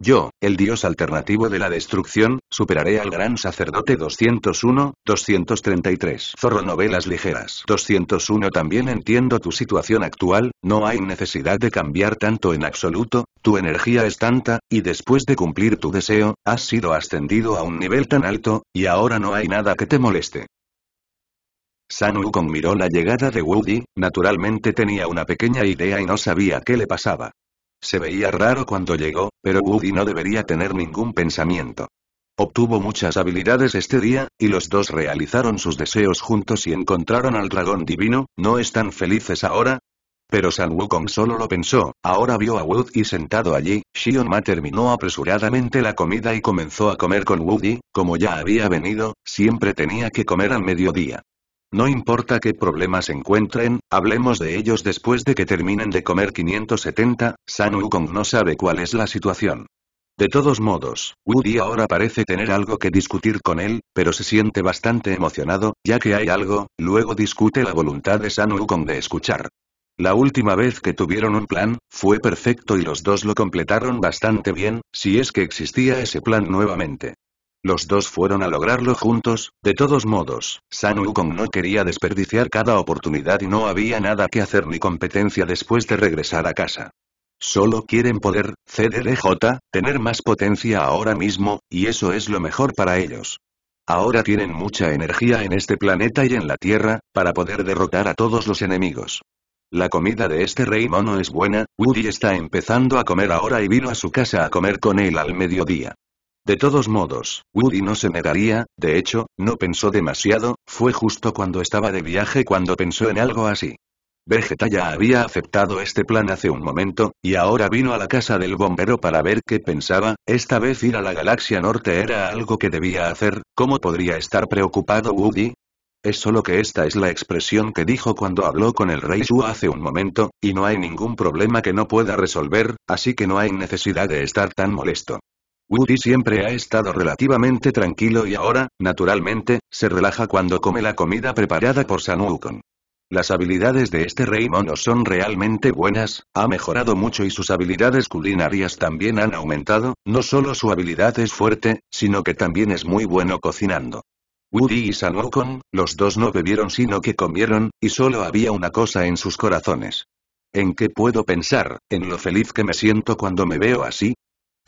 Yo, el dios alternativo de la destrucción, superaré al gran sacerdote 201, 233. Zorro novelas ligeras. 201 También entiendo tu situación actual, no hay necesidad de cambiar tanto en absoluto, tu energía es tanta, y después de cumplir tu deseo, has sido ascendido a un nivel tan alto, y ahora no hay nada que te moleste. San Wukong miró la llegada de Woody, naturalmente tenía una pequeña idea y no sabía qué le pasaba. Se veía raro cuando llegó, pero Woody no debería tener ningún pensamiento. Obtuvo muchas habilidades este día, y los dos realizaron sus deseos juntos y encontraron al dragón divino, ¿no están felices ahora? Pero San Wukong solo lo pensó, ahora vio a Woody sentado allí, Shion Ma terminó apresuradamente la comida y comenzó a comer con Woody, como ya había venido, siempre tenía que comer al mediodía. No importa qué problemas encuentren, hablemos de ellos después de que terminen de comer 570, San Wukong no sabe cuál es la situación. De todos modos, Woody ahora parece tener algo que discutir con él, pero se siente bastante emocionado, ya que hay algo, luego discute la voluntad de San Wukong de escuchar. La última vez que tuvieron un plan, fue perfecto y los dos lo completaron bastante bien, si es que existía ese plan nuevamente. Los dos fueron a lograrlo juntos, de todos modos, San Wukong no quería desperdiciar cada oportunidad y no había nada que hacer ni competencia después de regresar a casa. Solo quieren poder, CDDJ, tener más potencia ahora mismo, y eso es lo mejor para ellos. Ahora tienen mucha energía en este planeta y en la Tierra, para poder derrotar a todos los enemigos. La comida de este rey mono es buena, Woody está empezando a comer ahora y vino a su casa a comer con él al mediodía. De todos modos, Woody no se negaría, de hecho, no pensó demasiado, fue justo cuando estaba de viaje cuando pensó en algo así. Vegeta ya había aceptado este plan hace un momento, y ahora vino a la casa del bombero para ver qué pensaba, esta vez ir a la galaxia norte era algo que debía hacer, ¿cómo podría estar preocupado Woody? Es solo que esta es la expresión que dijo cuando habló con el rey Su hace un momento, y no hay ningún problema que no pueda resolver, así que no hay necesidad de estar tan molesto. Woody siempre ha estado relativamente tranquilo y ahora, naturalmente, se relaja cuando come la comida preparada por San Las habilidades de este rey mono son realmente buenas, ha mejorado mucho y sus habilidades culinarias también han aumentado, no solo su habilidad es fuerte, sino que también es muy bueno cocinando. Woody y San Wukong, los dos no bebieron sino que comieron, y solo había una cosa en sus corazones. ¿En qué puedo pensar? ¿En lo feliz que me siento cuando me veo así?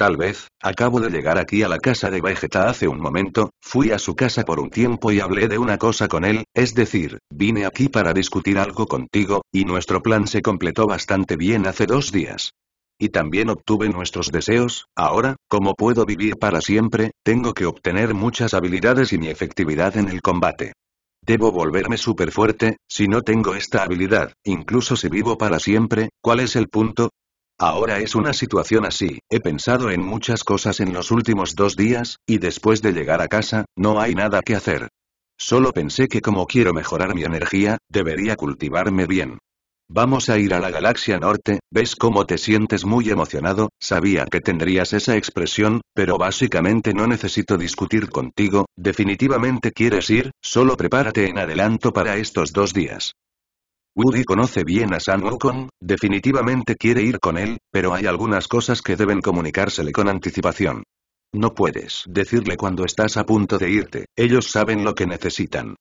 Tal vez, acabo de llegar aquí a la casa de Vegeta hace un momento, fui a su casa por un tiempo y hablé de una cosa con él, es decir, vine aquí para discutir algo contigo, y nuestro plan se completó bastante bien hace dos días. Y también obtuve nuestros deseos, ahora, como puedo vivir para siempre, tengo que obtener muchas habilidades y mi efectividad en el combate. Debo volverme súper fuerte, si no tengo esta habilidad, incluso si vivo para siempre, ¿cuál es el punto? Ahora es una situación así, he pensado en muchas cosas en los últimos dos días, y después de llegar a casa, no hay nada que hacer. Solo pensé que como quiero mejorar mi energía, debería cultivarme bien. Vamos a ir a la galaxia norte, ves cómo te sientes muy emocionado, sabía que tendrías esa expresión, pero básicamente no necesito discutir contigo, definitivamente quieres ir, solo prepárate en adelanto para estos dos días. Woody conoce bien a San Wukong, definitivamente quiere ir con él, pero hay algunas cosas que deben comunicársele con anticipación. No puedes decirle cuando estás a punto de irte, ellos saben lo que necesitan.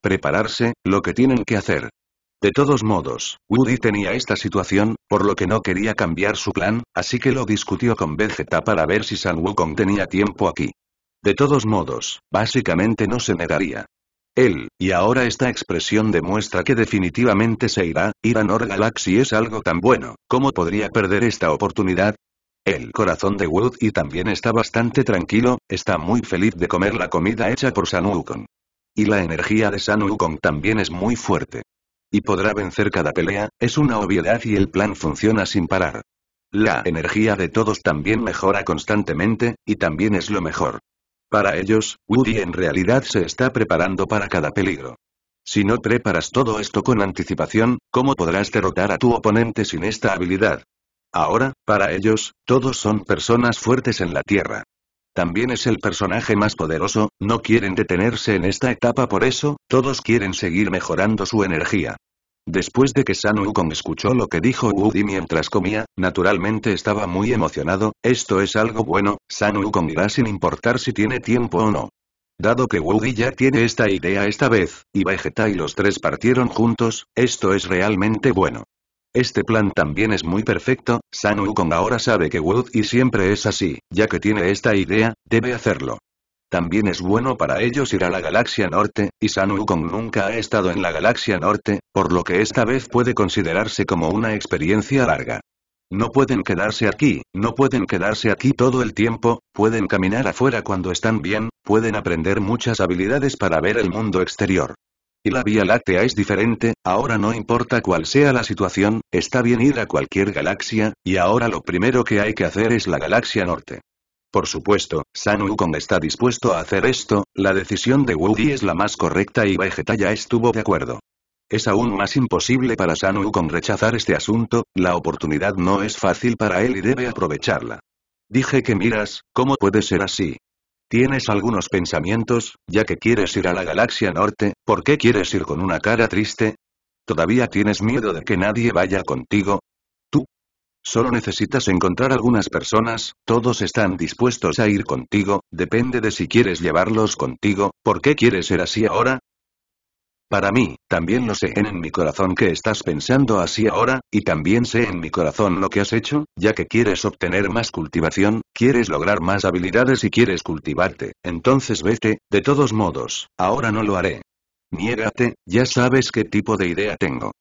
Prepararse, lo que tienen que hacer. De todos modos, Woody tenía esta situación, por lo que no quería cambiar su plan, así que lo discutió con Vegeta para ver si San Wukong tenía tiempo aquí. De todos modos, básicamente no se negaría. Él, y ahora esta expresión demuestra que definitivamente se irá, ir a Nor Galaxy es algo tan bueno, ¿cómo podría perder esta oportunidad? El corazón de Wood y también está bastante tranquilo, está muy feliz de comer la comida hecha por San Y la energía de San Wukong también es muy fuerte. Y podrá vencer cada pelea, es una obviedad y el plan funciona sin parar. La energía de todos también mejora constantemente, y también es lo mejor. Para ellos, Woody en realidad se está preparando para cada peligro. Si no preparas todo esto con anticipación, ¿cómo podrás derrotar a tu oponente sin esta habilidad? Ahora, para ellos, todos son personas fuertes en la Tierra. También es el personaje más poderoso, no quieren detenerse en esta etapa por eso, todos quieren seguir mejorando su energía. Después de que San Wukong escuchó lo que dijo Woody mientras comía, naturalmente estaba muy emocionado, esto es algo bueno, San Wukong irá sin importar si tiene tiempo o no. Dado que Woody ya tiene esta idea esta vez, y Vegeta y los tres partieron juntos, esto es realmente bueno. Este plan también es muy perfecto, San Wukong ahora sabe que Woody siempre es así, ya que tiene esta idea, debe hacerlo. También es bueno para ellos ir a la galaxia norte, y San Wukong nunca ha estado en la galaxia norte, por lo que esta vez puede considerarse como una experiencia larga. No pueden quedarse aquí, no pueden quedarse aquí todo el tiempo, pueden caminar afuera cuando están bien, pueden aprender muchas habilidades para ver el mundo exterior. Y la Vía Láctea es diferente, ahora no importa cuál sea la situación, está bien ir a cualquier galaxia, y ahora lo primero que hay que hacer es la galaxia norte. Por supuesto, San Wukong está dispuesto a hacer esto, la decisión de Woody es la más correcta y Vegeta ya estuvo de acuerdo. Es aún más imposible para San Wukong rechazar este asunto, la oportunidad no es fácil para él y debe aprovecharla. Dije que miras, ¿cómo puede ser así? Tienes algunos pensamientos, ya que quieres ir a la galaxia norte, ¿por qué quieres ir con una cara triste? ¿Todavía tienes miedo de que nadie vaya contigo? Solo necesitas encontrar algunas personas, todos están dispuestos a ir contigo, depende de si quieres llevarlos contigo, ¿por qué quieres ser así ahora? Para mí, también lo sé en mi corazón que estás pensando así ahora, y también sé en mi corazón lo que has hecho, ya que quieres obtener más cultivación, quieres lograr más habilidades y quieres cultivarte, entonces vete, de todos modos, ahora no lo haré. Niégate, ya sabes qué tipo de idea tengo.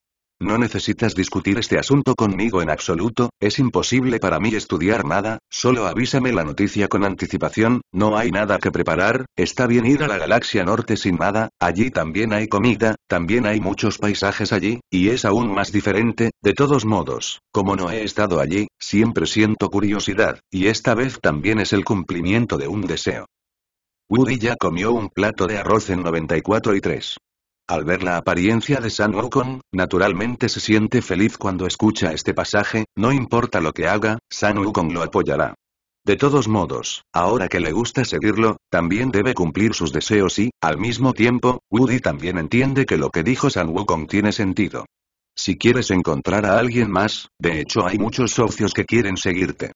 No necesitas discutir este asunto conmigo en absoluto, es imposible para mí estudiar nada, solo avísame la noticia con anticipación, no hay nada que preparar, está bien ir a la galaxia norte sin nada, allí también hay comida, también hay muchos paisajes allí, y es aún más diferente, de todos modos, como no he estado allí, siempre siento curiosidad, y esta vez también es el cumplimiento de un deseo. Woody ya comió un plato de arroz en 94 y 3. Al ver la apariencia de San Wukong, naturalmente se siente feliz cuando escucha este pasaje, no importa lo que haga, San Wukong lo apoyará. De todos modos, ahora que le gusta seguirlo, también debe cumplir sus deseos y, al mismo tiempo, Woody también entiende que lo que dijo San Wukong tiene sentido. Si quieres encontrar a alguien más, de hecho hay muchos socios que quieren seguirte.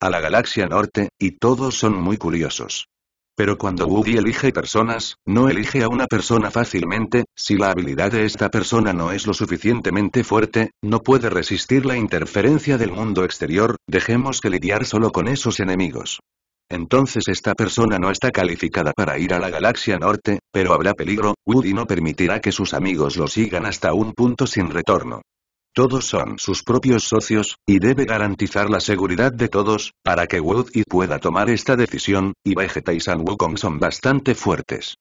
A la galaxia norte, y todos son muy curiosos. Pero cuando Woody elige personas, no elige a una persona fácilmente, si la habilidad de esta persona no es lo suficientemente fuerte, no puede resistir la interferencia del mundo exterior, dejemos que lidiar solo con esos enemigos. Entonces esta persona no está calificada para ir a la galaxia norte, pero habrá peligro, Woody no permitirá que sus amigos lo sigan hasta un punto sin retorno. Todos son sus propios socios, y debe garantizar la seguridad de todos, para que Wood y pueda tomar esta decisión, y Vegeta y San Wukong son bastante fuertes.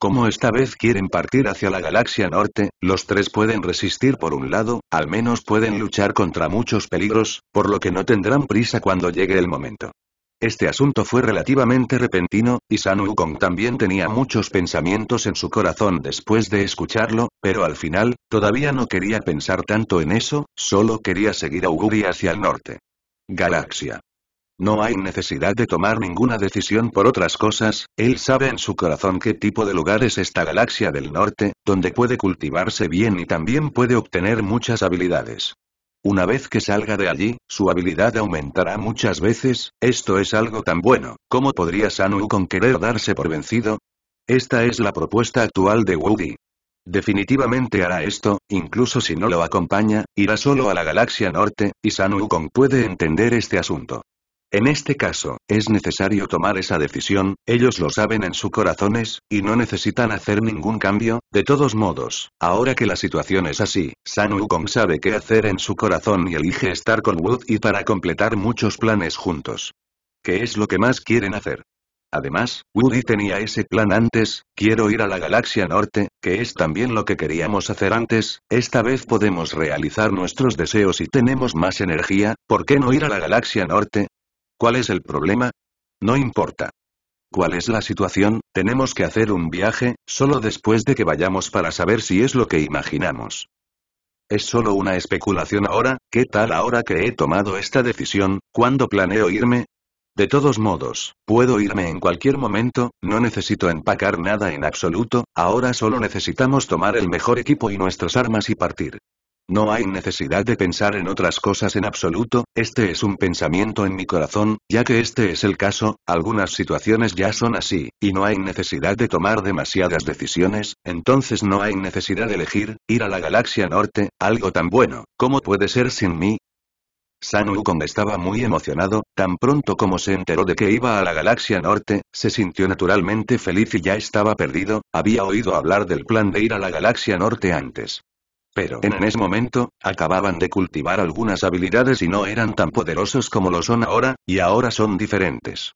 Como esta vez quieren partir hacia la galaxia norte, los tres pueden resistir por un lado, al menos pueden luchar contra muchos peligros, por lo que no tendrán prisa cuando llegue el momento. Este asunto fue relativamente repentino, y San Wukong también tenía muchos pensamientos en su corazón después de escucharlo, pero al final, todavía no quería pensar tanto en eso, solo quería seguir a Uguri hacia el norte. Galaxia. No hay necesidad de tomar ninguna decisión por otras cosas, él sabe en su corazón qué tipo de lugar es esta galaxia del norte, donde puede cultivarse bien y también puede obtener muchas habilidades. Una vez que salga de allí, su habilidad aumentará muchas veces, esto es algo tan bueno, ¿cómo podría Sanu con querer darse por vencido? Esta es la propuesta actual de Woody. Definitivamente hará esto, incluso si no lo acompaña, irá solo a la galaxia norte, y Sanu Kong puede entender este asunto. En este caso, es necesario tomar esa decisión, ellos lo saben en sus corazones, y no necesitan hacer ningún cambio, de todos modos, ahora que la situación es así, San Wukong sabe qué hacer en su corazón y elige estar con Wood y para completar muchos planes juntos. ¿Qué es lo que más quieren hacer? Además, Woody tenía ese plan antes, quiero ir a la galaxia norte, que es también lo que queríamos hacer antes, esta vez podemos realizar nuestros deseos y tenemos más energía, ¿por qué no ir a la galaxia norte? ¿Cuál es el problema? No importa. ¿Cuál es la situación? Tenemos que hacer un viaje, solo después de que vayamos para saber si es lo que imaginamos. Es solo una especulación ahora, ¿qué tal ahora que he tomado esta decisión? ¿Cuándo planeo irme? De todos modos, puedo irme en cualquier momento, no necesito empacar nada en absoluto, ahora solo necesitamos tomar el mejor equipo y nuestras armas y partir. No hay necesidad de pensar en otras cosas en absoluto, este es un pensamiento en mi corazón, ya que este es el caso, algunas situaciones ya son así, y no hay necesidad de tomar demasiadas decisiones, entonces no hay necesidad de elegir, ir a la galaxia norte, algo tan bueno, ¿cómo puede ser sin mí? San Wukong estaba muy emocionado, tan pronto como se enteró de que iba a la galaxia norte, se sintió naturalmente feliz y ya estaba perdido, había oído hablar del plan de ir a la galaxia norte antes. Pero en ese momento, acababan de cultivar algunas habilidades y no eran tan poderosos como lo son ahora, y ahora son diferentes.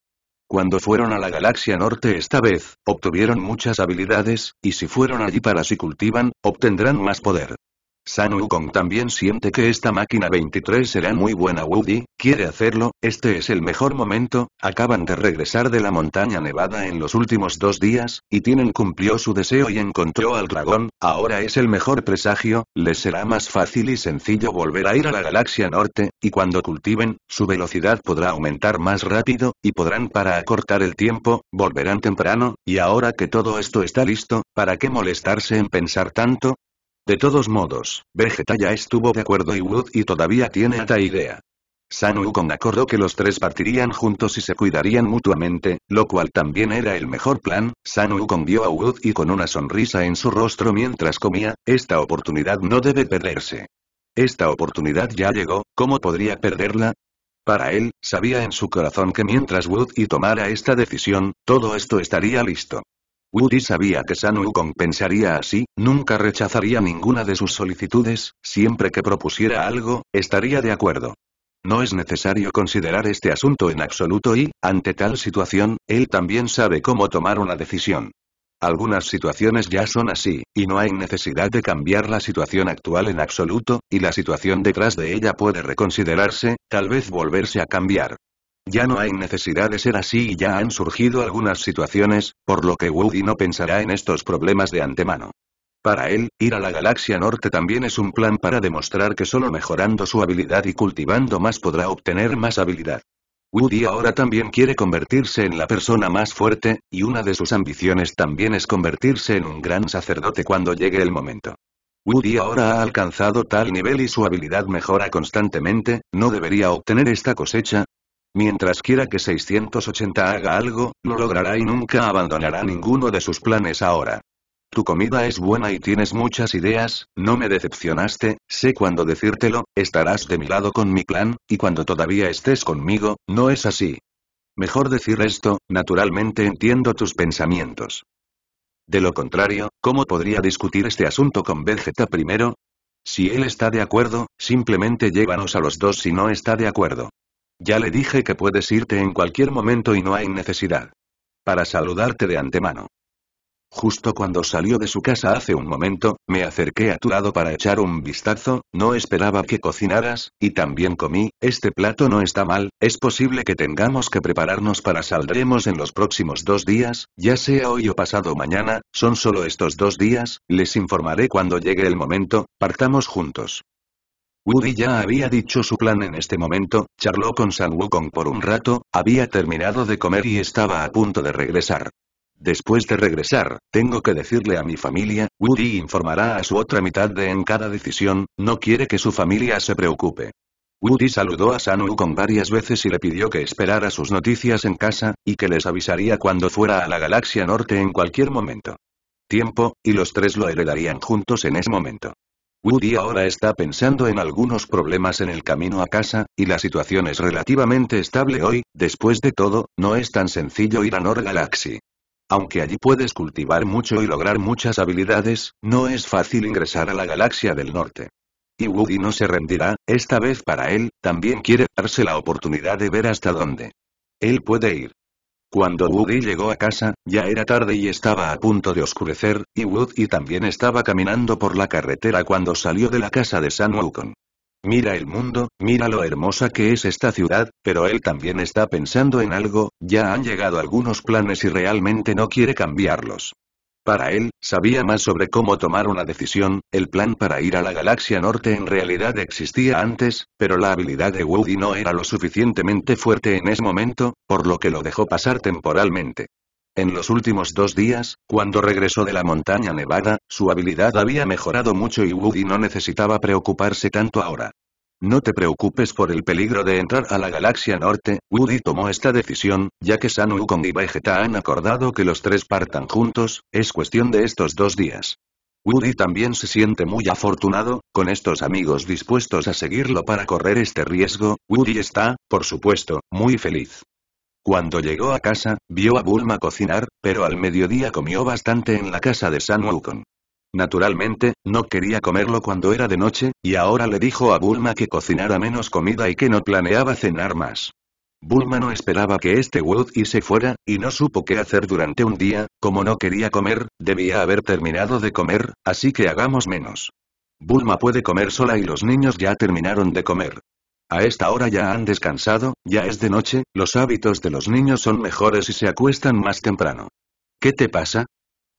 Cuando fueron a la galaxia norte esta vez, obtuvieron muchas habilidades, y si fueron allí para si cultivan, obtendrán más poder. San Wukong también siente que esta máquina 23 será muy buena Woody, quiere hacerlo, este es el mejor momento, acaban de regresar de la montaña nevada en los últimos dos días, y Tienen cumplió su deseo y encontró al dragón, ahora es el mejor presagio, les será más fácil y sencillo volver a ir a la galaxia norte, y cuando cultiven, su velocidad podrá aumentar más rápido, y podrán para acortar el tiempo, volverán temprano, y ahora que todo esto está listo, ¿para qué molestarse en pensar tanto? De todos modos, Vegeta ya estuvo de acuerdo y Wood y todavía tiene esta idea. con acordó que los tres partirían juntos y se cuidarían mutuamente, lo cual también era el mejor plan, Sanu vio a Wood y con una sonrisa en su rostro mientras comía, esta oportunidad no debe perderse. Esta oportunidad ya llegó, ¿cómo podría perderla? Para él, sabía en su corazón que mientras Wood y tomara esta decisión, todo esto estaría listo. Woody sabía que San Wukong pensaría así, nunca rechazaría ninguna de sus solicitudes, siempre que propusiera algo, estaría de acuerdo. No es necesario considerar este asunto en absoluto y, ante tal situación, él también sabe cómo tomar una decisión. Algunas situaciones ya son así, y no hay necesidad de cambiar la situación actual en absoluto, y la situación detrás de ella puede reconsiderarse, tal vez volverse a cambiar. Ya no hay necesidad de ser así y ya han surgido algunas situaciones, por lo que Woody no pensará en estos problemas de antemano. Para él, ir a la galaxia norte también es un plan para demostrar que solo mejorando su habilidad y cultivando más podrá obtener más habilidad. Woody ahora también quiere convertirse en la persona más fuerte, y una de sus ambiciones también es convertirse en un gran sacerdote cuando llegue el momento. Woody ahora ha alcanzado tal nivel y su habilidad mejora constantemente, ¿no debería obtener esta cosecha? Mientras quiera que 680 haga algo, lo logrará y nunca abandonará ninguno de sus planes ahora. Tu comida es buena y tienes muchas ideas, no me decepcionaste, sé cuándo decírtelo, estarás de mi lado con mi clan, y cuando todavía estés conmigo, no es así. Mejor decir esto, naturalmente entiendo tus pensamientos. De lo contrario, ¿cómo podría discutir este asunto con Vegeta primero? Si él está de acuerdo, simplemente llévanos a los dos si no está de acuerdo. Ya le dije que puedes irte en cualquier momento y no hay necesidad. Para saludarte de antemano. Justo cuando salió de su casa hace un momento, me acerqué a tu lado para echar un vistazo, no esperaba que cocinaras, y también comí, este plato no está mal, es posible que tengamos que prepararnos para saldremos en los próximos dos días, ya sea hoy o pasado mañana, son solo estos dos días, les informaré cuando llegue el momento, partamos juntos. Woody ya había dicho su plan en este momento, charló con San Wukong por un rato, había terminado de comer y estaba a punto de regresar. Después de regresar, tengo que decirle a mi familia, Woody informará a su otra mitad de en cada decisión, no quiere que su familia se preocupe. Woody saludó a San Wukong varias veces y le pidió que esperara sus noticias en casa, y que les avisaría cuando fuera a la galaxia norte en cualquier momento. Tiempo, y los tres lo heredarían juntos en ese momento. Woody ahora está pensando en algunos problemas en el camino a casa, y la situación es relativamente estable hoy, después de todo, no es tan sencillo ir a Nor Galaxy. Aunque allí puedes cultivar mucho y lograr muchas habilidades, no es fácil ingresar a la galaxia del norte. Y Woody no se rendirá, esta vez para él, también quiere darse la oportunidad de ver hasta dónde. Él puede ir. Cuando Woody llegó a casa, ya era tarde y estaba a punto de oscurecer, y Woody también estaba caminando por la carretera cuando salió de la casa de San Wukong. Mira el mundo, mira lo hermosa que es esta ciudad, pero él también está pensando en algo, ya han llegado algunos planes y realmente no quiere cambiarlos. Para él, sabía más sobre cómo tomar una decisión, el plan para ir a la galaxia norte en realidad existía antes, pero la habilidad de Woody no era lo suficientemente fuerte en ese momento, por lo que lo dejó pasar temporalmente. En los últimos dos días, cuando regresó de la montaña nevada, su habilidad había mejorado mucho y Woody no necesitaba preocuparse tanto ahora. No te preocupes por el peligro de entrar a la galaxia norte, Woody tomó esta decisión, ya que San Wukong y Vegeta han acordado que los tres partan juntos, es cuestión de estos dos días. Woody también se siente muy afortunado, con estos amigos dispuestos a seguirlo para correr este riesgo, Woody está, por supuesto, muy feliz. Cuando llegó a casa, vio a Bulma cocinar, pero al mediodía comió bastante en la casa de San Wukong. Naturalmente, no quería comerlo cuando era de noche, y ahora le dijo a Bulma que cocinara menos comida y que no planeaba cenar más. Bulma no esperaba que este y se fuera, y no supo qué hacer durante un día, como no quería comer, debía haber terminado de comer, así que hagamos menos. Bulma puede comer sola y los niños ya terminaron de comer. A esta hora ya han descansado, ya es de noche, los hábitos de los niños son mejores y se acuestan más temprano. ¿Qué te pasa?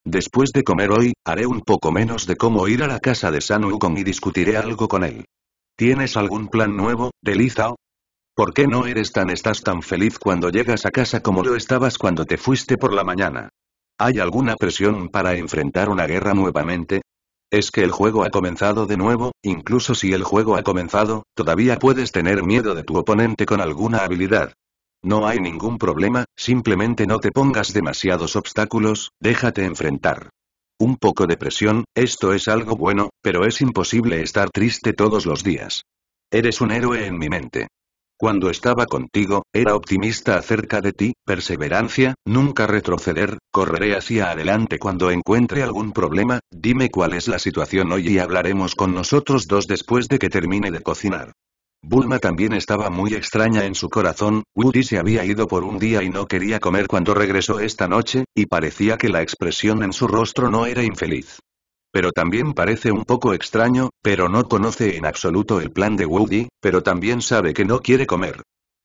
Después de comer hoy, haré un poco menos de cómo ir a la casa de San Wukong y discutiré algo con él. ¿Tienes algún plan nuevo, Delizao? ¿Por qué no eres tan estás tan feliz cuando llegas a casa como lo estabas cuando te fuiste por la mañana? ¿Hay alguna presión para enfrentar una guerra nuevamente? Es que el juego ha comenzado de nuevo, incluso si el juego ha comenzado, todavía puedes tener miedo de tu oponente con alguna habilidad. No hay ningún problema, simplemente no te pongas demasiados obstáculos, déjate enfrentar. Un poco de presión, esto es algo bueno, pero es imposible estar triste todos los días. Eres un héroe en mi mente. Cuando estaba contigo, era optimista acerca de ti, perseverancia, nunca retroceder, correré hacia adelante cuando encuentre algún problema, dime cuál es la situación hoy y hablaremos con nosotros dos después de que termine de cocinar. Bulma también estaba muy extraña en su corazón, Woody se había ido por un día y no quería comer cuando regresó esta noche, y parecía que la expresión en su rostro no era infeliz. Pero también parece un poco extraño, pero no conoce en absoluto el plan de Woody, pero también sabe que no quiere comer.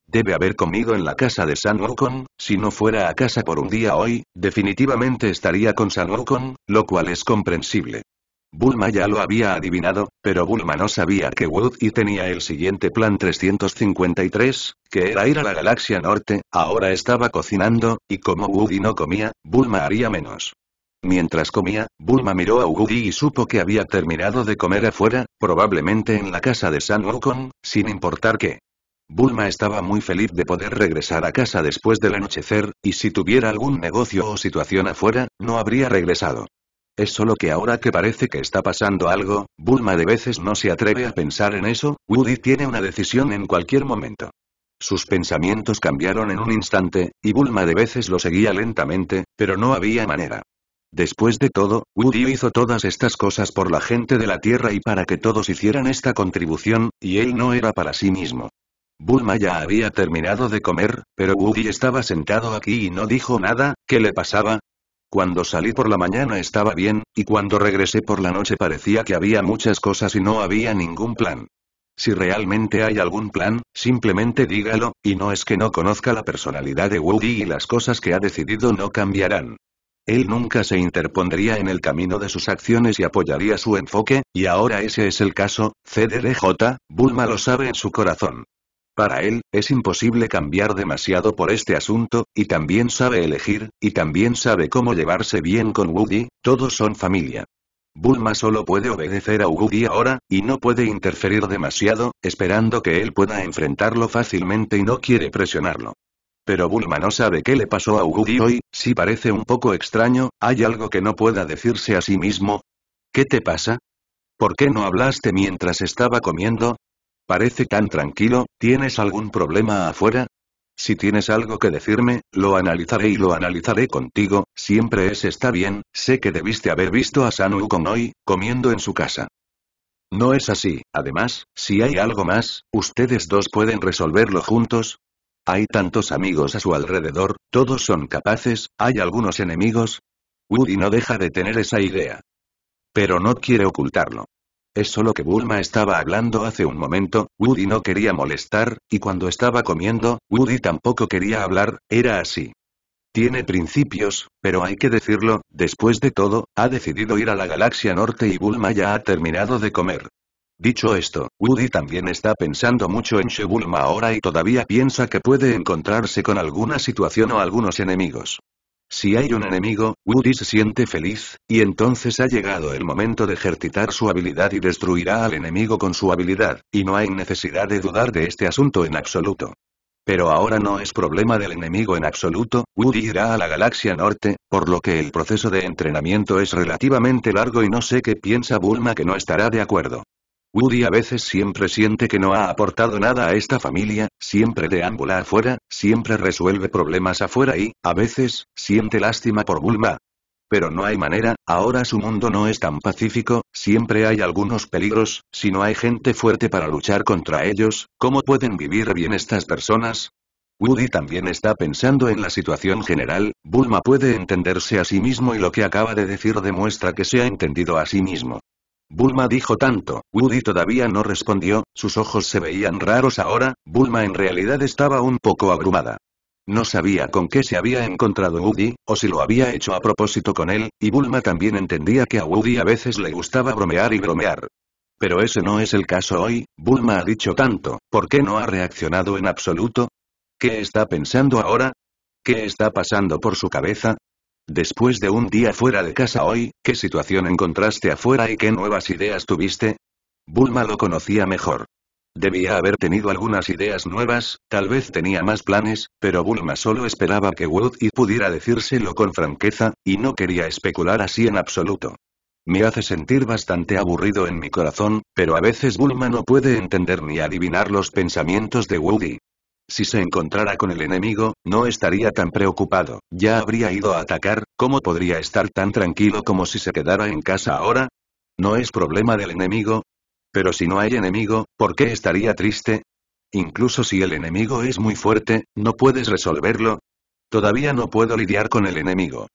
Debe haber comido en la casa de San Wukong, si no fuera a casa por un día hoy, definitivamente estaría con San Wukong, lo cual es comprensible. Bulma ya lo había adivinado, pero Bulma no sabía que Woody tenía el siguiente plan 353, que era ir a la galaxia norte, ahora estaba cocinando, y como Woody no comía, Bulma haría menos. Mientras comía, Bulma miró a Woody y supo que había terminado de comer afuera, probablemente en la casa de San Wukong, sin importar qué. Bulma estaba muy feliz de poder regresar a casa después del anochecer, y si tuviera algún negocio o situación afuera, no habría regresado. Es solo que ahora que parece que está pasando algo, Bulma de veces no se atreve a pensar en eso, Woody tiene una decisión en cualquier momento. Sus pensamientos cambiaron en un instante, y Bulma de veces lo seguía lentamente, pero no había manera. Después de todo, Woody hizo todas estas cosas por la gente de la Tierra y para que todos hicieran esta contribución, y él no era para sí mismo. Bulma ya había terminado de comer, pero Woody estaba sentado aquí y no dijo nada, ¿qué le pasaba? Cuando salí por la mañana estaba bien, y cuando regresé por la noche parecía que había muchas cosas y no había ningún plan. Si realmente hay algún plan, simplemente dígalo, y no es que no conozca la personalidad de Woody y las cosas que ha decidido no cambiarán. Él nunca se interpondría en el camino de sus acciones y apoyaría su enfoque, y ahora ese es el caso, CDDJ, Bulma lo sabe en su corazón. Para él, es imposible cambiar demasiado por este asunto, y también sabe elegir, y también sabe cómo llevarse bien con Woody, todos son familia. Bulma solo puede obedecer a Woody ahora, y no puede interferir demasiado, esperando que él pueda enfrentarlo fácilmente y no quiere presionarlo. Pero Bulma no sabe qué le pasó a Woody hoy, si parece un poco extraño, ¿hay algo que no pueda decirse a sí mismo? ¿Qué te pasa? ¿Por qué no hablaste mientras estaba comiendo? Parece tan tranquilo, ¿tienes algún problema afuera? Si tienes algo que decirme, lo analizaré y lo analizaré contigo, siempre es está bien, sé que debiste haber visto a Sanu hoy, comiendo en su casa. No es así, además, si hay algo más, ustedes dos pueden resolverlo juntos. Hay tantos amigos a su alrededor, todos son capaces, hay algunos enemigos. Woody no deja de tener esa idea. Pero no quiere ocultarlo. Es solo que Bulma estaba hablando hace un momento, Woody no quería molestar, y cuando estaba comiendo, Woody tampoco quería hablar, era así. Tiene principios, pero hay que decirlo, después de todo, ha decidido ir a la galaxia norte y Bulma ya ha terminado de comer. Dicho esto, Woody también está pensando mucho en Bulma ahora y todavía piensa que puede encontrarse con alguna situación o algunos enemigos. Si hay un enemigo, Woody se siente feliz, y entonces ha llegado el momento de ejercitar su habilidad y destruirá al enemigo con su habilidad, y no hay necesidad de dudar de este asunto en absoluto. Pero ahora no es problema del enemigo en absoluto, Woody irá a la galaxia norte, por lo que el proceso de entrenamiento es relativamente largo y no sé qué piensa Bulma que no estará de acuerdo. Woody a veces siempre siente que no ha aportado nada a esta familia, siempre deambula afuera, siempre resuelve problemas afuera y, a veces, siente lástima por Bulma. Pero no hay manera, ahora su mundo no es tan pacífico, siempre hay algunos peligros, si no hay gente fuerte para luchar contra ellos, ¿cómo pueden vivir bien estas personas? Woody también está pensando en la situación general, Bulma puede entenderse a sí mismo y lo que acaba de decir demuestra que se ha entendido a sí mismo. Bulma dijo tanto, Woody todavía no respondió, sus ojos se veían raros ahora, Bulma en realidad estaba un poco abrumada. No sabía con qué se había encontrado Woody, o si lo había hecho a propósito con él, y Bulma también entendía que a Woody a veces le gustaba bromear y bromear. Pero ese no es el caso hoy, Bulma ha dicho tanto, ¿por qué no ha reaccionado en absoluto? ¿Qué está pensando ahora? ¿Qué está pasando por su cabeza? Después de un día fuera de casa hoy, ¿qué situación encontraste afuera y qué nuevas ideas tuviste? Bulma lo conocía mejor. Debía haber tenido algunas ideas nuevas, tal vez tenía más planes, pero Bulma solo esperaba que Woody pudiera decírselo con franqueza, y no quería especular así en absoluto. Me hace sentir bastante aburrido en mi corazón, pero a veces Bulma no puede entender ni adivinar los pensamientos de Woody. Si se encontrara con el enemigo, no estaría tan preocupado, ya habría ido a atacar, ¿cómo podría estar tan tranquilo como si se quedara en casa ahora? ¿No es problema del enemigo? Pero si no hay enemigo, ¿por qué estaría triste? Incluso si el enemigo es muy fuerte, ¿no puedes resolverlo? Todavía no puedo lidiar con el enemigo.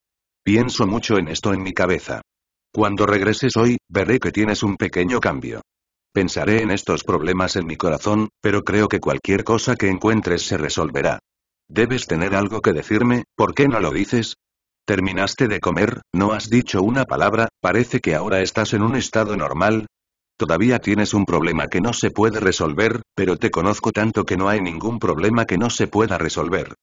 Pienso mucho en esto en mi cabeza. Cuando regreses hoy, veré que tienes un pequeño cambio. Pensaré en estos problemas en mi corazón, pero creo que cualquier cosa que encuentres se resolverá. Debes tener algo que decirme, ¿por qué no lo dices? Terminaste de comer, no has dicho una palabra, parece que ahora estás en un estado normal. Todavía tienes un problema que no se puede resolver, pero te conozco tanto que no hay ningún problema que no se pueda resolver.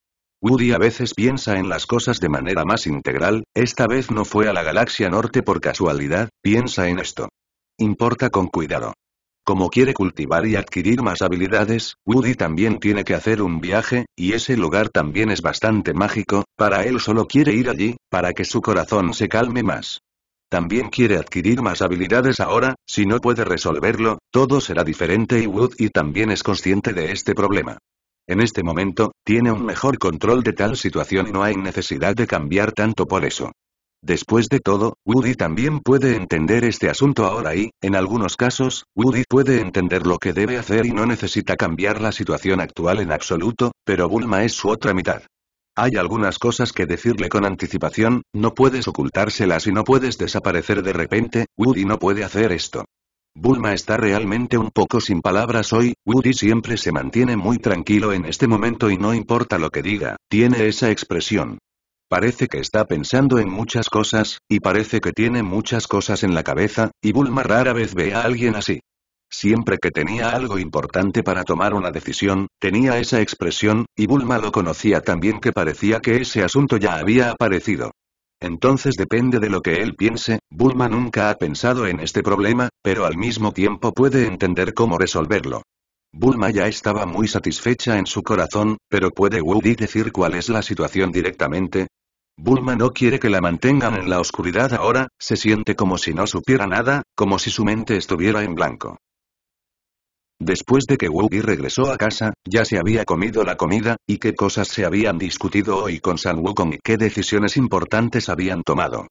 Woody a veces piensa en las cosas de manera más integral, esta vez no fue a la galaxia norte por casualidad, piensa en esto. Importa con cuidado. Como quiere cultivar y adquirir más habilidades, Woody también tiene que hacer un viaje, y ese lugar también es bastante mágico, para él solo quiere ir allí, para que su corazón se calme más. También quiere adquirir más habilidades ahora, si no puede resolverlo, todo será diferente y Woody también es consciente de este problema. En este momento, tiene un mejor control de tal situación y no hay necesidad de cambiar tanto por eso. Después de todo, Woody también puede entender este asunto ahora y, en algunos casos, Woody puede entender lo que debe hacer y no necesita cambiar la situación actual en absoluto, pero Bulma es su otra mitad. Hay algunas cosas que decirle con anticipación, no puedes ocultárselas y no puedes desaparecer de repente, Woody no puede hacer esto. Bulma está realmente un poco sin palabras hoy, Woody siempre se mantiene muy tranquilo en este momento y no importa lo que diga, tiene esa expresión. Parece que está pensando en muchas cosas, y parece que tiene muchas cosas en la cabeza, y Bulma rara vez ve a alguien así. Siempre que tenía algo importante para tomar una decisión, tenía esa expresión, y Bulma lo conocía tan bien que parecía que ese asunto ya había aparecido. Entonces depende de lo que él piense, Bulma nunca ha pensado en este problema, pero al mismo tiempo puede entender cómo resolverlo. Bulma ya estaba muy satisfecha en su corazón, pero ¿puede Woody decir cuál es la situación directamente? Bulma no quiere que la mantengan en la oscuridad ahora, se siente como si no supiera nada, como si su mente estuviera en blanco. Después de que Wugi regresó a casa, ya se había comido la comida, y qué cosas se habían discutido hoy con San Wukong y qué decisiones importantes habían tomado.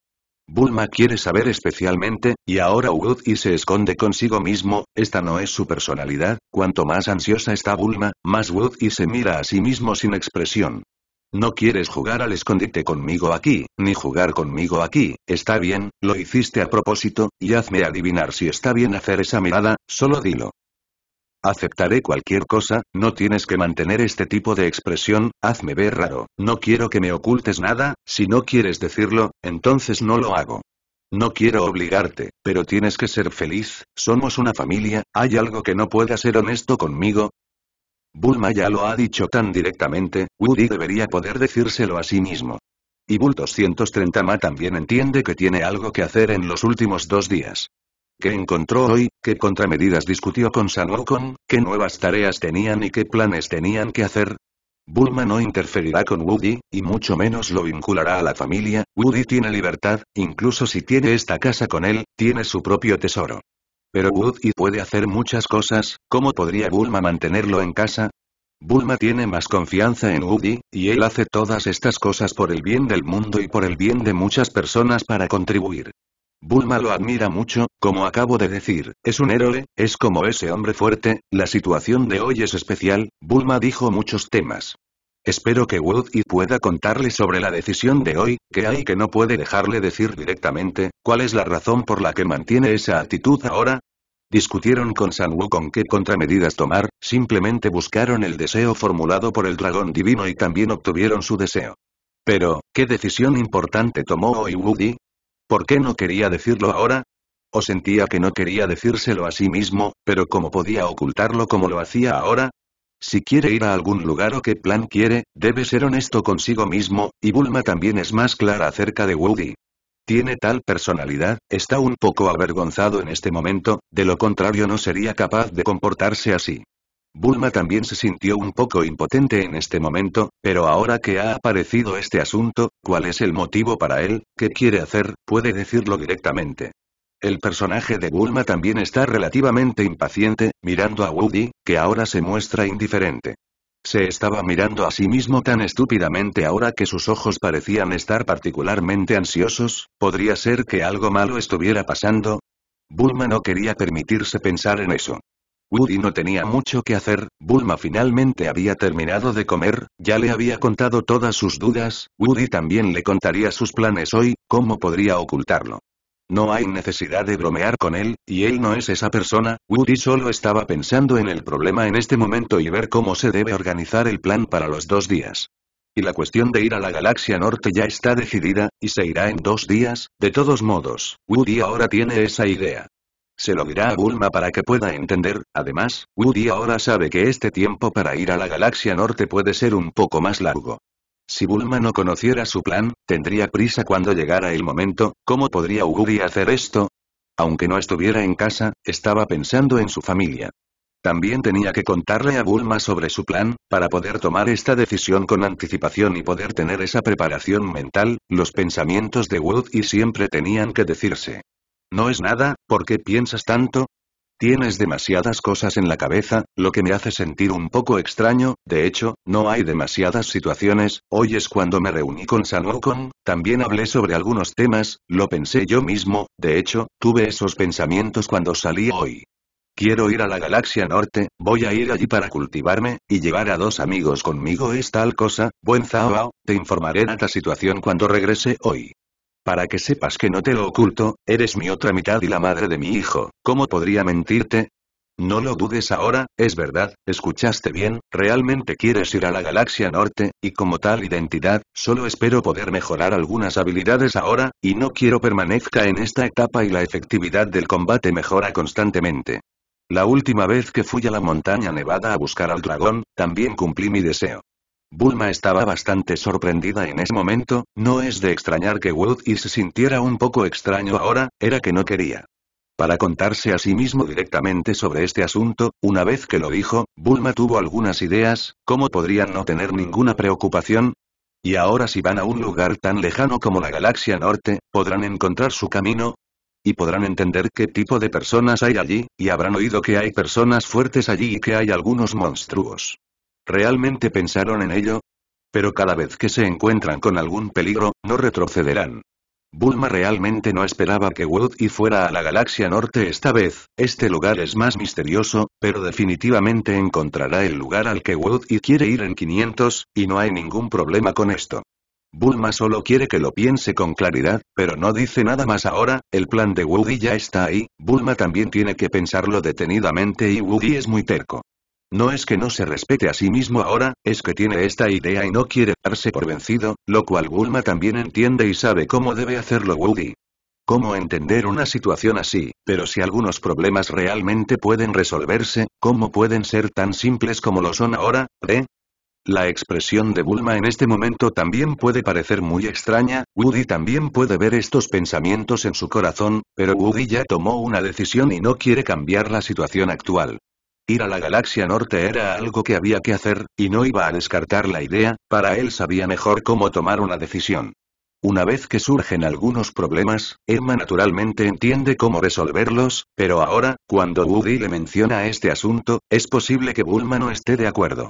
Bulma quiere saber especialmente, y ahora y se esconde consigo mismo, esta no es su personalidad, cuanto más ansiosa está Bulma, más y se mira a sí mismo sin expresión. No quieres jugar al escondite conmigo aquí, ni jugar conmigo aquí, está bien, lo hiciste a propósito, y hazme adivinar si está bien hacer esa mirada, solo dilo. Aceptaré cualquier cosa, no tienes que mantener este tipo de expresión, hazme ver raro, no quiero que me ocultes nada, si no quieres decirlo, entonces no lo hago. No quiero obligarte, pero tienes que ser feliz, somos una familia, ¿hay algo que no pueda ser honesto conmigo? Bulma ya lo ha dicho tan directamente, Woody debería poder decírselo a sí mismo. Y Bull 230 Ma también entiende que tiene algo que hacer en los últimos dos días. ¿Qué encontró hoy? ¿Qué contramedidas discutió con San ¿Qué nuevas tareas tenían y qué planes tenían que hacer? Bulma no interferirá con Woody, y mucho menos lo vinculará a la familia, Woody tiene libertad, incluso si tiene esta casa con él, tiene su propio tesoro. Pero Woody puede hacer muchas cosas, ¿cómo podría Bulma mantenerlo en casa? Bulma tiene más confianza en Woody, y él hace todas estas cosas por el bien del mundo y por el bien de muchas personas para contribuir. Bulma lo admira mucho, como acabo de decir, es un héroe, es como ese hombre fuerte, la situación de hoy es especial, Bulma dijo muchos temas. Espero que Woody pueda contarle sobre la decisión de hoy, que hay que no puede dejarle decir directamente, ¿cuál es la razón por la que mantiene esa actitud ahora? Discutieron con San con qué contramedidas tomar, simplemente buscaron el deseo formulado por el dragón divino y también obtuvieron su deseo. Pero, ¿qué decisión importante tomó hoy Woody? ¿Por qué no quería decirlo ahora? O sentía que no quería decírselo a sí mismo, pero cómo podía ocultarlo como lo hacía ahora, si quiere ir a algún lugar o qué plan quiere, debe ser honesto consigo mismo, y Bulma también es más clara acerca de Woody. Tiene tal personalidad, está un poco avergonzado en este momento, de lo contrario no sería capaz de comportarse así. Bulma también se sintió un poco impotente en este momento, pero ahora que ha aparecido este asunto, ¿cuál es el motivo para él? ¿Qué quiere hacer? Puede decirlo directamente. El personaje de Bulma también está relativamente impaciente, mirando a Woody, que ahora se muestra indiferente. Se estaba mirando a sí mismo tan estúpidamente ahora que sus ojos parecían estar particularmente ansiosos, ¿podría ser que algo malo estuviera pasando? Bulma no quería permitirse pensar en eso. Woody no tenía mucho que hacer, Bulma finalmente había terminado de comer, ya le había contado todas sus dudas, Woody también le contaría sus planes hoy, ¿cómo podría ocultarlo? No hay necesidad de bromear con él, y él no es esa persona, Woody solo estaba pensando en el problema en este momento y ver cómo se debe organizar el plan para los dos días. Y la cuestión de ir a la galaxia norte ya está decidida, y se irá en dos días, de todos modos, Woody ahora tiene esa idea. Se lo dirá a Bulma para que pueda entender, además, Woody ahora sabe que este tiempo para ir a la galaxia norte puede ser un poco más largo. Si Bulma no conociera su plan, tendría prisa cuando llegara el momento, ¿cómo podría Uguri hacer esto? Aunque no estuviera en casa, estaba pensando en su familia. También tenía que contarle a Bulma sobre su plan, para poder tomar esta decisión con anticipación y poder tener esa preparación mental, los pensamientos de Wood y siempre tenían que decirse. No es nada, ¿por qué piensas tanto? Tienes demasiadas cosas en la cabeza, lo que me hace sentir un poco extraño, de hecho, no hay demasiadas situaciones, hoy es cuando me reuní con San también hablé sobre algunos temas, lo pensé yo mismo, de hecho, tuve esos pensamientos cuando salí hoy. Quiero ir a la galaxia norte, voy a ir allí para cultivarme, y llevar a dos amigos conmigo es tal cosa, buen Zao, te informaré de la situación cuando regrese hoy. Para que sepas que no te lo oculto, eres mi otra mitad y la madre de mi hijo, ¿cómo podría mentirte? No lo dudes ahora, es verdad, escuchaste bien, realmente quieres ir a la galaxia norte, y como tal identidad, solo espero poder mejorar algunas habilidades ahora, y no quiero permanezca en esta etapa y la efectividad del combate mejora constantemente. La última vez que fui a la montaña nevada a buscar al dragón, también cumplí mi deseo. Bulma estaba bastante sorprendida en ese momento, no es de extrañar que Wood y se sintiera un poco extraño ahora, era que no quería. Para contarse a sí mismo directamente sobre este asunto, una vez que lo dijo, Bulma tuvo algunas ideas, ¿cómo podrían no tener ninguna preocupación? Y ahora si van a un lugar tan lejano como la galaxia norte, ¿podrán encontrar su camino? y podrán entender qué tipo de personas hay allí, y habrán oído que hay personas fuertes allí y que hay algunos monstruos. ¿Realmente pensaron en ello? Pero cada vez que se encuentran con algún peligro, no retrocederán. Bulma realmente no esperaba que Woody fuera a la galaxia norte esta vez, este lugar es más misterioso, pero definitivamente encontrará el lugar al que Woody quiere ir en 500, y no hay ningún problema con esto. Bulma solo quiere que lo piense con claridad, pero no dice nada más ahora, el plan de Woody ya está ahí, Bulma también tiene que pensarlo detenidamente y Woody es muy terco. No es que no se respete a sí mismo ahora, es que tiene esta idea y no quiere darse por vencido, lo cual Bulma también entiende y sabe cómo debe hacerlo Woody. ¿Cómo entender una situación así? Pero si algunos problemas realmente pueden resolverse, ¿cómo pueden ser tan simples como lo son ahora? ¿Eh? La expresión de Bulma en este momento también puede parecer muy extraña, Woody también puede ver estos pensamientos en su corazón, pero Woody ya tomó una decisión y no quiere cambiar la situación actual. Ir a la galaxia norte era algo que había que hacer, y no iba a descartar la idea, para él sabía mejor cómo tomar una decisión. Una vez que surgen algunos problemas, Emma naturalmente entiende cómo resolverlos, pero ahora, cuando Woody le menciona este asunto, es posible que Bulma no esté de acuerdo.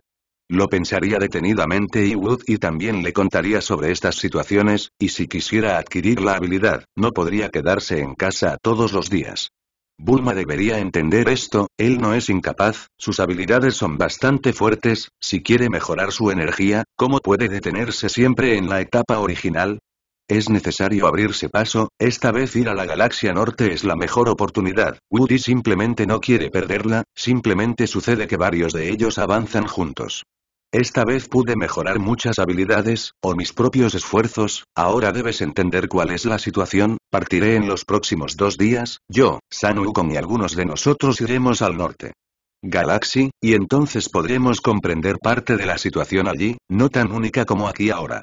Lo pensaría detenidamente y Woody también le contaría sobre estas situaciones, y si quisiera adquirir la habilidad, no podría quedarse en casa todos los días. Bulma debería entender esto, él no es incapaz, sus habilidades son bastante fuertes, si quiere mejorar su energía, ¿cómo puede detenerse siempre en la etapa original? Es necesario abrirse paso, esta vez ir a la galaxia norte es la mejor oportunidad, Woody simplemente no quiere perderla, simplemente sucede que varios de ellos avanzan juntos. Esta vez pude mejorar muchas habilidades, o mis propios esfuerzos, ahora debes entender cuál es la situación, Partiré en los próximos dos días, yo, San y algunos de nosotros iremos al norte. Galaxy, y entonces podremos comprender parte de la situación allí, no tan única como aquí ahora.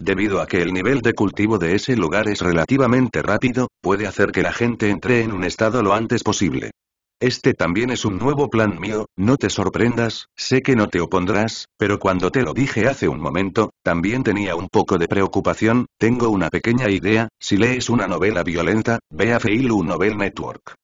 Debido a que el nivel de cultivo de ese lugar es relativamente rápido, puede hacer que la gente entre en un estado lo antes posible. Este también es un nuevo plan mío, no te sorprendas, sé que no te opondrás, pero cuando te lo dije hace un momento, también tenía un poco de preocupación, tengo una pequeña idea, si lees una novela violenta, ve a Feilu Novel Network.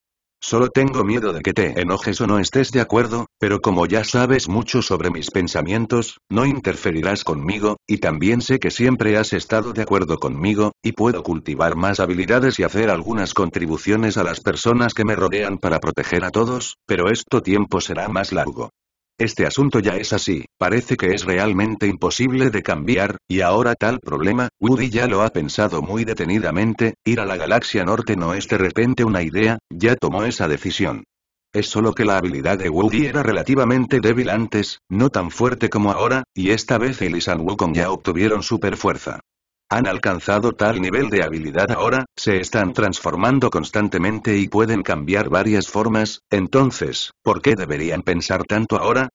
Solo tengo miedo de que te enojes o no estés de acuerdo, pero como ya sabes mucho sobre mis pensamientos, no interferirás conmigo, y también sé que siempre has estado de acuerdo conmigo, y puedo cultivar más habilidades y hacer algunas contribuciones a las personas que me rodean para proteger a todos, pero esto tiempo será más largo. Este asunto ya es así, parece que es realmente imposible de cambiar, y ahora tal problema, Woody ya lo ha pensado muy detenidamente, ir a la galaxia norte no es de repente una idea, ya tomó esa decisión. Es solo que la habilidad de Woody era relativamente débil antes, no tan fuerte como ahora, y esta vez elisan y ya obtuvieron super fuerza. Han alcanzado tal nivel de habilidad ahora, se están transformando constantemente y pueden cambiar varias formas, entonces, ¿por qué deberían pensar tanto ahora?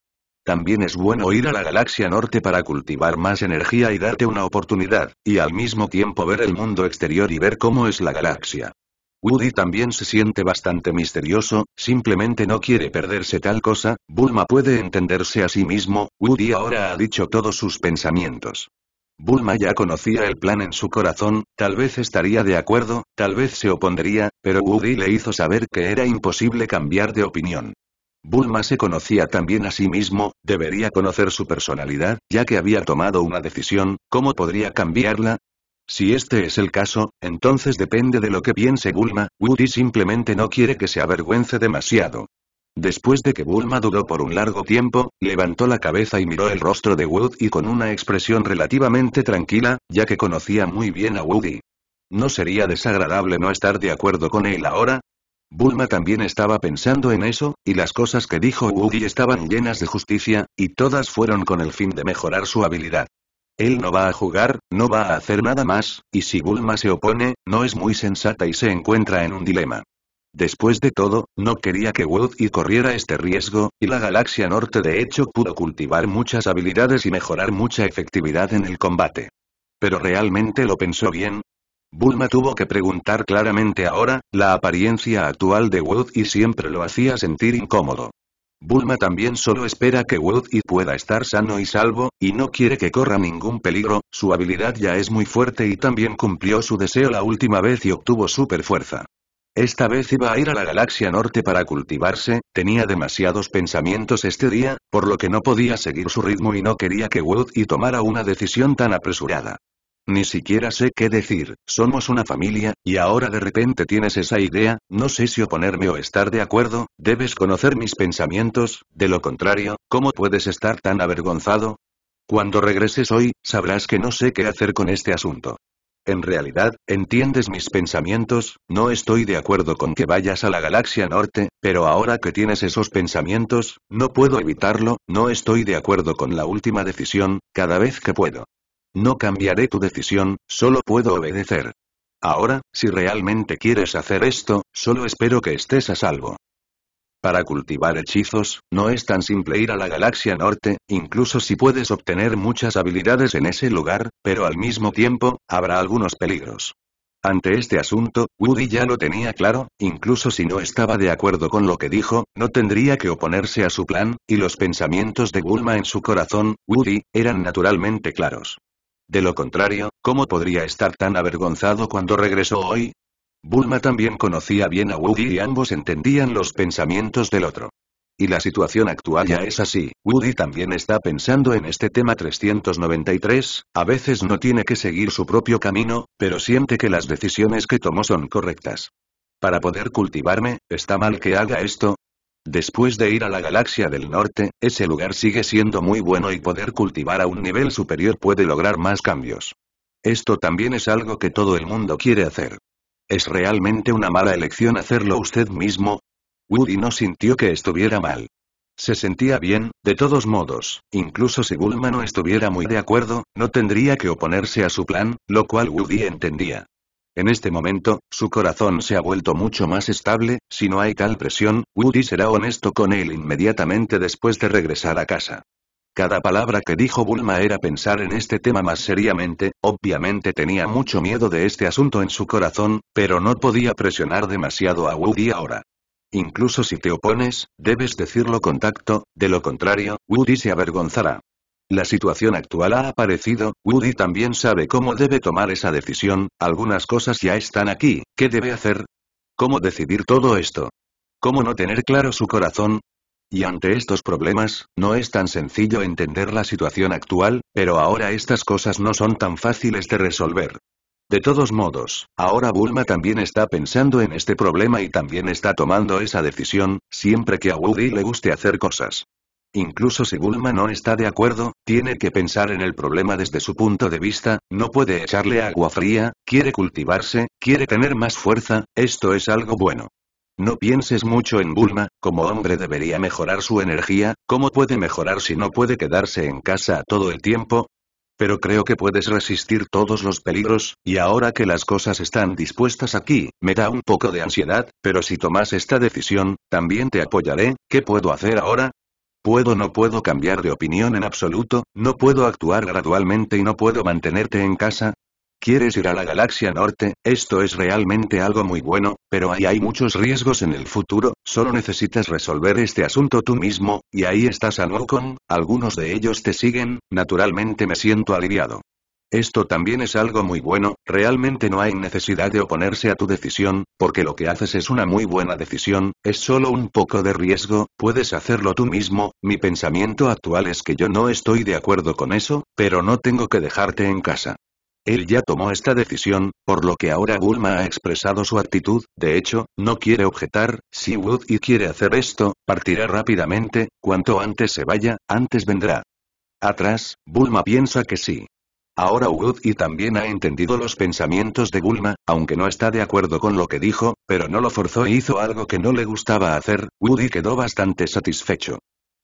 También es bueno ir a la galaxia norte para cultivar más energía y darte una oportunidad, y al mismo tiempo ver el mundo exterior y ver cómo es la galaxia. Woody también se siente bastante misterioso, simplemente no quiere perderse tal cosa, Bulma puede entenderse a sí mismo, Woody ahora ha dicho todos sus pensamientos. Bulma ya conocía el plan en su corazón, tal vez estaría de acuerdo, tal vez se opondría, pero Woody le hizo saber que era imposible cambiar de opinión. Bulma se conocía también a sí mismo, debería conocer su personalidad, ya que había tomado una decisión, ¿cómo podría cambiarla? Si este es el caso, entonces depende de lo que piense Bulma, Woody simplemente no quiere que se avergüence demasiado. Después de que Bulma dudó por un largo tiempo, levantó la cabeza y miró el rostro de Woody y con una expresión relativamente tranquila, ya que conocía muy bien a Woody. ¿No sería desagradable no estar de acuerdo con él ahora? Bulma también estaba pensando en eso, y las cosas que dijo Woody estaban llenas de justicia, y todas fueron con el fin de mejorar su habilidad. Él no va a jugar, no va a hacer nada más, y si Bulma se opone, no es muy sensata y se encuentra en un dilema. Después de todo, no quería que Woody corriera este riesgo, y la Galaxia Norte de hecho pudo cultivar muchas habilidades y mejorar mucha efectividad en el combate. Pero realmente lo pensó bien. Bulma tuvo que preguntar claramente ahora, la apariencia actual de Woody siempre lo hacía sentir incómodo. Bulma también solo espera que Woody pueda estar sano y salvo, y no quiere que corra ningún peligro, su habilidad ya es muy fuerte y también cumplió su deseo la última vez y obtuvo super fuerza. Esta vez iba a ir a la galaxia norte para cultivarse, tenía demasiados pensamientos este día, por lo que no podía seguir su ritmo y no quería que Wood y tomara una decisión tan apresurada. Ni siquiera sé qué decir, somos una familia, y ahora de repente tienes esa idea, no sé si oponerme o estar de acuerdo, debes conocer mis pensamientos, de lo contrario, ¿cómo puedes estar tan avergonzado? Cuando regreses hoy, sabrás que no sé qué hacer con este asunto. En realidad, entiendes mis pensamientos, no estoy de acuerdo con que vayas a la galaxia norte, pero ahora que tienes esos pensamientos, no puedo evitarlo, no estoy de acuerdo con la última decisión, cada vez que puedo. No cambiaré tu decisión, solo puedo obedecer. Ahora, si realmente quieres hacer esto, solo espero que estés a salvo. Para cultivar hechizos, no es tan simple ir a la galaxia norte, incluso si puedes obtener muchas habilidades en ese lugar, pero al mismo tiempo, habrá algunos peligros. Ante este asunto, Woody ya lo tenía claro, incluso si no estaba de acuerdo con lo que dijo, no tendría que oponerse a su plan, y los pensamientos de Bulma en su corazón, Woody, eran naturalmente claros. De lo contrario, ¿cómo podría estar tan avergonzado cuando regresó hoy? Bulma también conocía bien a Woody y ambos entendían los pensamientos del otro. Y la situación actual ya es así, Woody también está pensando en este tema 393, a veces no tiene que seguir su propio camino, pero siente que las decisiones que tomó son correctas. Para poder cultivarme, ¿está mal que haga esto? Después de ir a la galaxia del norte, ese lugar sigue siendo muy bueno y poder cultivar a un nivel superior puede lograr más cambios. Esto también es algo que todo el mundo quiere hacer. ¿Es realmente una mala elección hacerlo usted mismo? Woody no sintió que estuviera mal. Se sentía bien, de todos modos, incluso si Bulma no estuviera muy de acuerdo, no tendría que oponerse a su plan, lo cual Woody entendía. En este momento, su corazón se ha vuelto mucho más estable, si no hay tal presión, Woody será honesto con él inmediatamente después de regresar a casa. Cada palabra que dijo Bulma era pensar en este tema más seriamente, obviamente tenía mucho miedo de este asunto en su corazón, pero no podía presionar demasiado a Woody ahora. Incluso si te opones, debes decirlo con tacto, de lo contrario, Woody se avergonzará. La situación actual ha aparecido, Woody también sabe cómo debe tomar esa decisión, algunas cosas ya están aquí, ¿qué debe hacer? ¿Cómo decidir todo esto? ¿Cómo no tener claro su corazón? Y ante estos problemas, no es tan sencillo entender la situación actual, pero ahora estas cosas no son tan fáciles de resolver. De todos modos, ahora Bulma también está pensando en este problema y también está tomando esa decisión, siempre que a Woody le guste hacer cosas. Incluso si Bulma no está de acuerdo, tiene que pensar en el problema desde su punto de vista, no puede echarle agua fría, quiere cultivarse, quiere tener más fuerza, esto es algo bueno. No pienses mucho en Bulma, como hombre debería mejorar su energía, ¿cómo puede mejorar si no puede quedarse en casa todo el tiempo? Pero creo que puedes resistir todos los peligros, y ahora que las cosas están dispuestas aquí, me da un poco de ansiedad, pero si tomas esta decisión, también te apoyaré, ¿qué puedo hacer ahora? Puedo no puedo cambiar de opinión en absoluto, no puedo actuar gradualmente y no puedo mantenerte en casa, ¿Quieres ir a la galaxia norte? Esto es realmente algo muy bueno, pero ahí hay muchos riesgos en el futuro, solo necesitas resolver este asunto tú mismo, y ahí estás a Nukon, algunos de ellos te siguen, naturalmente me siento aliviado. Esto también es algo muy bueno, realmente no hay necesidad de oponerse a tu decisión, porque lo que haces es una muy buena decisión, es solo un poco de riesgo, puedes hacerlo tú mismo, mi pensamiento actual es que yo no estoy de acuerdo con eso, pero no tengo que dejarte en casa. Él ya tomó esta decisión, por lo que ahora Bulma ha expresado su actitud, de hecho, no quiere objetar, si Woody quiere hacer esto, partirá rápidamente, cuanto antes se vaya, antes vendrá. Atrás, Bulma piensa que sí. Ahora Woody también ha entendido los pensamientos de Bulma, aunque no está de acuerdo con lo que dijo, pero no lo forzó e hizo algo que no le gustaba hacer, Woody quedó bastante satisfecho.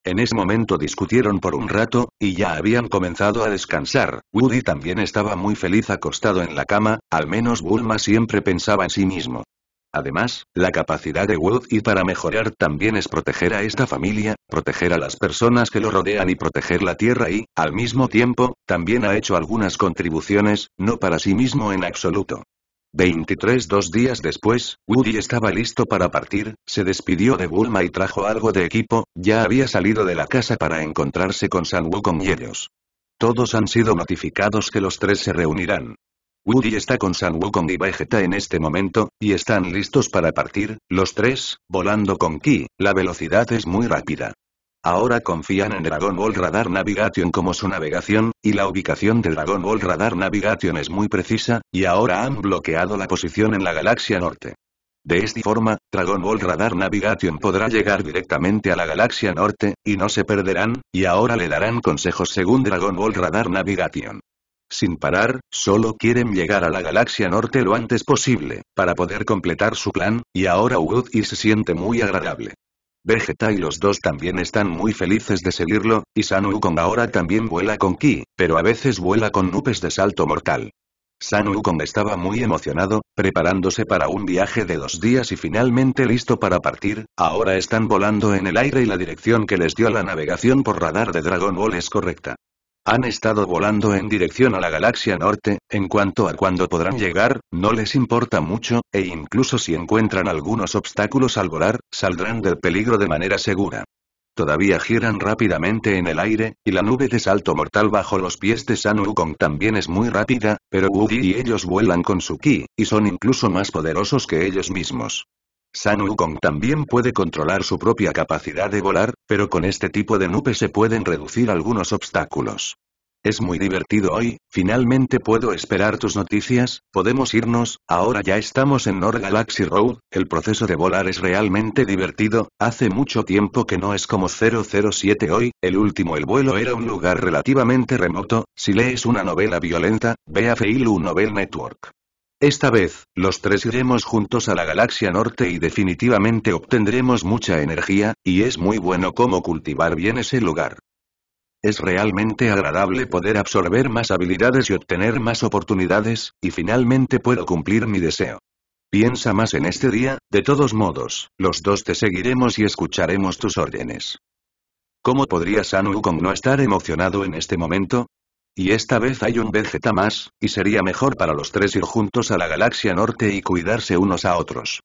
En ese momento discutieron por un rato, y ya habían comenzado a descansar, Woody también estaba muy feliz acostado en la cama, al menos Bulma siempre pensaba en sí mismo. Además, la capacidad de Woody para mejorar también es proteger a esta familia, proteger a las personas que lo rodean y proteger la Tierra y, al mismo tiempo, también ha hecho algunas contribuciones, no para sí mismo en absoluto. 23 Dos días después, Woody estaba listo para partir, se despidió de Bulma y trajo algo de equipo, ya había salido de la casa para encontrarse con San Wukong y ellos. Todos han sido notificados que los tres se reunirán. Woody está con San Wukong y Vegeta en este momento, y están listos para partir, los tres, volando con Ki, la velocidad es muy rápida. Ahora confían en Dragon Ball Radar Navigation como su navegación, y la ubicación de Dragon Ball Radar Navigation es muy precisa, y ahora han bloqueado la posición en la galaxia norte. De esta forma, Dragon Ball Radar Navigation podrá llegar directamente a la galaxia norte, y no se perderán, y ahora le darán consejos según Dragon Ball Radar Navigation. Sin parar, solo quieren llegar a la galaxia norte lo antes posible, para poder completar su plan, y ahora Wood y se siente muy agradable. Vegeta y los dos también están muy felices de seguirlo, y San Wukong ahora también vuela con Ki, pero a veces vuela con nubes de salto mortal. San Wukong estaba muy emocionado, preparándose para un viaje de dos días y finalmente listo para partir, ahora están volando en el aire y la dirección que les dio la navegación por radar de Dragon Ball es correcta. Han estado volando en dirección a la galaxia norte, en cuanto a cuándo podrán llegar, no les importa mucho, e incluso si encuentran algunos obstáculos al volar, saldrán del peligro de manera segura. Todavía giran rápidamente en el aire, y la nube de salto mortal bajo los pies de San Kong también es muy rápida, pero Woody y ellos vuelan con su ki, y son incluso más poderosos que ellos mismos. San Wukong también puede controlar su propia capacidad de volar, pero con este tipo de nupe se pueden reducir algunos obstáculos. Es muy divertido hoy, finalmente puedo esperar tus noticias, podemos irnos, ahora ya estamos en Nor Galaxy Road, el proceso de volar es realmente divertido, hace mucho tiempo que no es como 007 hoy, el último el vuelo era un lugar relativamente remoto, si lees una novela violenta, ve a Feilu Novel Network. Esta vez, los tres iremos juntos a la galaxia norte y definitivamente obtendremos mucha energía, y es muy bueno cómo cultivar bien ese lugar. Es realmente agradable poder absorber más habilidades y obtener más oportunidades, y finalmente puedo cumplir mi deseo. Piensa más en este día, de todos modos, los dos te seguiremos y escucharemos tus órdenes. ¿Cómo podría San Wukong no estar emocionado en este momento? Y esta vez hay un Vegeta más, y sería mejor para los tres ir juntos a la galaxia norte y cuidarse unos a otros.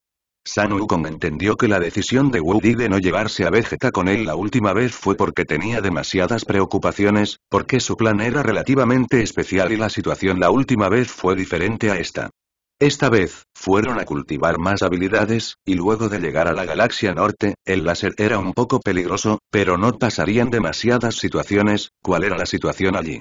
San Wukong entendió que la decisión de Woody de no llevarse a Vegeta con él la última vez fue porque tenía demasiadas preocupaciones, porque su plan era relativamente especial y la situación la última vez fue diferente a esta. Esta vez, fueron a cultivar más habilidades, y luego de llegar a la galaxia norte, el láser era un poco peligroso, pero no pasarían demasiadas situaciones, ¿cuál era la situación allí?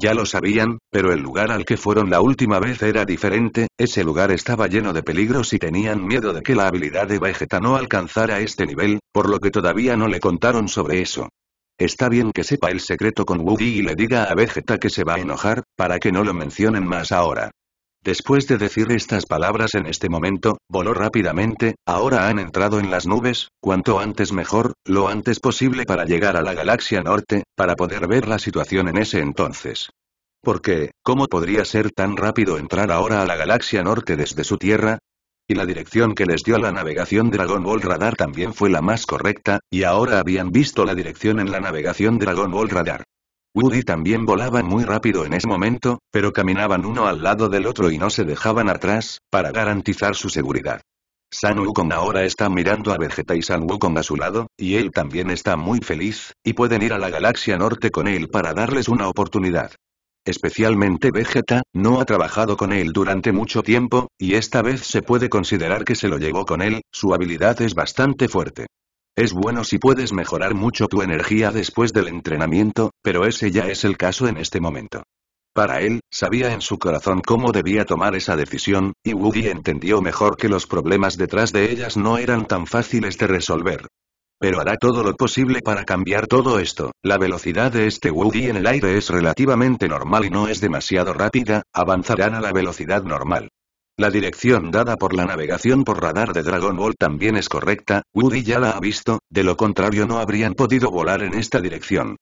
Ya lo sabían, pero el lugar al que fueron la última vez era diferente, ese lugar estaba lleno de peligros y tenían miedo de que la habilidad de Vegeta no alcanzara este nivel, por lo que todavía no le contaron sobre eso. Está bien que sepa el secreto con Woody y le diga a Vegeta que se va a enojar, para que no lo mencionen más ahora. Después de decir estas palabras en este momento, voló rápidamente, ahora han entrado en las nubes, cuanto antes mejor, lo antes posible para llegar a la galaxia norte, para poder ver la situación en ese entonces. Porque, ¿cómo podría ser tan rápido entrar ahora a la galaxia norte desde su Tierra? Y la dirección que les dio la navegación Dragon Ball Radar también fue la más correcta, y ahora habían visto la dirección en la navegación Dragon Ball Radar. Woody también volaba muy rápido en ese momento, pero caminaban uno al lado del otro y no se dejaban atrás, para garantizar su seguridad. San Wukong ahora está mirando a Vegeta y San Wukong a su lado, y él también está muy feliz, y pueden ir a la galaxia norte con él para darles una oportunidad. Especialmente Vegeta, no ha trabajado con él durante mucho tiempo, y esta vez se puede considerar que se lo llevó con él, su habilidad es bastante fuerte. Es bueno si puedes mejorar mucho tu energía después del entrenamiento, pero ese ya es el caso en este momento. Para él, sabía en su corazón cómo debía tomar esa decisión, y Woody entendió mejor que los problemas detrás de ellas no eran tan fáciles de resolver. Pero hará todo lo posible para cambiar todo esto. La velocidad de este Woody en el aire es relativamente normal y no es demasiado rápida, avanzarán a la velocidad normal. La dirección dada por la navegación por radar de Dragon Ball también es correcta, Woody ya la ha visto, de lo contrario no habrían podido volar en esta dirección.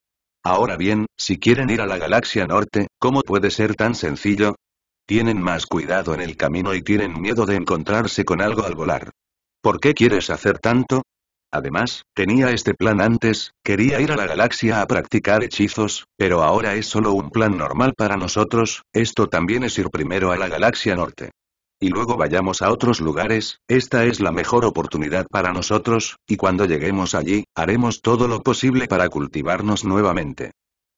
Ahora bien, si quieren ir a la galaxia norte, ¿cómo puede ser tan sencillo? Tienen más cuidado en el camino y tienen miedo de encontrarse con algo al volar. ¿Por qué quieres hacer tanto? Además, tenía este plan antes, quería ir a la galaxia a practicar hechizos, pero ahora es solo un plan normal para nosotros, esto también es ir primero a la galaxia norte y luego vayamos a otros lugares, esta es la mejor oportunidad para nosotros, y cuando lleguemos allí, haremos todo lo posible para cultivarnos nuevamente.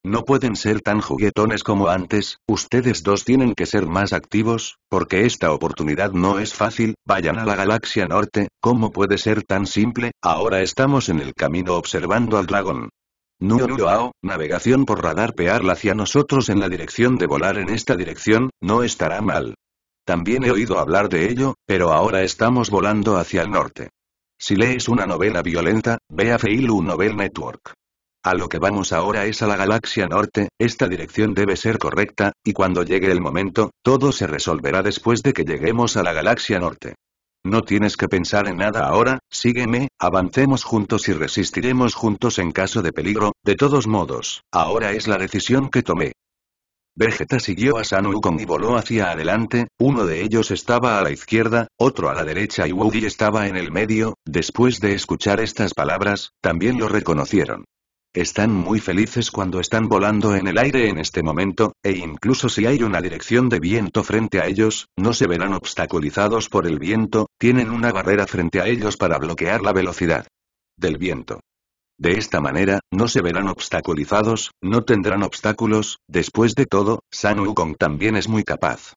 No pueden ser tan juguetones como antes, ustedes dos tienen que ser más activos, porque esta oportunidad no es fácil, vayan a la galaxia norte, ¿cómo puede ser tan simple? Ahora estamos en el camino observando al dragón. Ao, navegación por radar pearla hacia nosotros en la dirección de volar en esta dirección, no estará mal. También he oído hablar de ello, pero ahora estamos volando hacia el norte. Si lees una novela violenta, ve a Feilu Novel Network. A lo que vamos ahora es a la galaxia norte, esta dirección debe ser correcta, y cuando llegue el momento, todo se resolverá después de que lleguemos a la galaxia norte. No tienes que pensar en nada ahora, sígueme, avancemos juntos y resistiremos juntos en caso de peligro, de todos modos, ahora es la decisión que tomé. Vegeta siguió a San con y voló hacia adelante, uno de ellos estaba a la izquierda, otro a la derecha y Woody estaba en el medio, después de escuchar estas palabras, también lo reconocieron. Están muy felices cuando están volando en el aire en este momento, e incluso si hay una dirección de viento frente a ellos, no se verán obstaculizados por el viento, tienen una barrera frente a ellos para bloquear la velocidad del viento. De esta manera, no se verán obstaculizados, no tendrán obstáculos, después de todo, San Wukong también es muy capaz.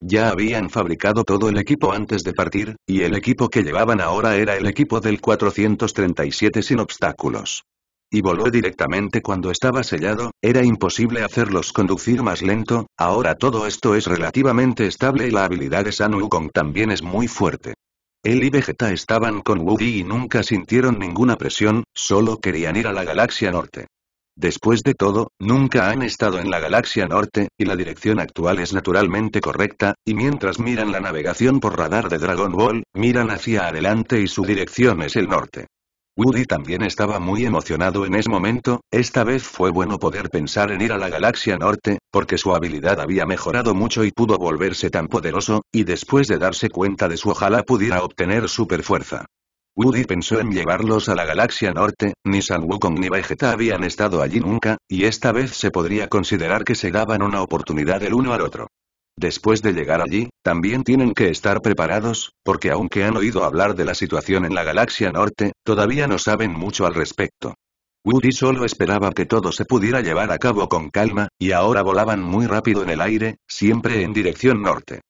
Ya habían fabricado todo el equipo antes de partir, y el equipo que llevaban ahora era el equipo del 437 sin obstáculos. Y voló directamente cuando estaba sellado, era imposible hacerlos conducir más lento, ahora todo esto es relativamente estable y la habilidad de San Wukong también es muy fuerte. Él y Vegeta estaban con Woody y nunca sintieron ninguna presión, solo querían ir a la galaxia norte. Después de todo, nunca han estado en la galaxia norte, y la dirección actual es naturalmente correcta, y mientras miran la navegación por radar de Dragon Ball, miran hacia adelante y su dirección es el norte. Woody también estaba muy emocionado en ese momento, esta vez fue bueno poder pensar en ir a la galaxia norte, porque su habilidad había mejorado mucho y pudo volverse tan poderoso, y después de darse cuenta de su ojalá pudiera obtener superfuerza. Woody pensó en llevarlos a la galaxia norte, ni San Wukong ni Vegeta habían estado allí nunca, y esta vez se podría considerar que se daban una oportunidad el uno al otro. Después de llegar allí, también tienen que estar preparados, porque aunque han oído hablar de la situación en la galaxia norte, todavía no saben mucho al respecto. Woody solo esperaba que todo se pudiera llevar a cabo con calma, y ahora volaban muy rápido en el aire, siempre en dirección norte.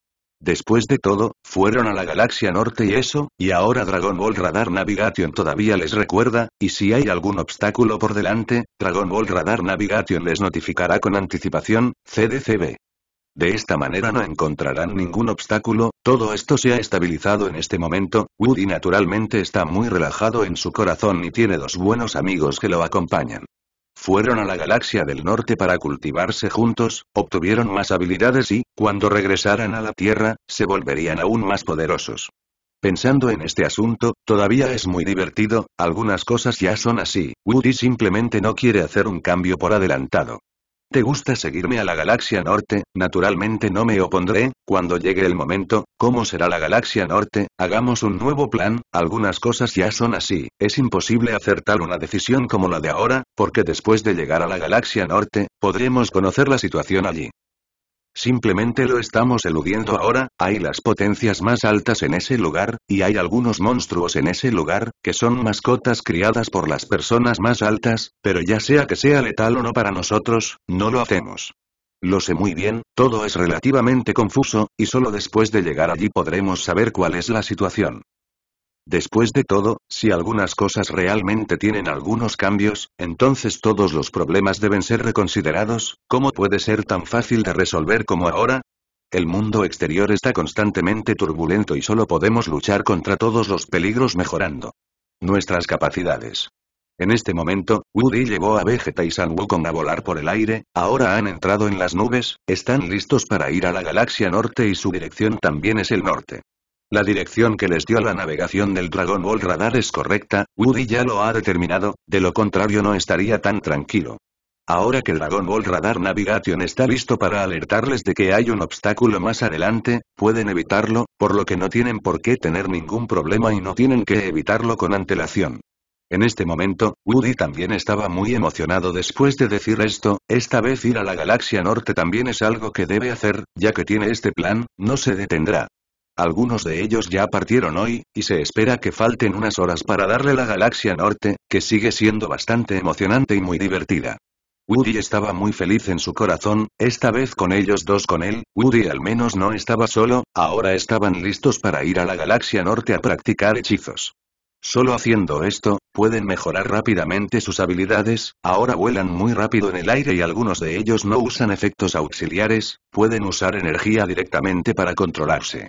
Después de todo, fueron a la galaxia norte y eso, y ahora Dragon Ball Radar Navigation todavía les recuerda, y si hay algún obstáculo por delante, Dragon Ball Radar Navigation les notificará con anticipación, CDCB. De esta manera no encontrarán ningún obstáculo, todo esto se ha estabilizado en este momento, Woody naturalmente está muy relajado en su corazón y tiene dos buenos amigos que lo acompañan. Fueron a la galaxia del norte para cultivarse juntos, obtuvieron más habilidades y, cuando regresaran a la Tierra, se volverían aún más poderosos. Pensando en este asunto, todavía es muy divertido, algunas cosas ya son así, Woody simplemente no quiere hacer un cambio por adelantado. ¿Te gusta seguirme a la galaxia norte? Naturalmente no me opondré, cuando llegue el momento, ¿cómo será la galaxia norte? Hagamos un nuevo plan, algunas cosas ya son así, es imposible acertar una decisión como la de ahora, porque después de llegar a la galaxia norte, podremos conocer la situación allí. Simplemente lo estamos eludiendo ahora, hay las potencias más altas en ese lugar, y hay algunos monstruos en ese lugar, que son mascotas criadas por las personas más altas, pero ya sea que sea letal o no para nosotros, no lo hacemos. Lo sé muy bien, todo es relativamente confuso, y solo después de llegar allí podremos saber cuál es la situación. Después de todo, si algunas cosas realmente tienen algunos cambios, entonces todos los problemas deben ser reconsiderados, ¿cómo puede ser tan fácil de resolver como ahora? El mundo exterior está constantemente turbulento y solo podemos luchar contra todos los peligros mejorando nuestras capacidades. En este momento, Woody llevó a Vegeta y San Wukong a volar por el aire, ahora han entrado en las nubes, están listos para ir a la galaxia norte y su dirección también es el norte. La dirección que les dio la navegación del Dragon Ball Radar es correcta, Woody ya lo ha determinado, de lo contrario no estaría tan tranquilo. Ahora que el Dragon Ball Radar Navigation está listo para alertarles de que hay un obstáculo más adelante, pueden evitarlo, por lo que no tienen por qué tener ningún problema y no tienen que evitarlo con antelación. En este momento, Woody también estaba muy emocionado después de decir esto, esta vez ir a la galaxia norte también es algo que debe hacer, ya que tiene este plan, no se detendrá. Algunos de ellos ya partieron hoy, y se espera que falten unas horas para darle la galaxia norte, que sigue siendo bastante emocionante y muy divertida. Woody estaba muy feliz en su corazón, esta vez con ellos dos con él, Woody al menos no estaba solo, ahora estaban listos para ir a la galaxia norte a practicar hechizos. Solo haciendo esto, pueden mejorar rápidamente sus habilidades, ahora vuelan muy rápido en el aire y algunos de ellos no usan efectos auxiliares, pueden usar energía directamente para controlarse.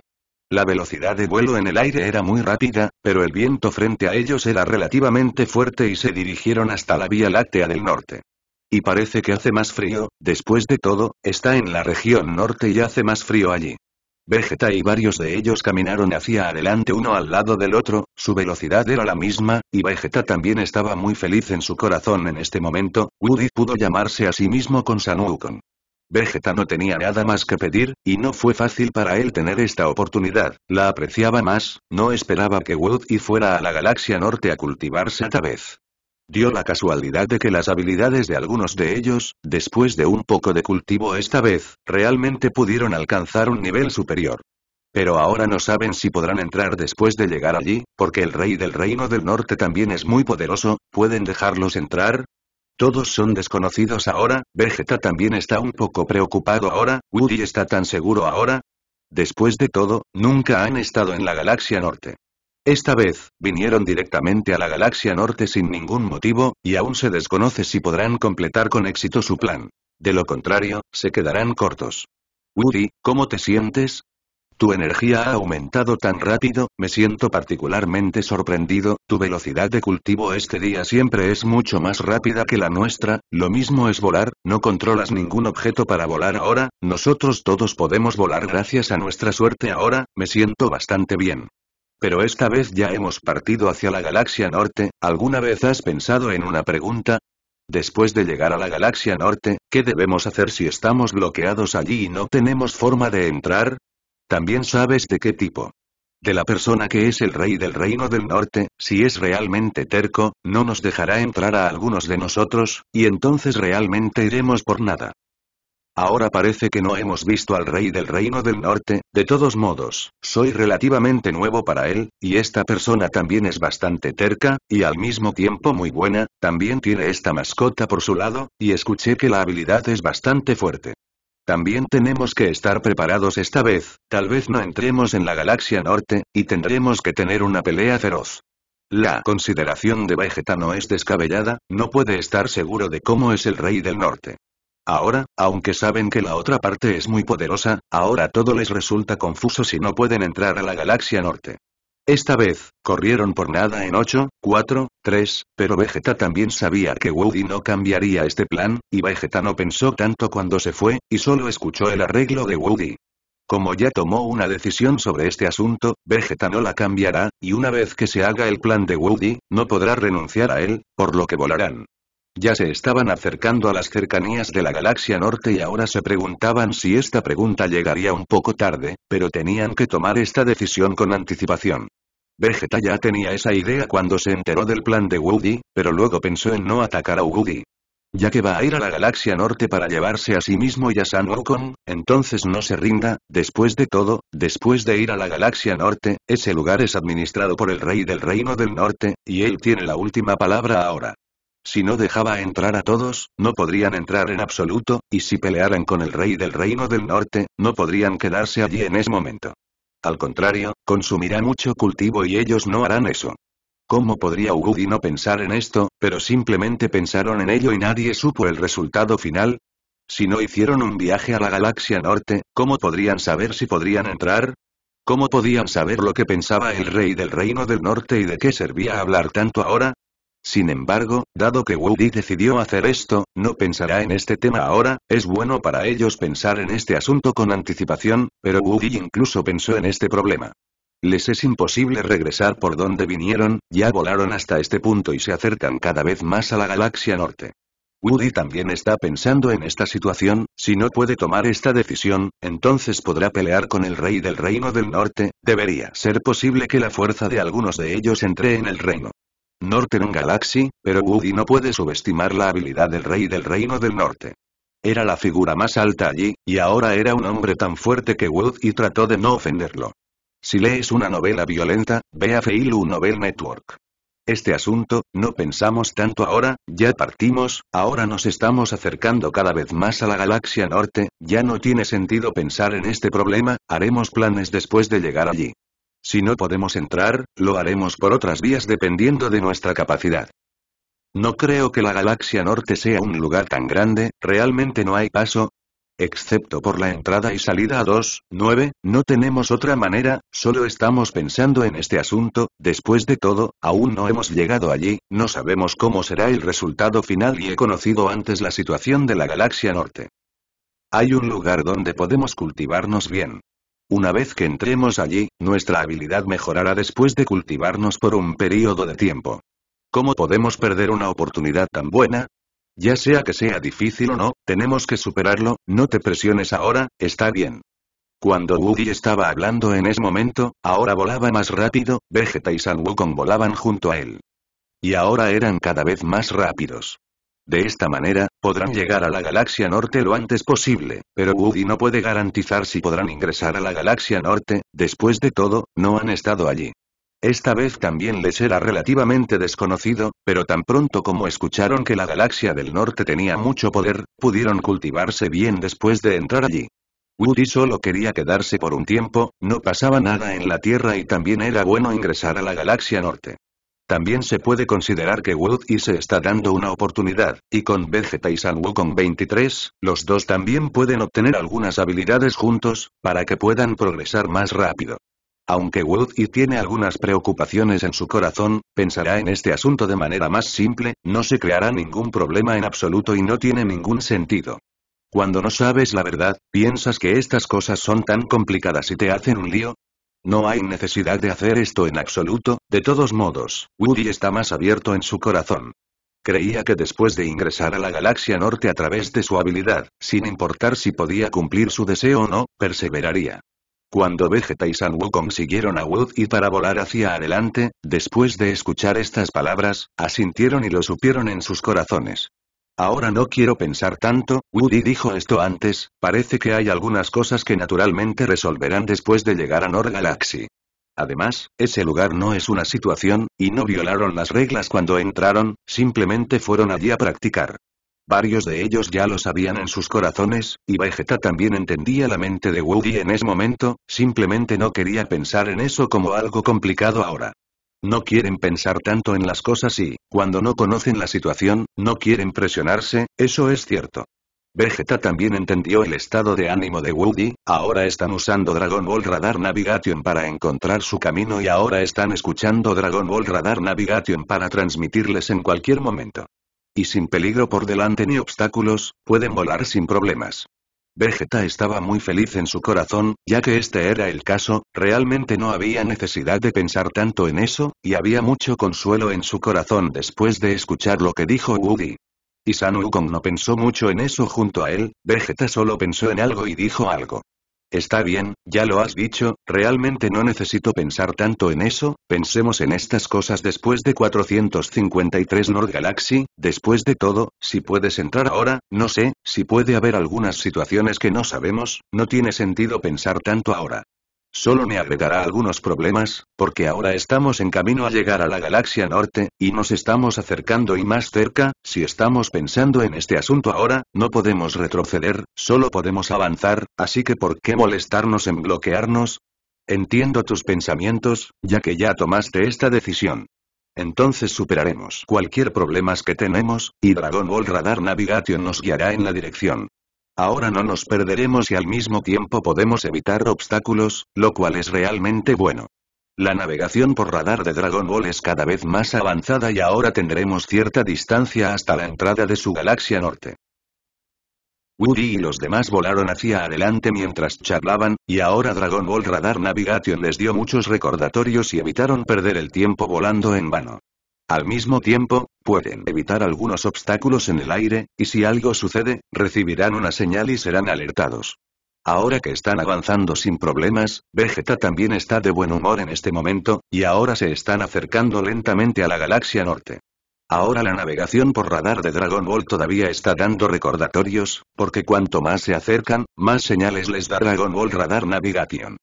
La velocidad de vuelo en el aire era muy rápida, pero el viento frente a ellos era relativamente fuerte y se dirigieron hasta la Vía Láctea del Norte. Y parece que hace más frío, después de todo, está en la región norte y hace más frío allí. Vegeta y varios de ellos caminaron hacia adelante uno al lado del otro, su velocidad era la misma, y Vegeta también estaba muy feliz en su corazón en este momento, Woody pudo llamarse a sí mismo con Sanwukong. Vegeta no tenía nada más que pedir, y no fue fácil para él tener esta oportunidad, la apreciaba más, no esperaba que Wood y fuera a la galaxia norte a cultivarse a vez. Dio la casualidad de que las habilidades de algunos de ellos, después de un poco de cultivo esta vez, realmente pudieron alcanzar un nivel superior. Pero ahora no saben si podrán entrar después de llegar allí, porque el rey del reino del norte también es muy poderoso, ¿pueden dejarlos entrar? Todos son desconocidos ahora, Vegeta también está un poco preocupado ahora, Woody está tan seguro ahora. Después de todo, nunca han estado en la galaxia norte. Esta vez, vinieron directamente a la galaxia norte sin ningún motivo, y aún se desconoce si podrán completar con éxito su plan. De lo contrario, se quedarán cortos. Woody, ¿cómo te sientes? Tu energía ha aumentado tan rápido, me siento particularmente sorprendido, tu velocidad de cultivo este día siempre es mucho más rápida que la nuestra, lo mismo es volar, no controlas ningún objeto para volar ahora, nosotros todos podemos volar gracias a nuestra suerte ahora, me siento bastante bien. Pero esta vez ya hemos partido hacia la galaxia norte, ¿alguna vez has pensado en una pregunta? Después de llegar a la galaxia norte, ¿qué debemos hacer si estamos bloqueados allí y no tenemos forma de entrar? También sabes de qué tipo. De la persona que es el rey del reino del norte, si es realmente terco, no nos dejará entrar a algunos de nosotros, y entonces realmente iremos por nada. Ahora parece que no hemos visto al rey del reino del norte, de todos modos, soy relativamente nuevo para él, y esta persona también es bastante terca, y al mismo tiempo muy buena, también tiene esta mascota por su lado, y escuché que la habilidad es bastante fuerte. También tenemos que estar preparados esta vez, tal vez no entremos en la galaxia norte, y tendremos que tener una pelea feroz. La consideración de Vegeta no es descabellada, no puede estar seguro de cómo es el rey del norte. Ahora, aunque saben que la otra parte es muy poderosa, ahora todo les resulta confuso si no pueden entrar a la galaxia norte. Esta vez, corrieron por nada en 8, 4, 3, pero Vegeta también sabía que Woody no cambiaría este plan, y Vegeta no pensó tanto cuando se fue, y solo escuchó el arreglo de Woody. Como ya tomó una decisión sobre este asunto, Vegeta no la cambiará, y una vez que se haga el plan de Woody, no podrá renunciar a él, por lo que volarán. Ya se estaban acercando a las cercanías de la galaxia norte y ahora se preguntaban si esta pregunta llegaría un poco tarde, pero tenían que tomar esta decisión con anticipación. Vegeta ya tenía esa idea cuando se enteró del plan de Woody, pero luego pensó en no atacar a Woody. Ya que va a ir a la galaxia norte para llevarse a sí mismo y a San Wukong, entonces no se rinda, después de todo, después de ir a la galaxia norte, ese lugar es administrado por el rey del reino del norte, y él tiene la última palabra ahora. Si no dejaba entrar a todos, no podrían entrar en absoluto, y si pelearan con el rey del reino del norte, no podrían quedarse allí en ese momento. Al contrario, consumirá mucho cultivo y ellos no harán eso. ¿Cómo podría Ugudi no pensar en esto, pero simplemente pensaron en ello y nadie supo el resultado final? Si no hicieron un viaje a la galaxia norte, ¿cómo podrían saber si podrían entrar? ¿Cómo podían saber lo que pensaba el rey del reino del norte y de qué servía hablar tanto ahora? Sin embargo, dado que Woody decidió hacer esto, no pensará en este tema ahora, es bueno para ellos pensar en este asunto con anticipación, pero Woody incluso pensó en este problema. Les es imposible regresar por donde vinieron, ya volaron hasta este punto y se acercan cada vez más a la galaxia norte. Woody también está pensando en esta situación, si no puede tomar esta decisión, entonces podrá pelear con el rey del reino del norte, debería ser posible que la fuerza de algunos de ellos entre en el reino un Galaxy, pero Woody no puede subestimar la habilidad del rey del reino del norte. Era la figura más alta allí, y ahora era un hombre tan fuerte que Woody trató de no ofenderlo. Si lees una novela violenta, ve a Feilu Novel Network. Este asunto, no pensamos tanto ahora, ya partimos, ahora nos estamos acercando cada vez más a la galaxia norte, ya no tiene sentido pensar en este problema, haremos planes después de llegar allí. Si no podemos entrar, lo haremos por otras vías dependiendo de nuestra capacidad. No creo que la galaxia norte sea un lugar tan grande, realmente no hay paso. Excepto por la entrada y salida a 2, 9, no tenemos otra manera, solo estamos pensando en este asunto, después de todo, aún no hemos llegado allí, no sabemos cómo será el resultado final y he conocido antes la situación de la galaxia norte. Hay un lugar donde podemos cultivarnos bien. Una vez que entremos allí, nuestra habilidad mejorará después de cultivarnos por un periodo de tiempo. ¿Cómo podemos perder una oportunidad tan buena? Ya sea que sea difícil o no, tenemos que superarlo, no te presiones ahora, está bien. Cuando Woody estaba hablando en ese momento, ahora volaba más rápido, Vegeta y San Wukong volaban junto a él. Y ahora eran cada vez más rápidos. De esta manera, podrán llegar a la galaxia norte lo antes posible, pero Woody no puede garantizar si podrán ingresar a la galaxia norte, después de todo, no han estado allí. Esta vez también les era relativamente desconocido, pero tan pronto como escucharon que la galaxia del norte tenía mucho poder, pudieron cultivarse bien después de entrar allí. Woody solo quería quedarse por un tiempo, no pasaba nada en la Tierra y también era bueno ingresar a la galaxia norte. También se puede considerar que Wood y se está dando una oportunidad, y con Vegeta y San con 23, los dos también pueden obtener algunas habilidades juntos, para que puedan progresar más rápido. Aunque Wood y tiene algunas preocupaciones en su corazón, pensará en este asunto de manera más simple, no se creará ningún problema en absoluto y no tiene ningún sentido. Cuando no sabes la verdad, piensas que estas cosas son tan complicadas y te hacen un lío, no hay necesidad de hacer esto en absoluto, de todos modos, Woody está más abierto en su corazón. Creía que después de ingresar a la galaxia norte a través de su habilidad, sin importar si podía cumplir su deseo o no, perseveraría. Cuando Vegeta y San Wu consiguieron a Woody para volar hacia adelante, después de escuchar estas palabras, asintieron y lo supieron en sus corazones. Ahora no quiero pensar tanto, Woody dijo esto antes, parece que hay algunas cosas que naturalmente resolverán después de llegar a Nor Galaxy. Además, ese lugar no es una situación, y no violaron las reglas cuando entraron, simplemente fueron allí a practicar. Varios de ellos ya lo sabían en sus corazones, y Vegeta también entendía la mente de Woody en ese momento, simplemente no quería pensar en eso como algo complicado ahora. No quieren pensar tanto en las cosas y, cuando no conocen la situación, no quieren presionarse, eso es cierto. Vegeta también entendió el estado de ánimo de Woody, ahora están usando Dragon Ball Radar Navigation para encontrar su camino y ahora están escuchando Dragon Ball Radar Navigation para transmitirles en cualquier momento. Y sin peligro por delante ni obstáculos, pueden volar sin problemas. Vegeta estaba muy feliz en su corazón, ya que este era el caso, realmente no había necesidad de pensar tanto en eso, y había mucho consuelo en su corazón después de escuchar lo que dijo Woody. Y San no pensó mucho en eso junto a él, Vegeta solo pensó en algo y dijo algo. Está bien, ya lo has dicho, realmente no necesito pensar tanto en eso, pensemos en estas cosas después de 453 Nord Galaxy, después de todo, si puedes entrar ahora, no sé, si puede haber algunas situaciones que no sabemos, no tiene sentido pensar tanto ahora. Solo me agregará algunos problemas, porque ahora estamos en camino a llegar a la galaxia norte, y nos estamos acercando y más cerca, si estamos pensando en este asunto ahora, no podemos retroceder, solo podemos avanzar, así que ¿por qué molestarnos en bloquearnos? Entiendo tus pensamientos, ya que ya tomaste esta decisión. Entonces superaremos cualquier problemas que tenemos, y Dragon Ball Radar Navigation nos guiará en la dirección. Ahora no nos perderemos y al mismo tiempo podemos evitar obstáculos, lo cual es realmente bueno. La navegación por radar de Dragon Ball es cada vez más avanzada y ahora tendremos cierta distancia hasta la entrada de su galaxia norte. Woody y los demás volaron hacia adelante mientras charlaban, y ahora Dragon Ball Radar Navigation les dio muchos recordatorios y evitaron perder el tiempo volando en vano. Al mismo tiempo, pueden evitar algunos obstáculos en el aire, y si algo sucede, recibirán una señal y serán alertados. Ahora que están avanzando sin problemas, Vegeta también está de buen humor en este momento, y ahora se están acercando lentamente a la galaxia norte. Ahora la navegación por radar de Dragon Ball todavía está dando recordatorios, porque cuanto más se acercan, más señales les da Dragon Ball Radar Navigation.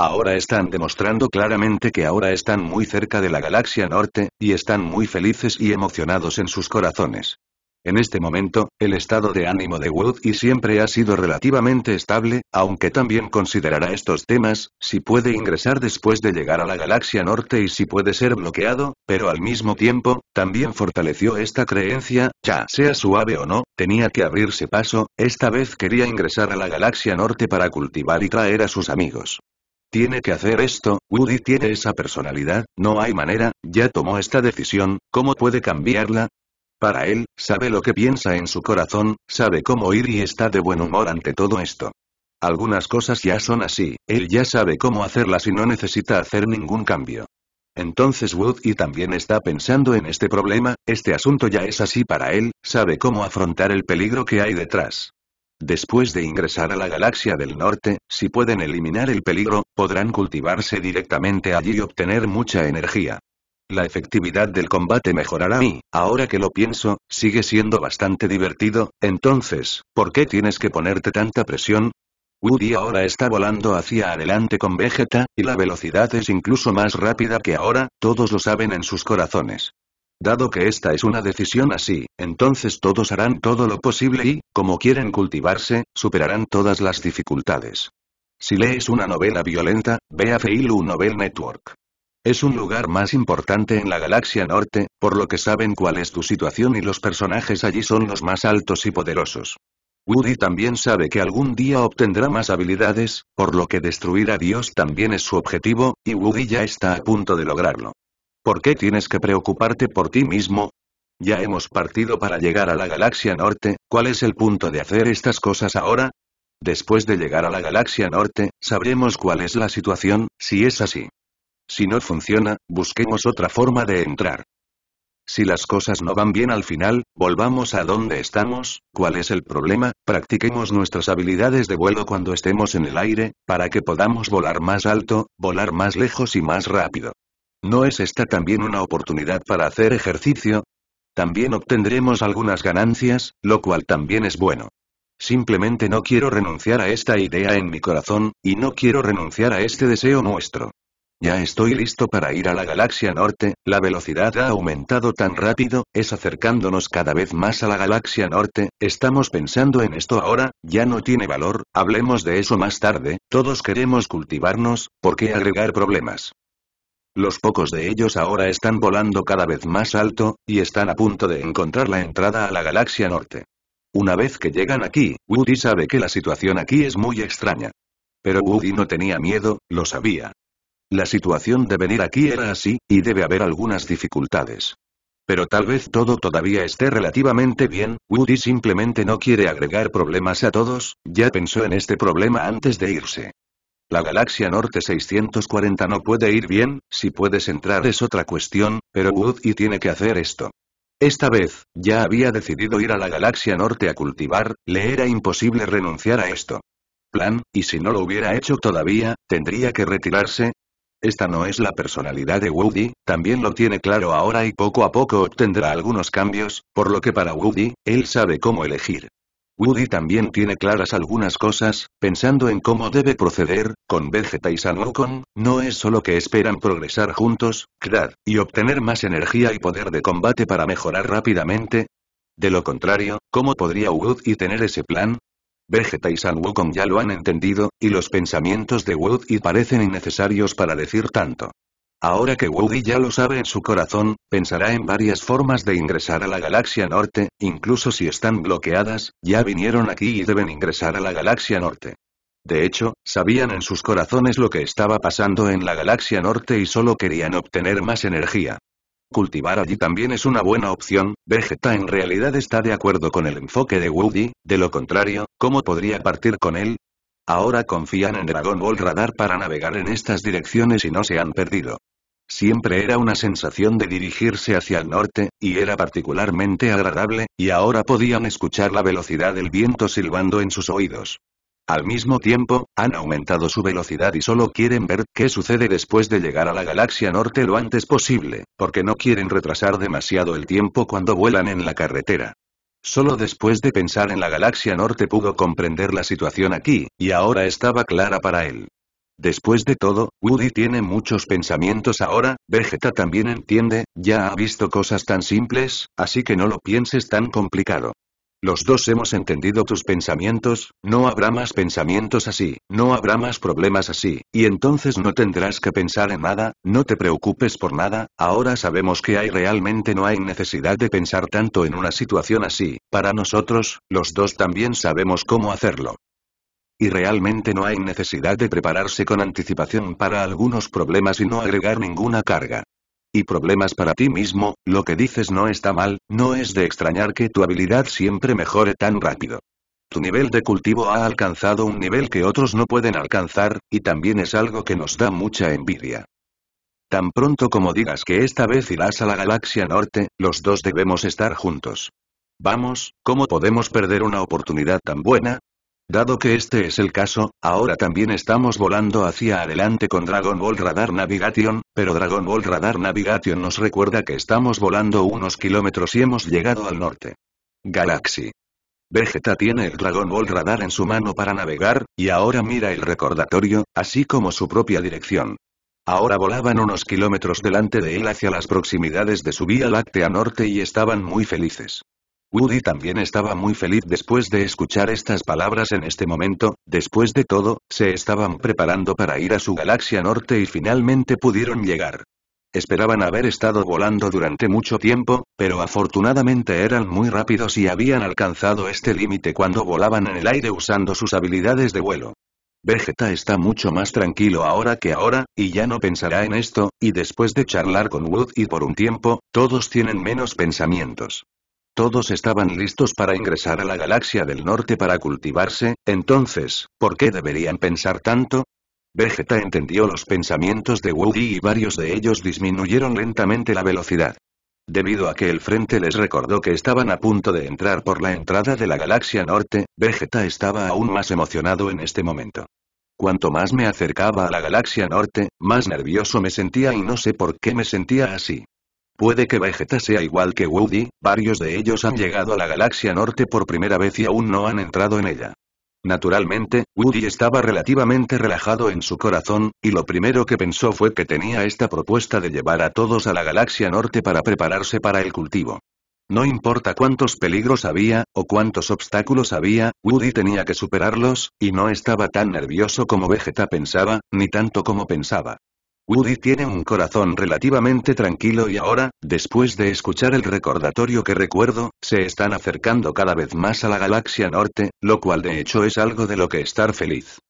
Ahora están demostrando claramente que ahora están muy cerca de la galaxia norte, y están muy felices y emocionados en sus corazones. En este momento, el estado de ánimo de Wood y siempre ha sido relativamente estable, aunque también considerará estos temas, si puede ingresar después de llegar a la galaxia norte y si puede ser bloqueado, pero al mismo tiempo, también fortaleció esta creencia, ya sea suave o no, tenía que abrirse paso, esta vez quería ingresar a la galaxia norte para cultivar y traer a sus amigos. Tiene que hacer esto, Woody tiene esa personalidad, no hay manera, ya tomó esta decisión, ¿cómo puede cambiarla? Para él, sabe lo que piensa en su corazón, sabe cómo ir y está de buen humor ante todo esto. Algunas cosas ya son así, él ya sabe cómo hacerlas y no necesita hacer ningún cambio. Entonces Woody también está pensando en este problema, este asunto ya es así para él, sabe cómo afrontar el peligro que hay detrás. Después de ingresar a la galaxia del norte, si pueden eliminar el peligro, podrán cultivarse directamente allí y obtener mucha energía. La efectividad del combate mejorará y, ahora que lo pienso, sigue siendo bastante divertido, entonces, ¿por qué tienes que ponerte tanta presión? Woody ahora está volando hacia adelante con Vegeta, y la velocidad es incluso más rápida que ahora, todos lo saben en sus corazones. Dado que esta es una decisión así, entonces todos harán todo lo posible y, como quieren cultivarse, superarán todas las dificultades. Si lees una novela violenta, ve a Feilu Novel Network. Es un lugar más importante en la galaxia norte, por lo que saben cuál es tu situación y los personajes allí son los más altos y poderosos. Woody también sabe que algún día obtendrá más habilidades, por lo que destruir a Dios también es su objetivo, y Woody ya está a punto de lograrlo. ¿Por qué tienes que preocuparte por ti mismo? Ya hemos partido para llegar a la galaxia norte, ¿cuál es el punto de hacer estas cosas ahora? Después de llegar a la galaxia norte, sabremos cuál es la situación, si es así. Si no funciona, busquemos otra forma de entrar. Si las cosas no van bien al final, volvamos a donde estamos, ¿cuál es el problema? Practiquemos nuestras habilidades de vuelo cuando estemos en el aire, para que podamos volar más alto, volar más lejos y más rápido. ¿No es esta también una oportunidad para hacer ejercicio? También obtendremos algunas ganancias, lo cual también es bueno. Simplemente no quiero renunciar a esta idea en mi corazón, y no quiero renunciar a este deseo nuestro. Ya estoy listo para ir a la galaxia norte, la velocidad ha aumentado tan rápido, es acercándonos cada vez más a la galaxia norte, estamos pensando en esto ahora, ya no tiene valor, hablemos de eso más tarde, todos queremos cultivarnos, ¿por qué agregar problemas? Los pocos de ellos ahora están volando cada vez más alto, y están a punto de encontrar la entrada a la galaxia norte. Una vez que llegan aquí, Woody sabe que la situación aquí es muy extraña. Pero Woody no tenía miedo, lo sabía. La situación de venir aquí era así, y debe haber algunas dificultades. Pero tal vez todo todavía esté relativamente bien, Woody simplemente no quiere agregar problemas a todos, ya pensó en este problema antes de irse. La galaxia norte 640 no puede ir bien, si puedes entrar es otra cuestión, pero Woody tiene que hacer esto. Esta vez, ya había decidido ir a la galaxia norte a cultivar, le era imposible renunciar a esto. Plan, y si no lo hubiera hecho todavía, tendría que retirarse. Esta no es la personalidad de Woody, también lo tiene claro ahora y poco a poco obtendrá algunos cambios, por lo que para Woody, él sabe cómo elegir. Woody también tiene claras algunas cosas, pensando en cómo debe proceder, con Vegeta y San Wukong, no es solo que esperan progresar juntos, crear, y obtener más energía y poder de combate para mejorar rápidamente. De lo contrario, ¿cómo podría Woody tener ese plan? Vegeta y San Wukong ya lo han entendido, y los pensamientos de Woody parecen innecesarios para decir tanto. Ahora que Woody ya lo sabe en su corazón, pensará en varias formas de ingresar a la galaxia norte, incluso si están bloqueadas, ya vinieron aquí y deben ingresar a la galaxia norte. De hecho, sabían en sus corazones lo que estaba pasando en la galaxia norte y solo querían obtener más energía. Cultivar allí también es una buena opción, Vegeta en realidad está de acuerdo con el enfoque de Woody, de lo contrario, ¿cómo podría partir con él? Ahora confían en Dragon Ball Radar para navegar en estas direcciones y no se han perdido. Siempre era una sensación de dirigirse hacia el norte, y era particularmente agradable, y ahora podían escuchar la velocidad del viento silbando en sus oídos. Al mismo tiempo, han aumentado su velocidad y solo quieren ver qué sucede después de llegar a la galaxia norte lo antes posible, porque no quieren retrasar demasiado el tiempo cuando vuelan en la carretera. Solo después de pensar en la galaxia norte pudo comprender la situación aquí, y ahora estaba clara para él. Después de todo, Woody tiene muchos pensamientos ahora, Vegeta también entiende, ya ha visto cosas tan simples, así que no lo pienses tan complicado. Los dos hemos entendido tus pensamientos, no habrá más pensamientos así, no habrá más problemas así, y entonces no tendrás que pensar en nada, no te preocupes por nada, ahora sabemos que hay realmente no hay necesidad de pensar tanto en una situación así, para nosotros, los dos también sabemos cómo hacerlo. Y realmente no hay necesidad de prepararse con anticipación para algunos problemas y no agregar ninguna carga y problemas para ti mismo, lo que dices no está mal, no es de extrañar que tu habilidad siempre mejore tan rápido. Tu nivel de cultivo ha alcanzado un nivel que otros no pueden alcanzar, y también es algo que nos da mucha envidia. Tan pronto como digas que esta vez irás a la galaxia norte, los dos debemos estar juntos. Vamos, ¿cómo podemos perder una oportunidad tan buena? Dado que este es el caso, ahora también estamos volando hacia adelante con Dragon Ball Radar Navigation, pero Dragon Ball Radar Navigation nos recuerda que estamos volando unos kilómetros y hemos llegado al norte. Galaxy. Vegeta tiene el Dragon Ball Radar en su mano para navegar, y ahora mira el recordatorio, así como su propia dirección. Ahora volaban unos kilómetros delante de él hacia las proximidades de su Vía Láctea Norte y estaban muy felices. Woody también estaba muy feliz después de escuchar estas palabras en este momento, después de todo, se estaban preparando para ir a su galaxia norte y finalmente pudieron llegar. Esperaban haber estado volando durante mucho tiempo, pero afortunadamente eran muy rápidos y habían alcanzado este límite cuando volaban en el aire usando sus habilidades de vuelo. Vegeta está mucho más tranquilo ahora que ahora, y ya no pensará en esto, y después de charlar con Wood y por un tiempo, todos tienen menos pensamientos. Todos estaban listos para ingresar a la galaxia del norte para cultivarse, entonces, ¿por qué deberían pensar tanto? Vegeta entendió los pensamientos de Woody y varios de ellos disminuyeron lentamente la velocidad. Debido a que el frente les recordó que estaban a punto de entrar por la entrada de la galaxia norte, Vegeta estaba aún más emocionado en este momento. Cuanto más me acercaba a la galaxia norte, más nervioso me sentía y no sé por qué me sentía así. Puede que Vegeta sea igual que Woody, varios de ellos han llegado a la galaxia norte por primera vez y aún no han entrado en ella. Naturalmente, Woody estaba relativamente relajado en su corazón, y lo primero que pensó fue que tenía esta propuesta de llevar a todos a la galaxia norte para prepararse para el cultivo. No importa cuántos peligros había, o cuántos obstáculos había, Woody tenía que superarlos, y no estaba tan nervioso como Vegeta pensaba, ni tanto como pensaba. Woody tiene un corazón relativamente tranquilo y ahora, después de escuchar el recordatorio que recuerdo, se están acercando cada vez más a la galaxia norte, lo cual de hecho es algo de lo que estar feliz.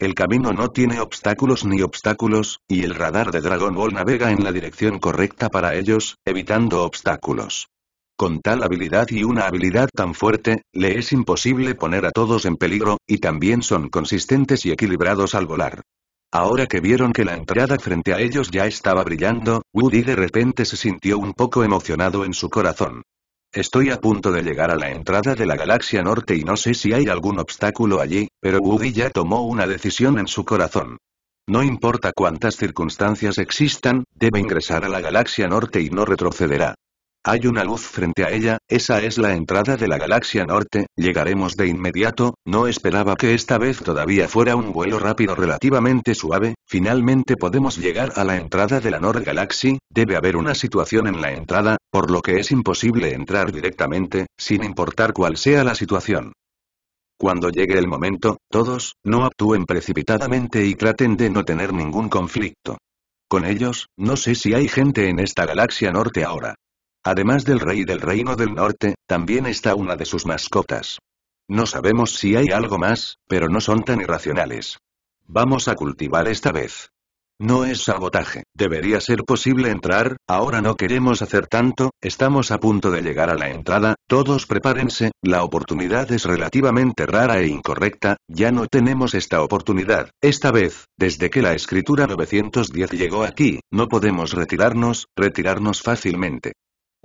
El camino no tiene obstáculos ni obstáculos, y el radar de Dragon Ball navega en la dirección correcta para ellos, evitando obstáculos. Con tal habilidad y una habilidad tan fuerte, le es imposible poner a todos en peligro, y también son consistentes y equilibrados al volar. Ahora que vieron que la entrada frente a ellos ya estaba brillando, Woody de repente se sintió un poco emocionado en su corazón. Estoy a punto de llegar a la entrada de la galaxia norte y no sé si hay algún obstáculo allí, pero Woody ya tomó una decisión en su corazón. No importa cuántas circunstancias existan, debe ingresar a la galaxia norte y no retrocederá. Hay una luz frente a ella, esa es la entrada de la galaxia norte, llegaremos de inmediato, no esperaba que esta vez todavía fuera un vuelo rápido relativamente suave, finalmente podemos llegar a la entrada de la Nord Galaxy, debe haber una situación en la entrada, por lo que es imposible entrar directamente, sin importar cuál sea la situación. Cuando llegue el momento, todos, no actúen precipitadamente y traten de no tener ningún conflicto. Con ellos, no sé si hay gente en esta galaxia norte ahora. Además del rey del Reino del Norte, también está una de sus mascotas. No sabemos si hay algo más, pero no son tan irracionales. Vamos a cultivar esta vez. No es sabotaje, debería ser posible entrar, ahora no queremos hacer tanto, estamos a punto de llegar a la entrada, todos prepárense, la oportunidad es relativamente rara e incorrecta, ya no tenemos esta oportunidad, esta vez, desde que la escritura 910 llegó aquí, no podemos retirarnos, retirarnos fácilmente.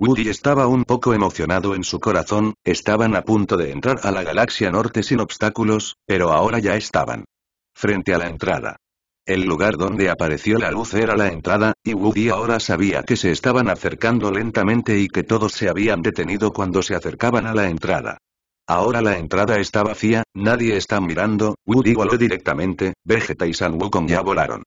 Woody estaba un poco emocionado en su corazón, estaban a punto de entrar a la galaxia norte sin obstáculos, pero ahora ya estaban. Frente a la entrada. El lugar donde apareció la luz era la entrada, y Woody ahora sabía que se estaban acercando lentamente y que todos se habían detenido cuando se acercaban a la entrada. Ahora la entrada está vacía, nadie está mirando, Woody voló directamente, Vegeta y San con ya volaron.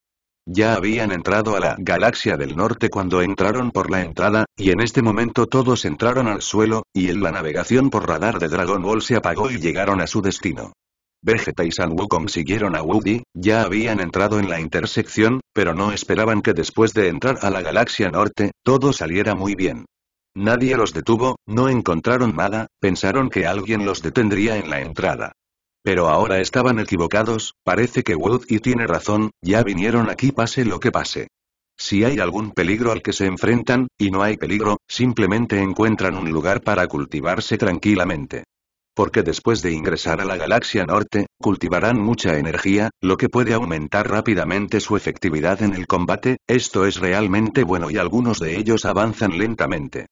Ya habían entrado a la galaxia del norte cuando entraron por la entrada, y en este momento todos entraron al suelo, y en la navegación por radar de Dragon Ball se apagó y llegaron a su destino. Vegeta y San Wukong siguieron a Woody, ya habían entrado en la intersección, pero no esperaban que después de entrar a la galaxia norte, todo saliera muy bien. Nadie los detuvo, no encontraron nada, pensaron que alguien los detendría en la entrada. Pero ahora estaban equivocados, parece que Wood y tiene razón, ya vinieron aquí pase lo que pase. Si hay algún peligro al que se enfrentan, y no hay peligro, simplemente encuentran un lugar para cultivarse tranquilamente. Porque después de ingresar a la galaxia norte, cultivarán mucha energía, lo que puede aumentar rápidamente su efectividad en el combate, esto es realmente bueno y algunos de ellos avanzan lentamente.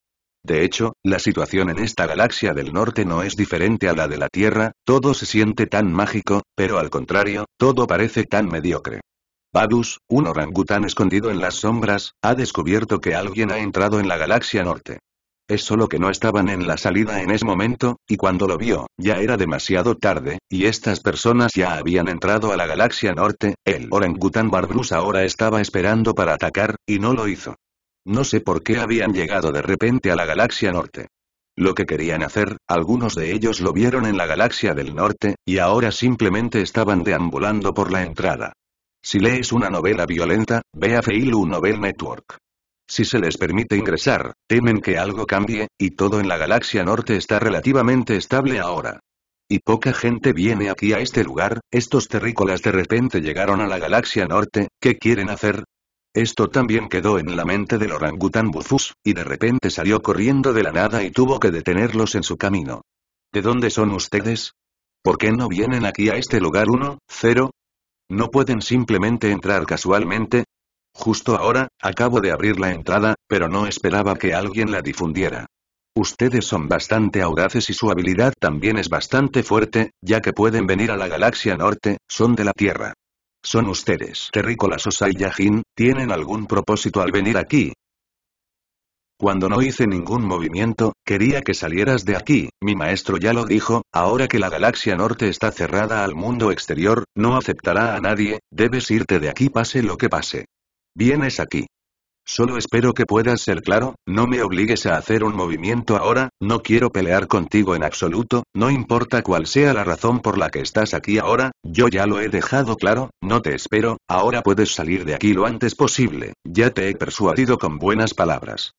De hecho, la situación en esta galaxia del norte no es diferente a la de la Tierra, todo se siente tan mágico, pero al contrario, todo parece tan mediocre. Badus, un orangután escondido en las sombras, ha descubierto que alguien ha entrado en la galaxia norte. Es solo que no estaban en la salida en ese momento, y cuando lo vio, ya era demasiado tarde, y estas personas ya habían entrado a la galaxia norte, el orangután Barbrus ahora estaba esperando para atacar, y no lo hizo. No sé por qué habían llegado de repente a la galaxia norte. Lo que querían hacer, algunos de ellos lo vieron en la galaxia del norte, y ahora simplemente estaban deambulando por la entrada. Si lees una novela violenta, ve a Feilu Novel Network. Si se les permite ingresar, temen que algo cambie, y todo en la galaxia norte está relativamente estable ahora. Y poca gente viene aquí a este lugar, estos terrícolas de repente llegaron a la galaxia norte, ¿qué quieren hacer? Esto también quedó en la mente del orangután Bufus, y de repente salió corriendo de la nada y tuvo que detenerlos en su camino. ¿De dónde son ustedes? ¿Por qué no vienen aquí a este lugar 1, 0? ¿No pueden simplemente entrar casualmente? Justo ahora, acabo de abrir la entrada, pero no esperaba que alguien la difundiera. Ustedes son bastante audaces y su habilidad también es bastante fuerte, ya que pueden venir a la galaxia norte, son de la Tierra. ¿Son ustedes terrícolas Sosa y Yajin? ¿Tienen algún propósito al venir aquí? Cuando no hice ningún movimiento, quería que salieras de aquí, mi maestro ya lo dijo, ahora que la galaxia norte está cerrada al mundo exterior, no aceptará a nadie, debes irte de aquí pase lo que pase. Vienes aquí, Solo espero que puedas ser claro, no me obligues a hacer un movimiento ahora, no quiero pelear contigo en absoluto, no importa cuál sea la razón por la que estás aquí ahora, yo ya lo he dejado claro, no te espero, ahora puedes salir de aquí lo antes posible, ya te he persuadido con buenas palabras.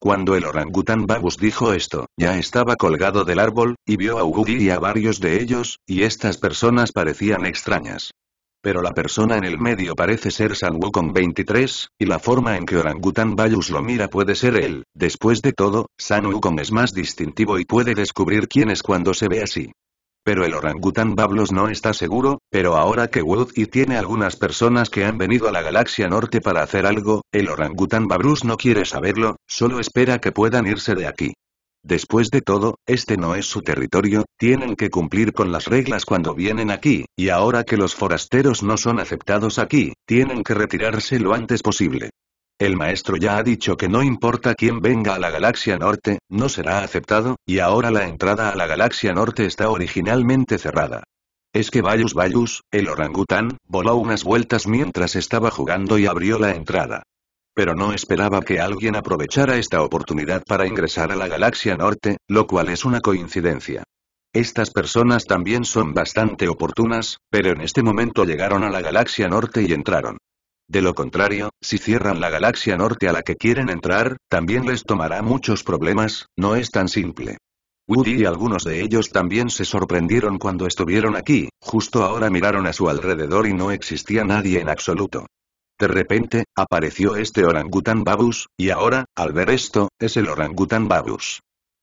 Cuando el orangután Babus dijo esto, ya estaba colgado del árbol, y vio a Ugudi y a varios de ellos, y estas personas parecían extrañas. Pero la persona en el medio parece ser San Wukong 23, y la forma en que Orangutan Bayus lo mira puede ser él. Después de todo, San Wukong es más distintivo y puede descubrir quién es cuando se ve así. Pero el Orangutan Bablos no está seguro, pero ahora que y tiene algunas personas que han venido a la galaxia norte para hacer algo, el Orangutan Babrus no quiere saberlo, solo espera que puedan irse de aquí. Después de todo, este no es su territorio, tienen que cumplir con las reglas cuando vienen aquí, y ahora que los forasteros no son aceptados aquí, tienen que retirarse lo antes posible. El maestro ya ha dicho que no importa quién venga a la galaxia norte, no será aceptado, y ahora la entrada a la galaxia norte está originalmente cerrada. Es que Bayus Bayus, el orangután, voló unas vueltas mientras estaba jugando y abrió la entrada. Pero no esperaba que alguien aprovechara esta oportunidad para ingresar a la galaxia norte, lo cual es una coincidencia. Estas personas también son bastante oportunas, pero en este momento llegaron a la galaxia norte y entraron. De lo contrario, si cierran la galaxia norte a la que quieren entrar, también les tomará muchos problemas, no es tan simple. Woody y algunos de ellos también se sorprendieron cuando estuvieron aquí, justo ahora miraron a su alrededor y no existía nadie en absoluto. De repente, apareció este orangután babus, y ahora, al ver esto, es el orangután babus.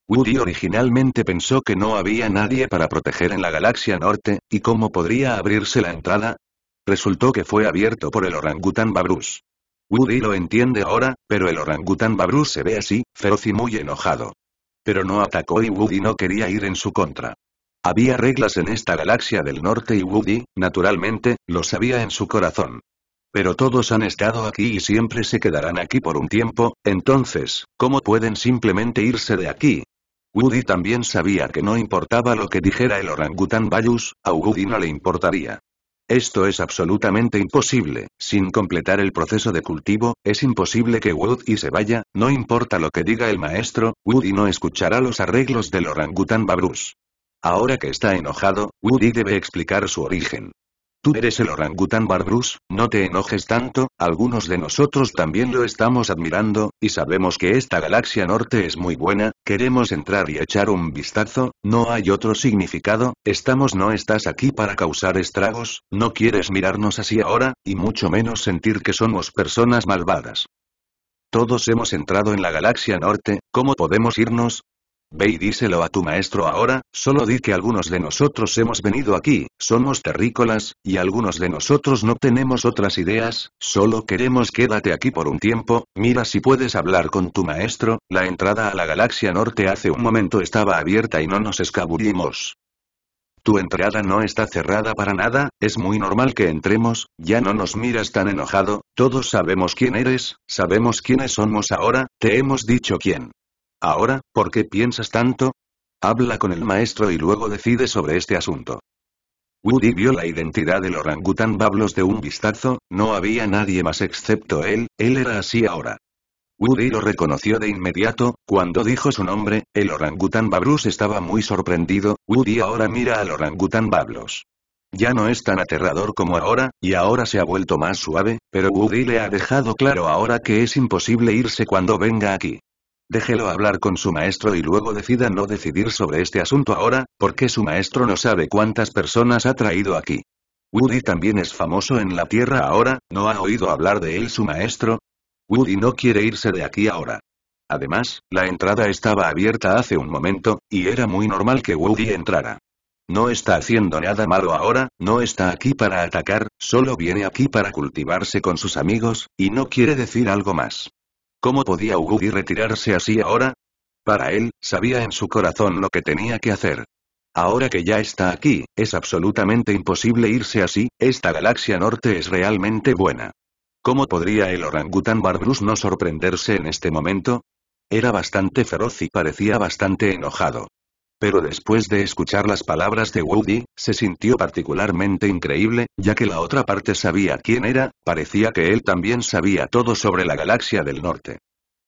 Woody originalmente pensó que no había nadie para proteger en la galaxia norte, y cómo podría abrirse la entrada. Resultó que fue abierto por el orangután babus. Woody lo entiende ahora, pero el orangután Babus se ve así, feroz y muy enojado. Pero no atacó y Woody no quería ir en su contra. Había reglas en esta galaxia del norte y Woody, naturalmente, lo sabía en su corazón. Pero todos han estado aquí y siempre se quedarán aquí por un tiempo, entonces, ¿cómo pueden simplemente irse de aquí? Woody también sabía que no importaba lo que dijera el orangután Bayus, a Woody no le importaría. Esto es absolutamente imposible, sin completar el proceso de cultivo, es imposible que Woody se vaya, no importa lo que diga el maestro, Woody no escuchará los arreglos del orangután Babrus. Ahora que está enojado, Woody debe explicar su origen. Tú eres el orangután Barbrus, no te enojes tanto, algunos de nosotros también lo estamos admirando, y sabemos que esta galaxia norte es muy buena, queremos entrar y echar un vistazo, no hay otro significado, estamos no estás aquí para causar estragos, no quieres mirarnos así ahora, y mucho menos sentir que somos personas malvadas. Todos hemos entrado en la galaxia norte, ¿cómo podemos irnos? Ve y díselo a tu maestro ahora, solo di que algunos de nosotros hemos venido aquí, somos terrícolas, y algunos de nosotros no tenemos otras ideas, solo queremos quédate aquí por un tiempo, mira si puedes hablar con tu maestro, la entrada a la galaxia norte hace un momento estaba abierta y no nos escabullimos. Tu entrada no está cerrada para nada, es muy normal que entremos, ya no nos miras tan enojado, todos sabemos quién eres, sabemos quiénes somos ahora, te hemos dicho quién. Ahora, ¿por qué piensas tanto? Habla con el maestro y luego decide sobre este asunto. Woody vio la identidad del orangután Bablos de un vistazo, no había nadie más excepto él, él era así ahora. Woody lo reconoció de inmediato, cuando dijo su nombre, el orangután Babrus estaba muy sorprendido, Woody ahora mira al orangután Bablos. Ya no es tan aterrador como ahora, y ahora se ha vuelto más suave, pero Woody le ha dejado claro ahora que es imposible irse cuando venga aquí. Déjelo hablar con su maestro y luego decida no decidir sobre este asunto ahora, porque su maestro no sabe cuántas personas ha traído aquí. Woody también es famoso en la Tierra ahora, ¿no ha oído hablar de él su maestro? Woody no quiere irse de aquí ahora. Además, la entrada estaba abierta hace un momento, y era muy normal que Woody entrara. No está haciendo nada malo ahora, no está aquí para atacar, solo viene aquí para cultivarse con sus amigos, y no quiere decir algo más. ¿Cómo podía Ugugi retirarse así ahora? Para él, sabía en su corazón lo que tenía que hacer. Ahora que ya está aquí, es absolutamente imposible irse así, esta galaxia norte es realmente buena. ¿Cómo podría el orangután Barbrus no sorprenderse en este momento? Era bastante feroz y parecía bastante enojado. Pero después de escuchar las palabras de Woody, se sintió particularmente increíble, ya que la otra parte sabía quién era, parecía que él también sabía todo sobre la galaxia del norte.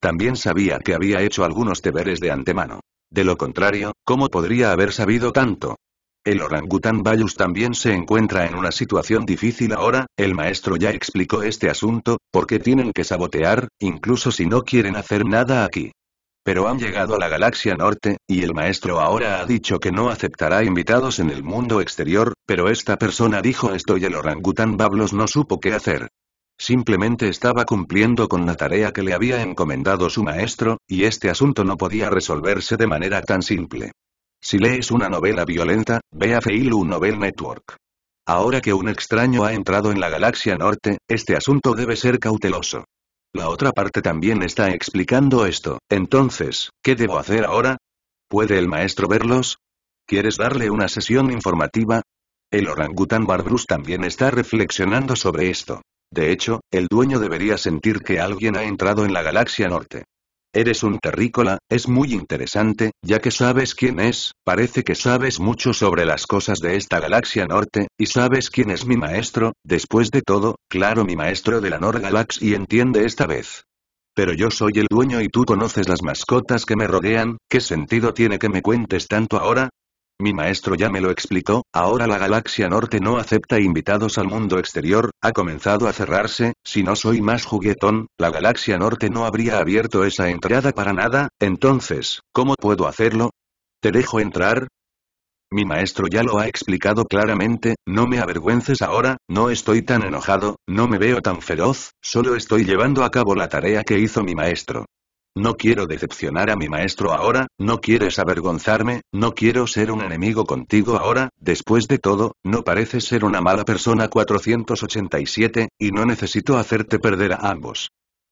También sabía que había hecho algunos deberes de antemano. De lo contrario, ¿cómo podría haber sabido tanto? El orangután Bayus también se encuentra en una situación difícil ahora, el maestro ya explicó este asunto, porque tienen que sabotear, incluso si no quieren hacer nada aquí. Pero han llegado a la galaxia norte, y el maestro ahora ha dicho que no aceptará invitados en el mundo exterior, pero esta persona dijo esto y el orangután Bablos no supo qué hacer. Simplemente estaba cumpliendo con la tarea que le había encomendado su maestro, y este asunto no podía resolverse de manera tan simple. Si lees una novela violenta, ve a Feilu Novel Network. Ahora que un extraño ha entrado en la galaxia norte, este asunto debe ser cauteloso. La otra parte también está explicando esto. Entonces, ¿qué debo hacer ahora? ¿Puede el maestro verlos? ¿Quieres darle una sesión informativa? El orangután Barbrus también está reflexionando sobre esto. De hecho, el dueño debería sentir que alguien ha entrado en la galaxia norte. Eres un terrícola, es muy interesante, ya que sabes quién es, parece que sabes mucho sobre las cosas de esta galaxia norte, y sabes quién es mi maestro, después de todo, claro mi maestro de la Norgalax y entiende esta vez. Pero yo soy el dueño y tú conoces las mascotas que me rodean, ¿qué sentido tiene que me cuentes tanto ahora? Mi maestro ya me lo explicó, ahora la galaxia norte no acepta invitados al mundo exterior, ha comenzado a cerrarse, si no soy más juguetón, la galaxia norte no habría abierto esa entrada para nada, entonces, ¿cómo puedo hacerlo? ¿Te dejo entrar? Mi maestro ya lo ha explicado claramente, no me avergüences ahora, no estoy tan enojado, no me veo tan feroz, solo estoy llevando a cabo la tarea que hizo mi maestro. No quiero decepcionar a mi maestro ahora, no quieres avergonzarme, no quiero ser un enemigo contigo ahora, después de todo, no pareces ser una mala persona 487, y no necesito hacerte perder a ambos.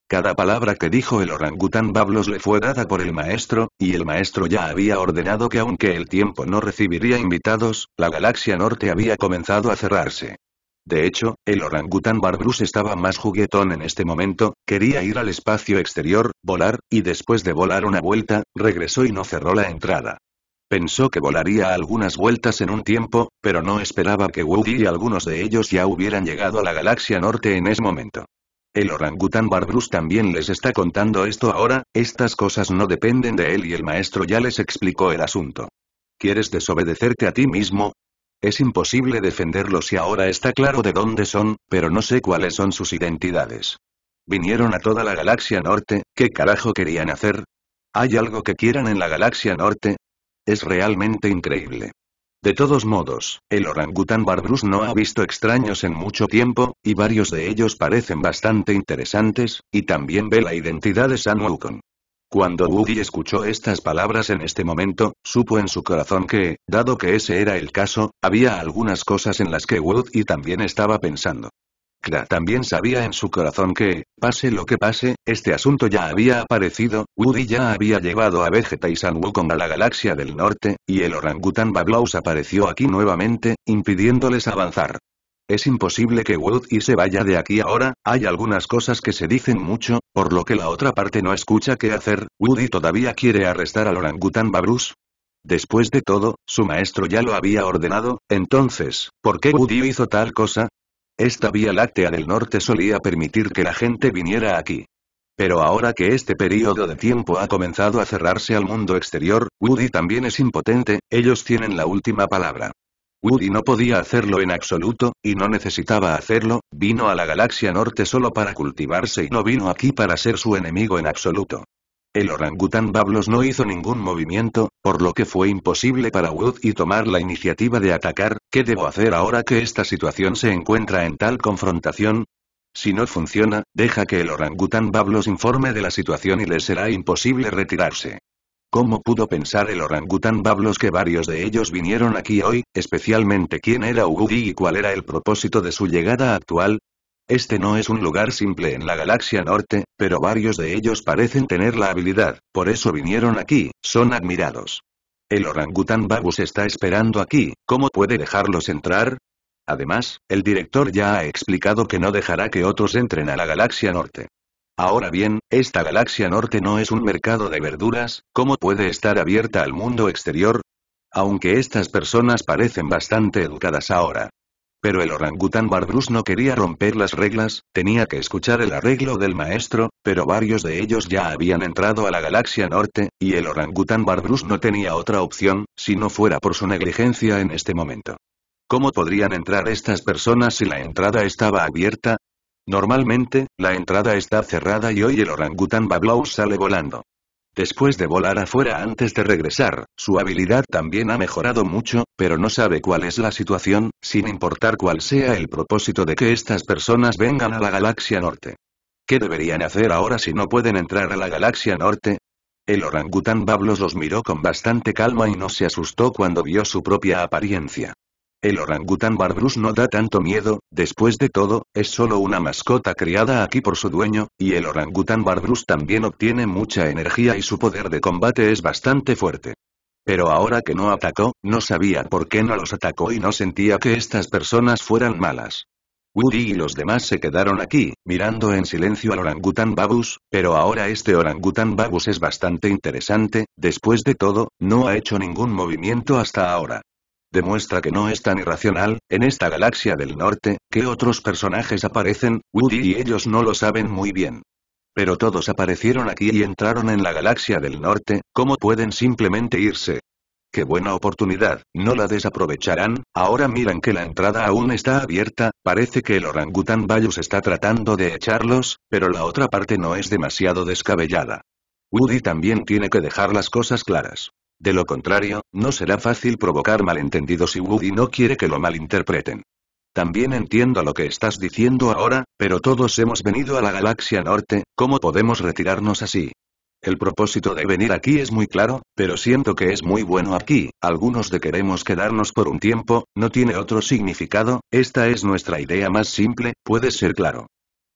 Cada palabra que dijo el orangután Bablos le fue dada por el maestro, y el maestro ya había ordenado que aunque el tiempo no recibiría invitados, la galaxia norte había comenzado a cerrarse. De hecho, el orangután Barbrus estaba más juguetón en este momento, quería ir al espacio exterior, volar, y después de volar una vuelta, regresó y no cerró la entrada. Pensó que volaría algunas vueltas en un tiempo, pero no esperaba que Woody y algunos de ellos ya hubieran llegado a la galaxia norte en ese momento. El orangután Barbrus también les está contando esto ahora, estas cosas no dependen de él y el maestro ya les explicó el asunto. ¿Quieres desobedecerte a ti mismo? Es imposible defenderlos y ahora está claro de dónde son, pero no sé cuáles son sus identidades. Vinieron a toda la galaxia norte, ¿qué carajo querían hacer? ¿Hay algo que quieran en la galaxia norte? Es realmente increíble. De todos modos, el orangután Barbrus no ha visto extraños en mucho tiempo, y varios de ellos parecen bastante interesantes, y también ve la identidad de San Wukong. Cuando Woody escuchó estas palabras en este momento, supo en su corazón que, dado que ese era el caso, había algunas cosas en las que Woody también estaba pensando. Kla también sabía en su corazón que, pase lo que pase, este asunto ya había aparecido, Woody ya había llevado a Vegeta y San Wukong a la galaxia del norte, y el orangután Bablaus apareció aquí nuevamente, impidiéndoles avanzar. Es imposible que Woody se vaya de aquí ahora, hay algunas cosas que se dicen mucho, por lo que la otra parte no escucha qué hacer, Woody todavía quiere arrestar al orangután Babrus. Después de todo, su maestro ya lo había ordenado, entonces, ¿por qué Woody hizo tal cosa? Esta vía láctea del norte solía permitir que la gente viniera aquí. Pero ahora que este periodo de tiempo ha comenzado a cerrarse al mundo exterior, Woody también es impotente, ellos tienen la última palabra. Woody no podía hacerlo en absoluto, y no necesitaba hacerlo, vino a la galaxia norte solo para cultivarse y no vino aquí para ser su enemigo en absoluto. El orangután Bablos no hizo ningún movimiento, por lo que fue imposible para Woody tomar la iniciativa de atacar, ¿qué debo hacer ahora que esta situación se encuentra en tal confrontación? Si no funciona, deja que el orangután Bablos informe de la situación y le será imposible retirarse. ¿Cómo pudo pensar el orangután Bablos que varios de ellos vinieron aquí hoy, especialmente quién era Ugudi y cuál era el propósito de su llegada actual? Este no es un lugar simple en la galaxia norte, pero varios de ellos parecen tener la habilidad, por eso vinieron aquí, son admirados. El orangután Babus está esperando aquí, ¿cómo puede dejarlos entrar? Además, el director ya ha explicado que no dejará que otros entren a la galaxia norte. Ahora bien, esta galaxia norte no es un mercado de verduras, ¿cómo puede estar abierta al mundo exterior? Aunque estas personas parecen bastante educadas ahora. Pero el orangután Barbrus no quería romper las reglas, tenía que escuchar el arreglo del maestro, pero varios de ellos ya habían entrado a la galaxia norte, y el orangután Barbrus no tenía otra opción, si no fuera por su negligencia en este momento. ¿Cómo podrían entrar estas personas si la entrada estaba abierta? Normalmente, la entrada está cerrada y hoy el orangután Bablos sale volando. Después de volar afuera antes de regresar, su habilidad también ha mejorado mucho, pero no sabe cuál es la situación, sin importar cuál sea el propósito de que estas personas vengan a la galaxia norte. ¿Qué deberían hacer ahora si no pueden entrar a la galaxia norte? El orangután Bablos los miró con bastante calma y no se asustó cuando vio su propia apariencia. El orangután Barbrus no da tanto miedo, después de todo, es solo una mascota criada aquí por su dueño, y el orangután Barbrus también obtiene mucha energía y su poder de combate es bastante fuerte. Pero ahora que no atacó, no sabía por qué no los atacó y no sentía que estas personas fueran malas. Woody y los demás se quedaron aquí, mirando en silencio al orangután Babus, pero ahora este orangután Babus es bastante interesante, después de todo, no ha hecho ningún movimiento hasta ahora. Demuestra que no es tan irracional, en esta galaxia del norte, que otros personajes aparecen, Woody y ellos no lo saben muy bien. Pero todos aparecieron aquí y entraron en la galaxia del norte, ¿cómo pueden simplemente irse? Qué buena oportunidad, no la desaprovecharán, ahora miran que la entrada aún está abierta, parece que el orangutan Bayus está tratando de echarlos, pero la otra parte no es demasiado descabellada. Woody también tiene que dejar las cosas claras. De lo contrario, no será fácil provocar malentendidos y Woody no quiere que lo malinterpreten. También entiendo lo que estás diciendo ahora, pero todos hemos venido a la galaxia norte, ¿cómo podemos retirarnos así? El propósito de venir aquí es muy claro, pero siento que es muy bueno aquí, algunos de queremos quedarnos por un tiempo, no tiene otro significado, esta es nuestra idea más simple, puede ser claro.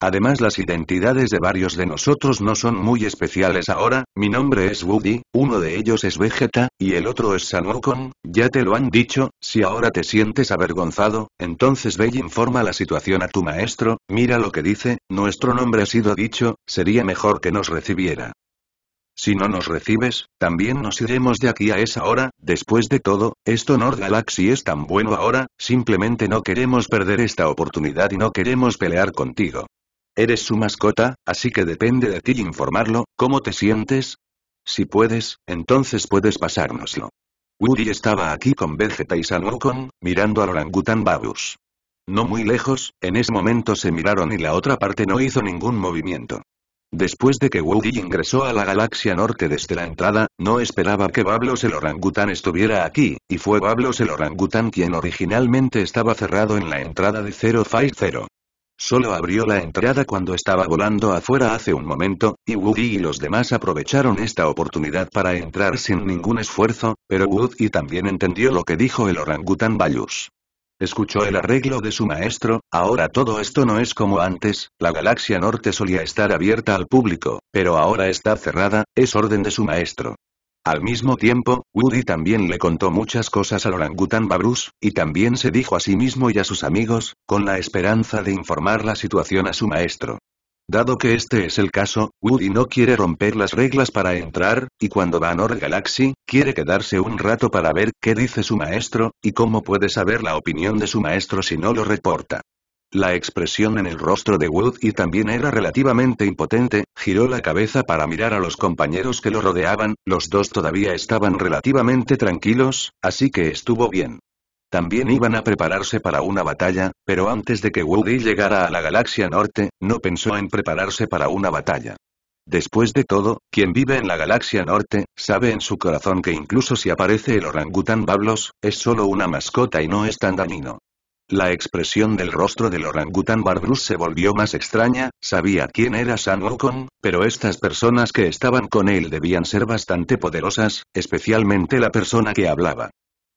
Además las identidades de varios de nosotros no son muy especiales ahora, mi nombre es Woody, uno de ellos es Vegeta, y el otro es Sanwokon, ya te lo han dicho, si ahora te sientes avergonzado, entonces ve y informa la situación a tu maestro, mira lo que dice, nuestro nombre ha sido dicho, sería mejor que nos recibiera. Si no nos recibes, también nos iremos de aquí a esa hora, después de todo, esto Nord Galaxy es tan bueno ahora, simplemente no queremos perder esta oportunidad y no queremos pelear contigo. Eres su mascota, así que depende de ti informarlo, ¿cómo te sientes? Si puedes, entonces puedes pasárnoslo. Woody estaba aquí con Vegeta y San mirando al orangután Babus. No muy lejos, en ese momento se miraron y la otra parte no hizo ningún movimiento. Después de que Woody ingresó a la galaxia norte desde la entrada, no esperaba que Bablos el orangután estuviera aquí, y fue Bablos el orangután quien originalmente estaba cerrado en la entrada de 050. Solo abrió la entrada cuando estaba volando afuera hace un momento, y Woody y los demás aprovecharon esta oportunidad para entrar sin ningún esfuerzo, pero Woody también entendió lo que dijo el orangután Bayus. Escuchó el arreglo de su maestro, ahora todo esto no es como antes, la galaxia norte solía estar abierta al público, pero ahora está cerrada, es orden de su maestro. Al mismo tiempo, Woody también le contó muchas cosas al orangután Babrus, y también se dijo a sí mismo y a sus amigos, con la esperanza de informar la situación a su maestro. Dado que este es el caso, Woody no quiere romper las reglas para entrar, y cuando va a Nor Galaxy, quiere quedarse un rato para ver qué dice su maestro, y cómo puede saber la opinión de su maestro si no lo reporta. La expresión en el rostro de Woody también era relativamente impotente, giró la cabeza para mirar a los compañeros que lo rodeaban, los dos todavía estaban relativamente tranquilos, así que estuvo bien. También iban a prepararse para una batalla, pero antes de que Woody llegara a la galaxia norte, no pensó en prepararse para una batalla. Después de todo, quien vive en la galaxia norte, sabe en su corazón que incluso si aparece el orangután Bablos, es solo una mascota y no es tan dañino. La expresión del rostro del orangután Barbrus se volvió más extraña, sabía quién era San Wukong, pero estas personas que estaban con él debían ser bastante poderosas, especialmente la persona que hablaba.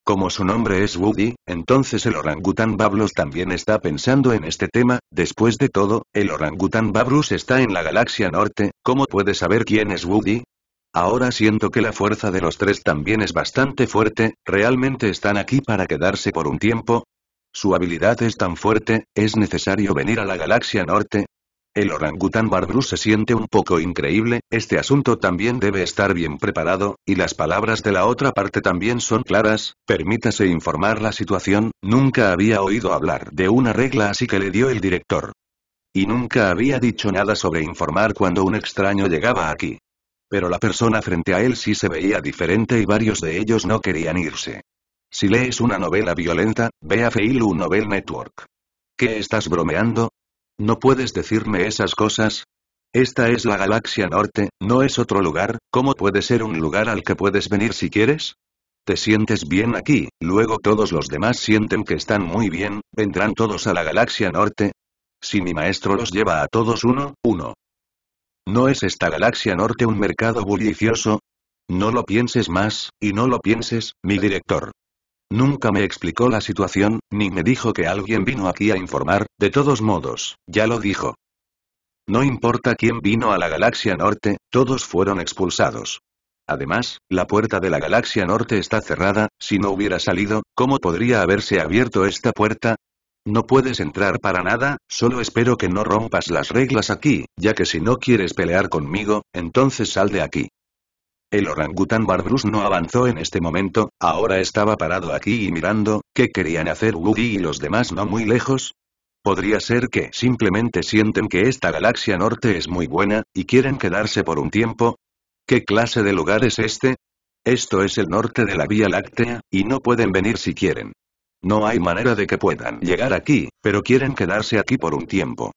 Como su nombre es Woody, entonces el orangután Bablos también está pensando en este tema, después de todo, el orangután Babrus está en la galaxia norte, ¿cómo puede saber quién es Woody? Ahora siento que la fuerza de los tres también es bastante fuerte, realmente están aquí para quedarse por un tiempo, su habilidad es tan fuerte, ¿es necesario venir a la galaxia norte? El orangután Barbrú se siente un poco increíble, este asunto también debe estar bien preparado, y las palabras de la otra parte también son claras, permítase informar la situación, nunca había oído hablar de una regla así que le dio el director. Y nunca había dicho nada sobre informar cuando un extraño llegaba aquí. Pero la persona frente a él sí se veía diferente y varios de ellos no querían irse. Si lees una novela violenta, ve a Feilu Novel Network. ¿Qué estás bromeando? ¿No puedes decirme esas cosas? Esta es la galaxia norte, no es otro lugar, ¿cómo puede ser un lugar al que puedes venir si quieres? Te sientes bien aquí, luego todos los demás sienten que están muy bien, vendrán todos a la galaxia norte. Si mi maestro los lleva a todos uno, uno. ¿No es esta galaxia norte un mercado bullicioso? No lo pienses más, y no lo pienses, mi director. Nunca me explicó la situación, ni me dijo que alguien vino aquí a informar, de todos modos, ya lo dijo. No importa quién vino a la Galaxia Norte, todos fueron expulsados. Además, la puerta de la Galaxia Norte está cerrada, si no hubiera salido, ¿cómo podría haberse abierto esta puerta? No puedes entrar para nada, solo espero que no rompas las reglas aquí, ya que si no quieres pelear conmigo, entonces sal de aquí. El orangután Barbrus no avanzó en este momento, ahora estaba parado aquí y mirando, ¿qué querían hacer Woody y los demás no muy lejos? Podría ser que simplemente sienten que esta galaxia norte es muy buena, y quieren quedarse por un tiempo. ¿Qué clase de lugar es este? Esto es el norte de la Vía Láctea, y no pueden venir si quieren. No hay manera de que puedan llegar aquí, pero quieren quedarse aquí por un tiempo.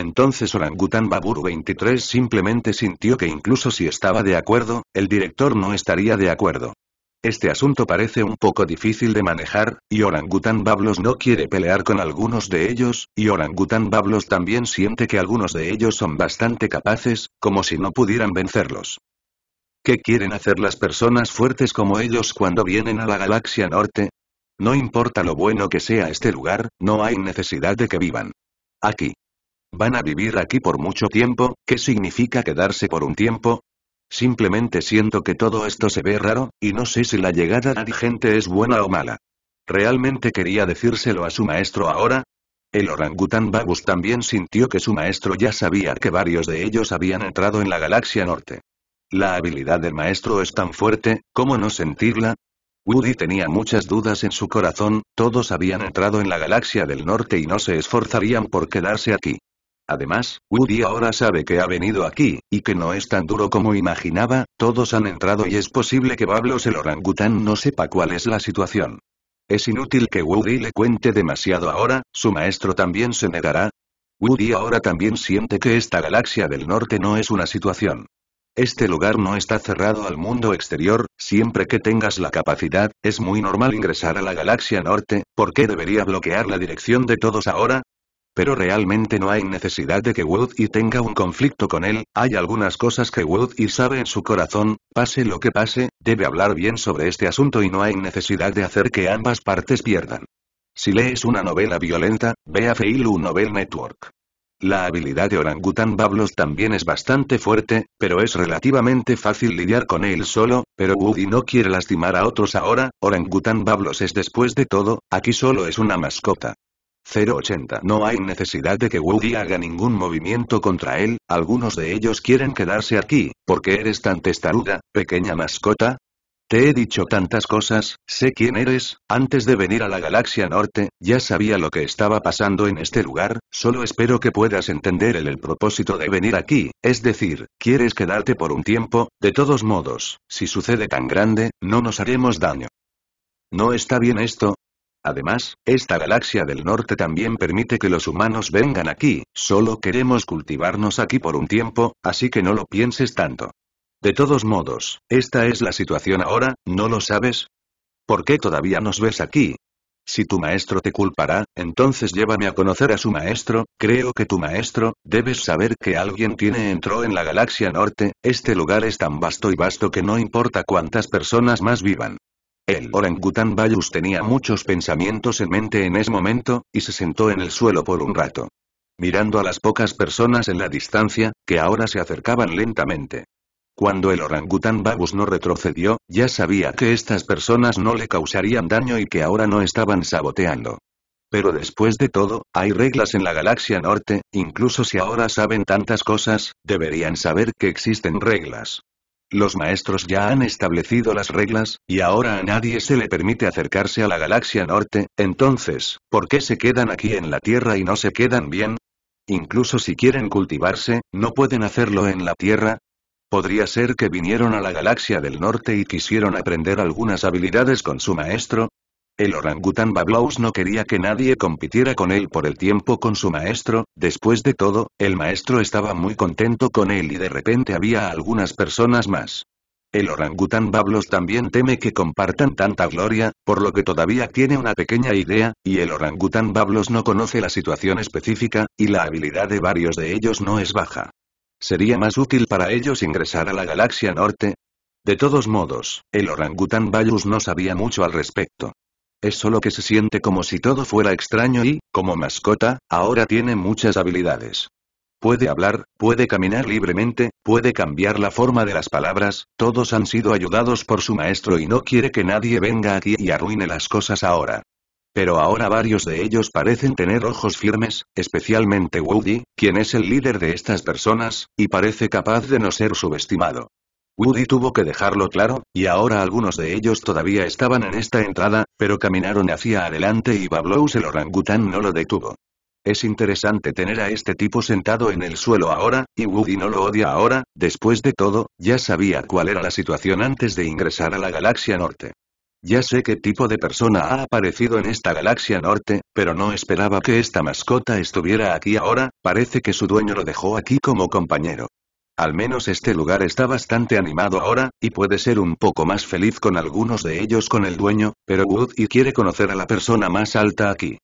Entonces Orangutan Babur 23 simplemente sintió que incluso si estaba de acuerdo, el director no estaría de acuerdo. Este asunto parece un poco difícil de manejar, y Orangután Bablos no quiere pelear con algunos de ellos, y Orangután Bablos también siente que algunos de ellos son bastante capaces, como si no pudieran vencerlos. ¿Qué quieren hacer las personas fuertes como ellos cuando vienen a la galaxia norte? No importa lo bueno que sea este lugar, no hay necesidad de que vivan. Aquí. Van a vivir aquí por mucho tiempo, ¿qué significa quedarse por un tiempo? Simplemente siento que todo esto se ve raro, y no sé si la llegada de gente es buena o mala. ¿Realmente quería decírselo a su maestro ahora? El orangután Babus también sintió que su maestro ya sabía que varios de ellos habían entrado en la galaxia norte. La habilidad del maestro es tan fuerte, ¿cómo no sentirla? Woody tenía muchas dudas en su corazón, todos habían entrado en la galaxia del norte y no se esforzarían por quedarse aquí. Además, Woody ahora sabe que ha venido aquí, y que no es tan duro como imaginaba, todos han entrado y es posible que Bablos el orangután no sepa cuál es la situación. Es inútil que Woody le cuente demasiado ahora, su maestro también se negará. Woody ahora también siente que esta galaxia del norte no es una situación. Este lugar no está cerrado al mundo exterior, siempre que tengas la capacidad, es muy normal ingresar a la galaxia norte, ¿por qué debería bloquear la dirección de todos ahora? Pero realmente no hay necesidad de que y tenga un conflicto con él, hay algunas cosas que y sabe en su corazón, pase lo que pase, debe hablar bien sobre este asunto y no hay necesidad de hacer que ambas partes pierdan. Si lees una novela violenta, ve a Feilu Novel Network. La habilidad de Orangutan Bablos también es bastante fuerte, pero es relativamente fácil lidiar con él solo, pero Woody no quiere lastimar a otros ahora, Orangutan Bablos es después de todo, aquí solo es una mascota. 080 No hay necesidad de que Woody haga ningún movimiento contra él, algunos de ellos quieren quedarse aquí, porque eres tan testaruda, pequeña mascota. Te he dicho tantas cosas, sé quién eres, antes de venir a la galaxia norte, ya sabía lo que estaba pasando en este lugar, solo espero que puedas entender el propósito de venir aquí, es decir, quieres quedarte por un tiempo, de todos modos, si sucede tan grande, no nos haremos daño. No está bien esto, Además, esta galaxia del norte también permite que los humanos vengan aquí, solo queremos cultivarnos aquí por un tiempo, así que no lo pienses tanto. De todos modos, esta es la situación ahora, ¿no lo sabes? ¿Por qué todavía nos ves aquí? Si tu maestro te culpará, entonces llévame a conocer a su maestro, creo que tu maestro, debes saber que alguien tiene entró en la galaxia norte, este lugar es tan vasto y vasto que no importa cuántas personas más vivan. El orangután Bayus tenía muchos pensamientos en mente en ese momento, y se sentó en el suelo por un rato. Mirando a las pocas personas en la distancia, que ahora se acercaban lentamente. Cuando el orangután Babus no retrocedió, ya sabía que estas personas no le causarían daño y que ahora no estaban saboteando. Pero después de todo, hay reglas en la galaxia norte, incluso si ahora saben tantas cosas, deberían saber que existen reglas. Los maestros ya han establecido las reglas, y ahora a nadie se le permite acercarse a la galaxia norte, entonces, ¿por qué se quedan aquí en la Tierra y no se quedan bien? Incluso si quieren cultivarse, ¿no pueden hacerlo en la Tierra? Podría ser que vinieron a la galaxia del norte y quisieron aprender algunas habilidades con su maestro, el orangután Bablos no quería que nadie compitiera con él por el tiempo con su maestro, después de todo, el maestro estaba muy contento con él y de repente había algunas personas más. El orangután Bablos también teme que compartan tanta gloria, por lo que todavía tiene una pequeña idea, y el orangután Bablos no conoce la situación específica, y la habilidad de varios de ellos no es baja. ¿Sería más útil para ellos ingresar a la galaxia norte? De todos modos, el orangután Bayus no sabía mucho al respecto. Es solo que se siente como si todo fuera extraño y, como mascota, ahora tiene muchas habilidades. Puede hablar, puede caminar libremente, puede cambiar la forma de las palabras, todos han sido ayudados por su maestro y no quiere que nadie venga aquí y arruine las cosas ahora. Pero ahora varios de ellos parecen tener ojos firmes, especialmente Woody, quien es el líder de estas personas, y parece capaz de no ser subestimado. Woody tuvo que dejarlo claro, y ahora algunos de ellos todavía estaban en esta entrada, pero caminaron hacia adelante y Bablouse el orangután no lo detuvo. Es interesante tener a este tipo sentado en el suelo ahora, y Woody no lo odia ahora, después de todo, ya sabía cuál era la situación antes de ingresar a la galaxia norte. Ya sé qué tipo de persona ha aparecido en esta galaxia norte, pero no esperaba que esta mascota estuviera aquí ahora, parece que su dueño lo dejó aquí como compañero. Al menos este lugar está bastante animado ahora, y puede ser un poco más feliz con algunos de ellos con el dueño, pero Woody quiere conocer a la persona más alta aquí.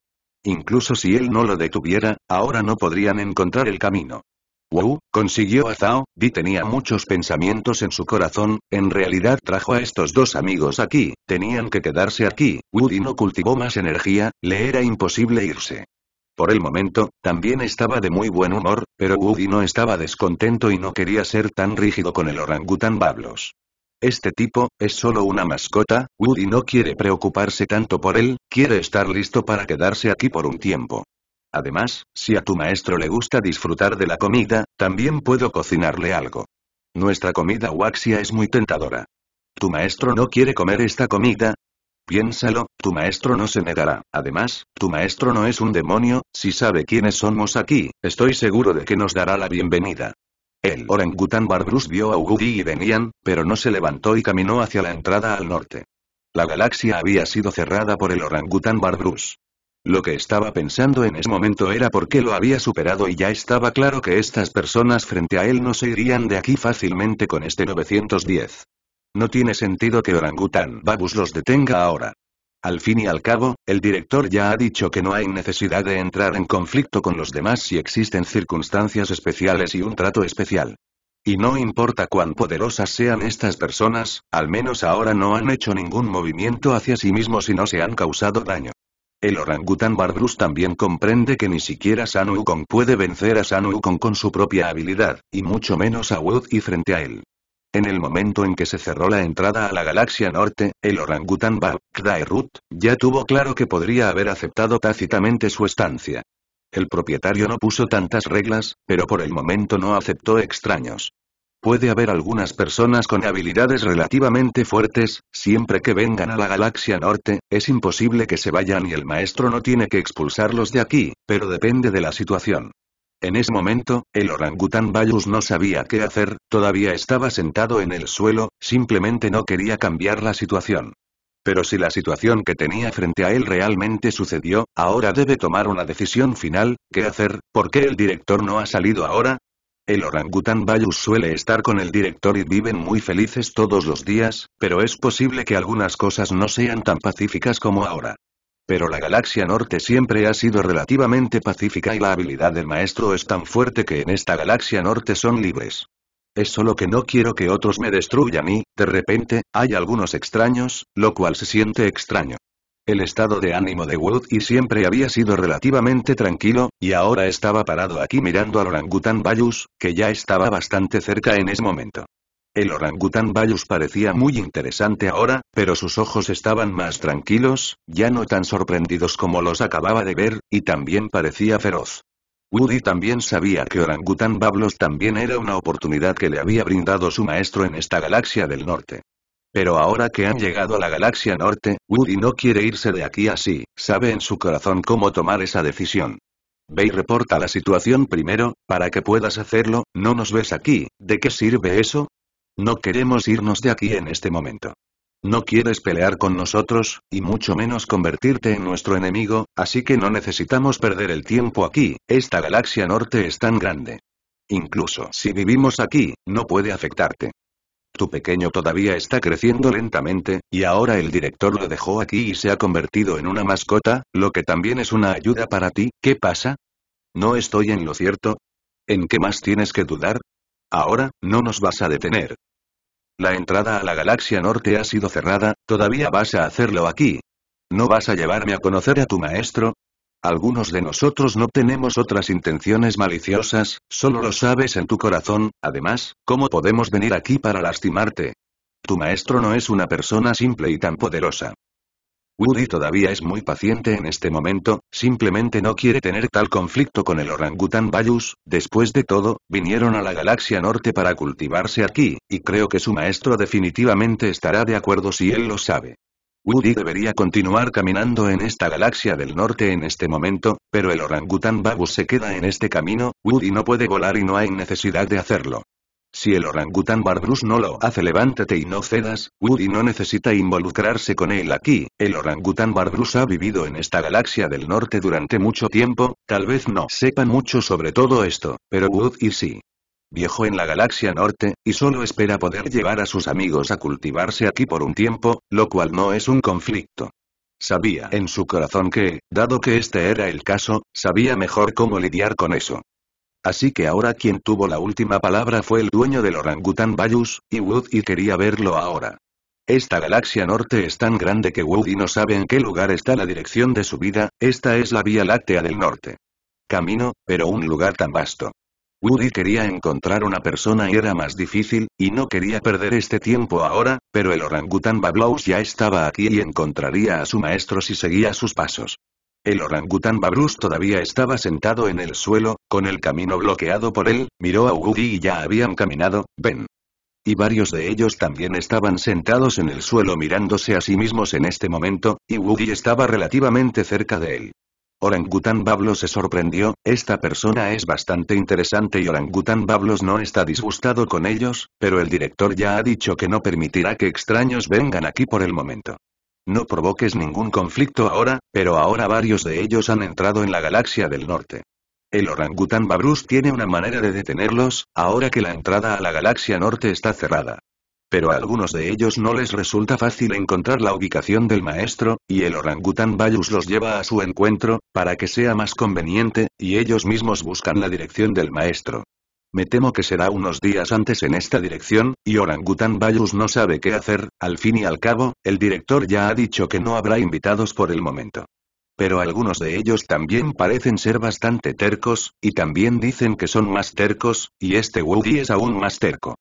Incluso si él no lo detuviera, ahora no podrían encontrar el camino. Wow, consiguió a Zhao, y tenía muchos pensamientos en su corazón, en realidad trajo a estos dos amigos aquí, tenían que quedarse aquí, Woody no cultivó más energía, le era imposible irse. Por el momento, también estaba de muy buen humor, pero Woody no estaba descontento y no quería ser tan rígido con el orangután Bablos. Este tipo, es solo una mascota, Woody no quiere preocuparse tanto por él, quiere estar listo para quedarse aquí por un tiempo. Además, si a tu maestro le gusta disfrutar de la comida, también puedo cocinarle algo. Nuestra comida waxia es muy tentadora. ¿Tu maestro no quiere comer esta comida? Piénsalo, tu maestro no se negará. Además, tu maestro no es un demonio, si sabe quiénes somos aquí, estoy seguro de que nos dará la bienvenida. El orangután Barbrus vio a Ugudi y venían, pero no se levantó y caminó hacia la entrada al norte. La galaxia había sido cerrada por el orangután Barbrus. Lo que estaba pensando en ese momento era por qué lo había superado y ya estaba claro que estas personas frente a él no se irían de aquí fácilmente con este 910. No tiene sentido que Orangután Babus los detenga ahora. Al fin y al cabo, el director ya ha dicho que no hay necesidad de entrar en conflicto con los demás si existen circunstancias especiales y un trato especial. Y no importa cuán poderosas sean estas personas, al menos ahora no han hecho ningún movimiento hacia sí mismos y no se han causado daño. El orangután Barbrus también comprende que ni siquiera San puede vencer a San con su propia habilidad, y mucho menos a Wood y frente a él. En el momento en que se cerró la entrada a la galaxia norte, el orangután Kdairut, ya tuvo claro que podría haber aceptado tácitamente su estancia. El propietario no puso tantas reglas, pero por el momento no aceptó extraños. Puede haber algunas personas con habilidades relativamente fuertes, siempre que vengan a la galaxia norte, es imposible que se vayan y el maestro no tiene que expulsarlos de aquí, pero depende de la situación. En ese momento, el orangután Bayus no sabía qué hacer, todavía estaba sentado en el suelo, simplemente no quería cambiar la situación. Pero si la situación que tenía frente a él realmente sucedió, ahora debe tomar una decisión final, ¿qué hacer? ¿Por qué el director no ha salido ahora? El orangután Bayus suele estar con el director y viven muy felices todos los días, pero es posible que algunas cosas no sean tan pacíficas como ahora. Pero la galaxia norte siempre ha sido relativamente pacífica y la habilidad del maestro es tan fuerte que en esta galaxia norte son libres. Es solo que no quiero que otros me destruyan y, de repente, hay algunos extraños, lo cual se siente extraño. El estado de ánimo de Wood y siempre había sido relativamente tranquilo, y ahora estaba parado aquí mirando al orangután Bayus, que ya estaba bastante cerca en ese momento. El orangután Bayus parecía muy interesante ahora, pero sus ojos estaban más tranquilos, ya no tan sorprendidos como los acababa de ver, y también parecía feroz. Woody también sabía que Orangután Bablos también era una oportunidad que le había brindado su maestro en esta galaxia del norte. Pero ahora que han llegado a la galaxia norte, Woody no quiere irse de aquí así, sabe en su corazón cómo tomar esa decisión. Ve reporta la situación primero, para que puedas hacerlo, no nos ves aquí, ¿de qué sirve eso? No queremos irnos de aquí en este momento. No quieres pelear con nosotros, y mucho menos convertirte en nuestro enemigo, así que no necesitamos perder el tiempo aquí, esta galaxia norte es tan grande. Incluso si vivimos aquí, no puede afectarte. Tu pequeño todavía está creciendo lentamente, y ahora el director lo dejó aquí y se ha convertido en una mascota, lo que también es una ayuda para ti, ¿qué pasa? ¿No estoy en lo cierto? ¿En qué más tienes que dudar? Ahora, no nos vas a detener. La entrada a la galaxia norte ha sido cerrada, todavía vas a hacerlo aquí. ¿No vas a llevarme a conocer a tu maestro? Algunos de nosotros no tenemos otras intenciones maliciosas, solo lo sabes en tu corazón, además, ¿cómo podemos venir aquí para lastimarte? Tu maestro no es una persona simple y tan poderosa. Woody todavía es muy paciente en este momento, simplemente no quiere tener tal conflicto con el orangután Bayus, después de todo, vinieron a la galaxia norte para cultivarse aquí, y creo que su maestro definitivamente estará de acuerdo si él lo sabe. Woody debería continuar caminando en esta galaxia del norte en este momento, pero el orangután Babus se queda en este camino, Woody no puede volar y no hay necesidad de hacerlo. Si el orangután Barbrus no lo hace levántate y no cedas, Woody no necesita involucrarse con él aquí, el orangután Barbrus ha vivido en esta galaxia del norte durante mucho tiempo, tal vez no sepa mucho sobre todo esto, pero Woody sí. Viejo en la galaxia norte, y solo espera poder llevar a sus amigos a cultivarse aquí por un tiempo, lo cual no es un conflicto. Sabía en su corazón que, dado que este era el caso, sabía mejor cómo lidiar con eso. Así que ahora quien tuvo la última palabra fue el dueño del orangután Bayus, y Woody quería verlo ahora. Esta galaxia norte es tan grande que Woody no sabe en qué lugar está la dirección de su vida, esta es la Vía Láctea del Norte. Camino, pero un lugar tan vasto. Woody quería encontrar una persona y era más difícil, y no quería perder este tiempo ahora, pero el orangután Bablaus ya estaba aquí y encontraría a su maestro si seguía sus pasos. El orangután Babrus todavía estaba sentado en el suelo, con el camino bloqueado por él, miró a Woody y ya habían caminado, ven. Y varios de ellos también estaban sentados en el suelo mirándose a sí mismos en este momento, y Woody estaba relativamente cerca de él. Orangután Bablos se sorprendió, esta persona es bastante interesante y Orangután Bablos no está disgustado con ellos, pero el director ya ha dicho que no permitirá que extraños vengan aquí por el momento. No provoques ningún conflicto ahora, pero ahora varios de ellos han entrado en la galaxia del norte. El orangután Babrus tiene una manera de detenerlos, ahora que la entrada a la galaxia norte está cerrada. Pero a algunos de ellos no les resulta fácil encontrar la ubicación del maestro, y el orangután Bayus los lleva a su encuentro, para que sea más conveniente, y ellos mismos buscan la dirección del maestro. Me temo que será unos días antes en esta dirección, y Orangutan Bayus no sabe qué hacer, al fin y al cabo, el director ya ha dicho que no habrá invitados por el momento. Pero algunos de ellos también parecen ser bastante tercos, y también dicen que son más tercos, y este Woody es aún más terco.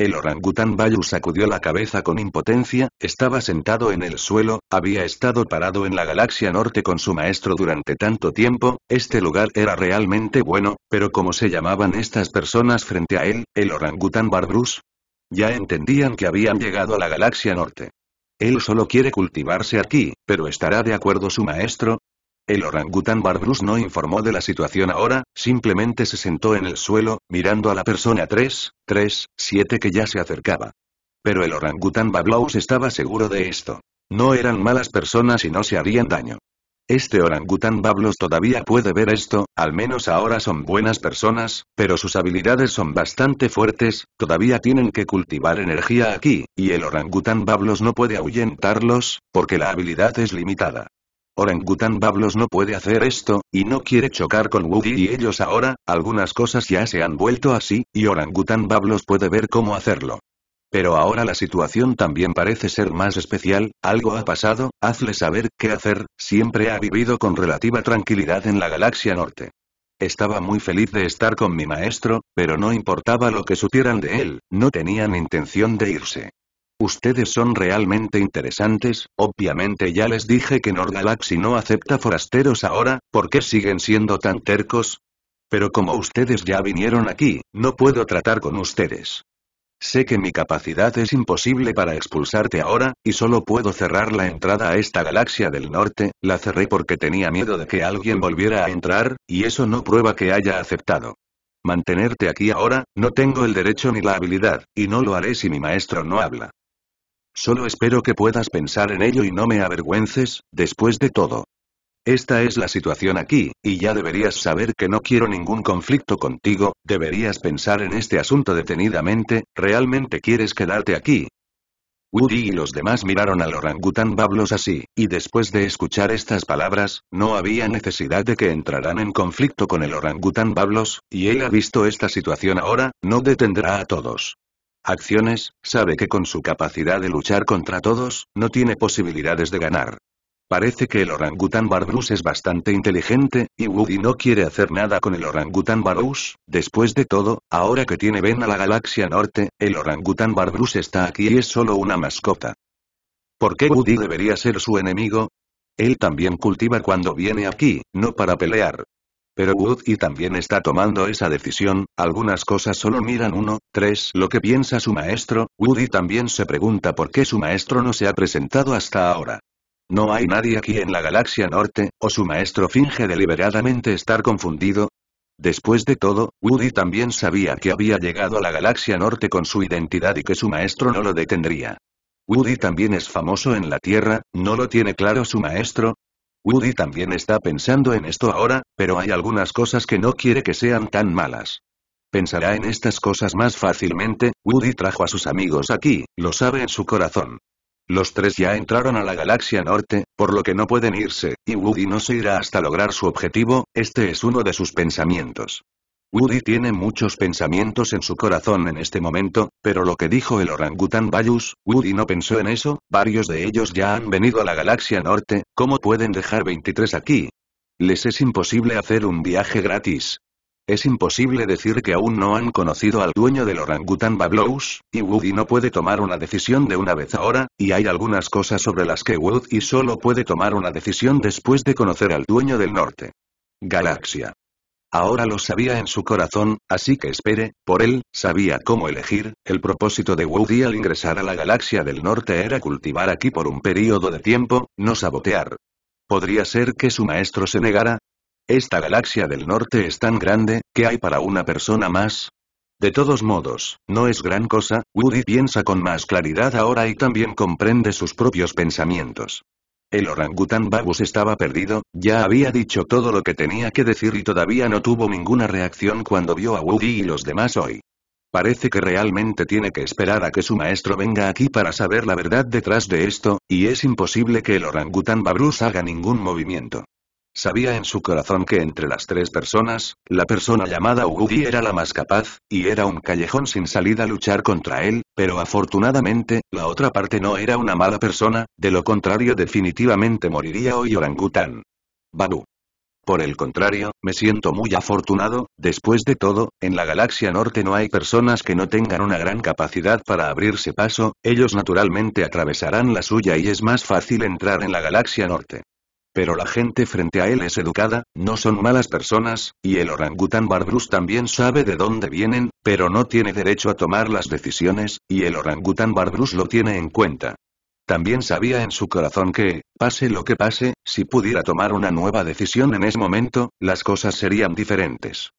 El orangután Bayu sacudió la cabeza con impotencia, estaba sentado en el suelo, había estado parado en la galaxia norte con su maestro durante tanto tiempo, este lugar era realmente bueno, pero como se llamaban estas personas frente a él, el orangután Barbrus? Ya entendían que habían llegado a la galaxia norte. Él solo quiere cultivarse aquí, pero ¿estará de acuerdo su maestro? El orangután Barbrus no informó de la situación ahora, simplemente se sentó en el suelo, mirando a la persona 3, 3, 7 que ya se acercaba. Pero el orangután Bablos estaba seguro de esto. No eran malas personas y no se harían daño. Este orangután Bablos todavía puede ver esto, al menos ahora son buenas personas, pero sus habilidades son bastante fuertes, todavía tienen que cultivar energía aquí, y el orangután Bablos no puede ahuyentarlos, porque la habilidad es limitada. Orangutan Bablos no puede hacer esto, y no quiere chocar con Woody y ellos ahora, algunas cosas ya se han vuelto así, y Orangutan Bablos puede ver cómo hacerlo. Pero ahora la situación también parece ser más especial, algo ha pasado, hazle saber qué hacer, siempre ha vivido con relativa tranquilidad en la galaxia norte. Estaba muy feliz de estar con mi maestro, pero no importaba lo que supieran de él, no tenían intención de irse. Ustedes son realmente interesantes, obviamente ya les dije que Galaxy no acepta forasteros ahora, ¿por qué siguen siendo tan tercos? Pero como ustedes ya vinieron aquí, no puedo tratar con ustedes. Sé que mi capacidad es imposible para expulsarte ahora, y solo puedo cerrar la entrada a esta galaxia del norte, la cerré porque tenía miedo de que alguien volviera a entrar, y eso no prueba que haya aceptado. Mantenerte aquí ahora, no tengo el derecho ni la habilidad, y no lo haré si mi maestro no habla. Solo espero que puedas pensar en ello y no me avergüences, después de todo. Esta es la situación aquí, y ya deberías saber que no quiero ningún conflicto contigo, deberías pensar en este asunto detenidamente, ¿realmente quieres quedarte aquí? Woody y los demás miraron al orangután Bablos así, y después de escuchar estas palabras, no había necesidad de que entraran en conflicto con el orangután Bablos, y él ha visto esta situación ahora, no detendrá a todos acciones, sabe que con su capacidad de luchar contra todos, no tiene posibilidades de ganar. Parece que el orangután Barbrus es bastante inteligente, y Woody no quiere hacer nada con el orangután Barbrus. Después de todo, ahora que tiene Ben a la galaxia norte, el orangután Barbrus está aquí y es solo una mascota. ¿Por qué Woody debería ser su enemigo? Él también cultiva cuando viene aquí, no para pelear. Pero Woody también está tomando esa decisión, algunas cosas solo miran uno, tres lo que piensa su maestro, Woody también se pregunta por qué su maestro no se ha presentado hasta ahora. ¿No hay nadie aquí en la galaxia norte, o su maestro finge deliberadamente estar confundido? Después de todo, Woody también sabía que había llegado a la galaxia norte con su identidad y que su maestro no lo detendría. Woody también es famoso en la Tierra, ¿no lo tiene claro su maestro? Woody también está pensando en esto ahora, pero hay algunas cosas que no quiere que sean tan malas. Pensará en estas cosas más fácilmente, Woody trajo a sus amigos aquí, lo sabe en su corazón. Los tres ya entraron a la galaxia norte, por lo que no pueden irse, y Woody no se irá hasta lograr su objetivo, este es uno de sus pensamientos. Woody tiene muchos pensamientos en su corazón en este momento, pero lo que dijo el orangután Bayus, Woody no pensó en eso, varios de ellos ya han venido a la galaxia norte, ¿cómo pueden dejar 23 aquí? Les es imposible hacer un viaje gratis. Es imposible decir que aún no han conocido al dueño del orangután Bablous, y Woody no puede tomar una decisión de una vez ahora, y hay algunas cosas sobre las que Woody solo puede tomar una decisión después de conocer al dueño del norte. Galaxia. Ahora lo sabía en su corazón, así que espere, por él, sabía cómo elegir, el propósito de Woody al ingresar a la galaxia del norte era cultivar aquí por un período de tiempo, no sabotear. ¿Podría ser que su maestro se negara? Esta galaxia del norte es tan grande, ¿qué hay para una persona más? De todos modos, no es gran cosa, Woody piensa con más claridad ahora y también comprende sus propios pensamientos. El orangután Babus estaba perdido, ya había dicho todo lo que tenía que decir y todavía no tuvo ninguna reacción cuando vio a Woody y los demás hoy. Parece que realmente tiene que esperar a que su maestro venga aquí para saber la verdad detrás de esto, y es imposible que el orangután Babrus haga ningún movimiento. Sabía en su corazón que entre las tres personas, la persona llamada Ugudi era la más capaz, y era un callejón sin salida luchar contra él, pero afortunadamente, la otra parte no era una mala persona, de lo contrario definitivamente moriría hoy orangután. Banu, Por el contrario, me siento muy afortunado, después de todo, en la galaxia norte no hay personas que no tengan una gran capacidad para abrirse paso, ellos naturalmente atravesarán la suya y es más fácil entrar en la galaxia norte. Pero la gente frente a él es educada, no son malas personas, y el orangután Barbrus también sabe de dónde vienen, pero no tiene derecho a tomar las decisiones, y el orangután Barbrus lo tiene en cuenta. También sabía en su corazón que, pase lo que pase, si pudiera tomar una nueva decisión en ese momento, las cosas serían diferentes.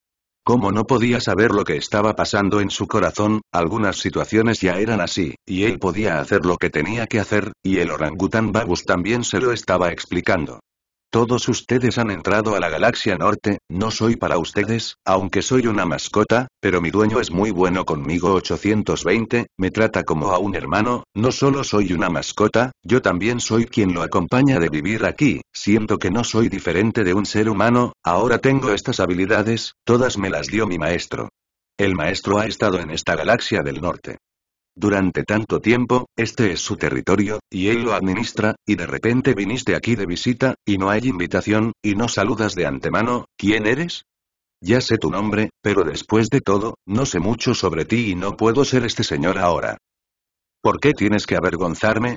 Como no podía saber lo que estaba pasando en su corazón, algunas situaciones ya eran así, y él podía hacer lo que tenía que hacer, y el orangután Babus también se lo estaba explicando. Todos ustedes han entrado a la galaxia norte, no soy para ustedes, aunque soy una mascota, pero mi dueño es muy bueno conmigo 820, me trata como a un hermano, no solo soy una mascota, yo también soy quien lo acompaña de vivir aquí, siento que no soy diferente de un ser humano, ahora tengo estas habilidades, todas me las dio mi maestro. El maestro ha estado en esta galaxia del norte. Durante tanto tiempo, este es su territorio, y él lo administra, y de repente viniste aquí de visita, y no hay invitación, y no saludas de antemano, ¿quién eres? Ya sé tu nombre, pero después de todo, no sé mucho sobre ti y no puedo ser este señor ahora. ¿Por qué tienes que avergonzarme?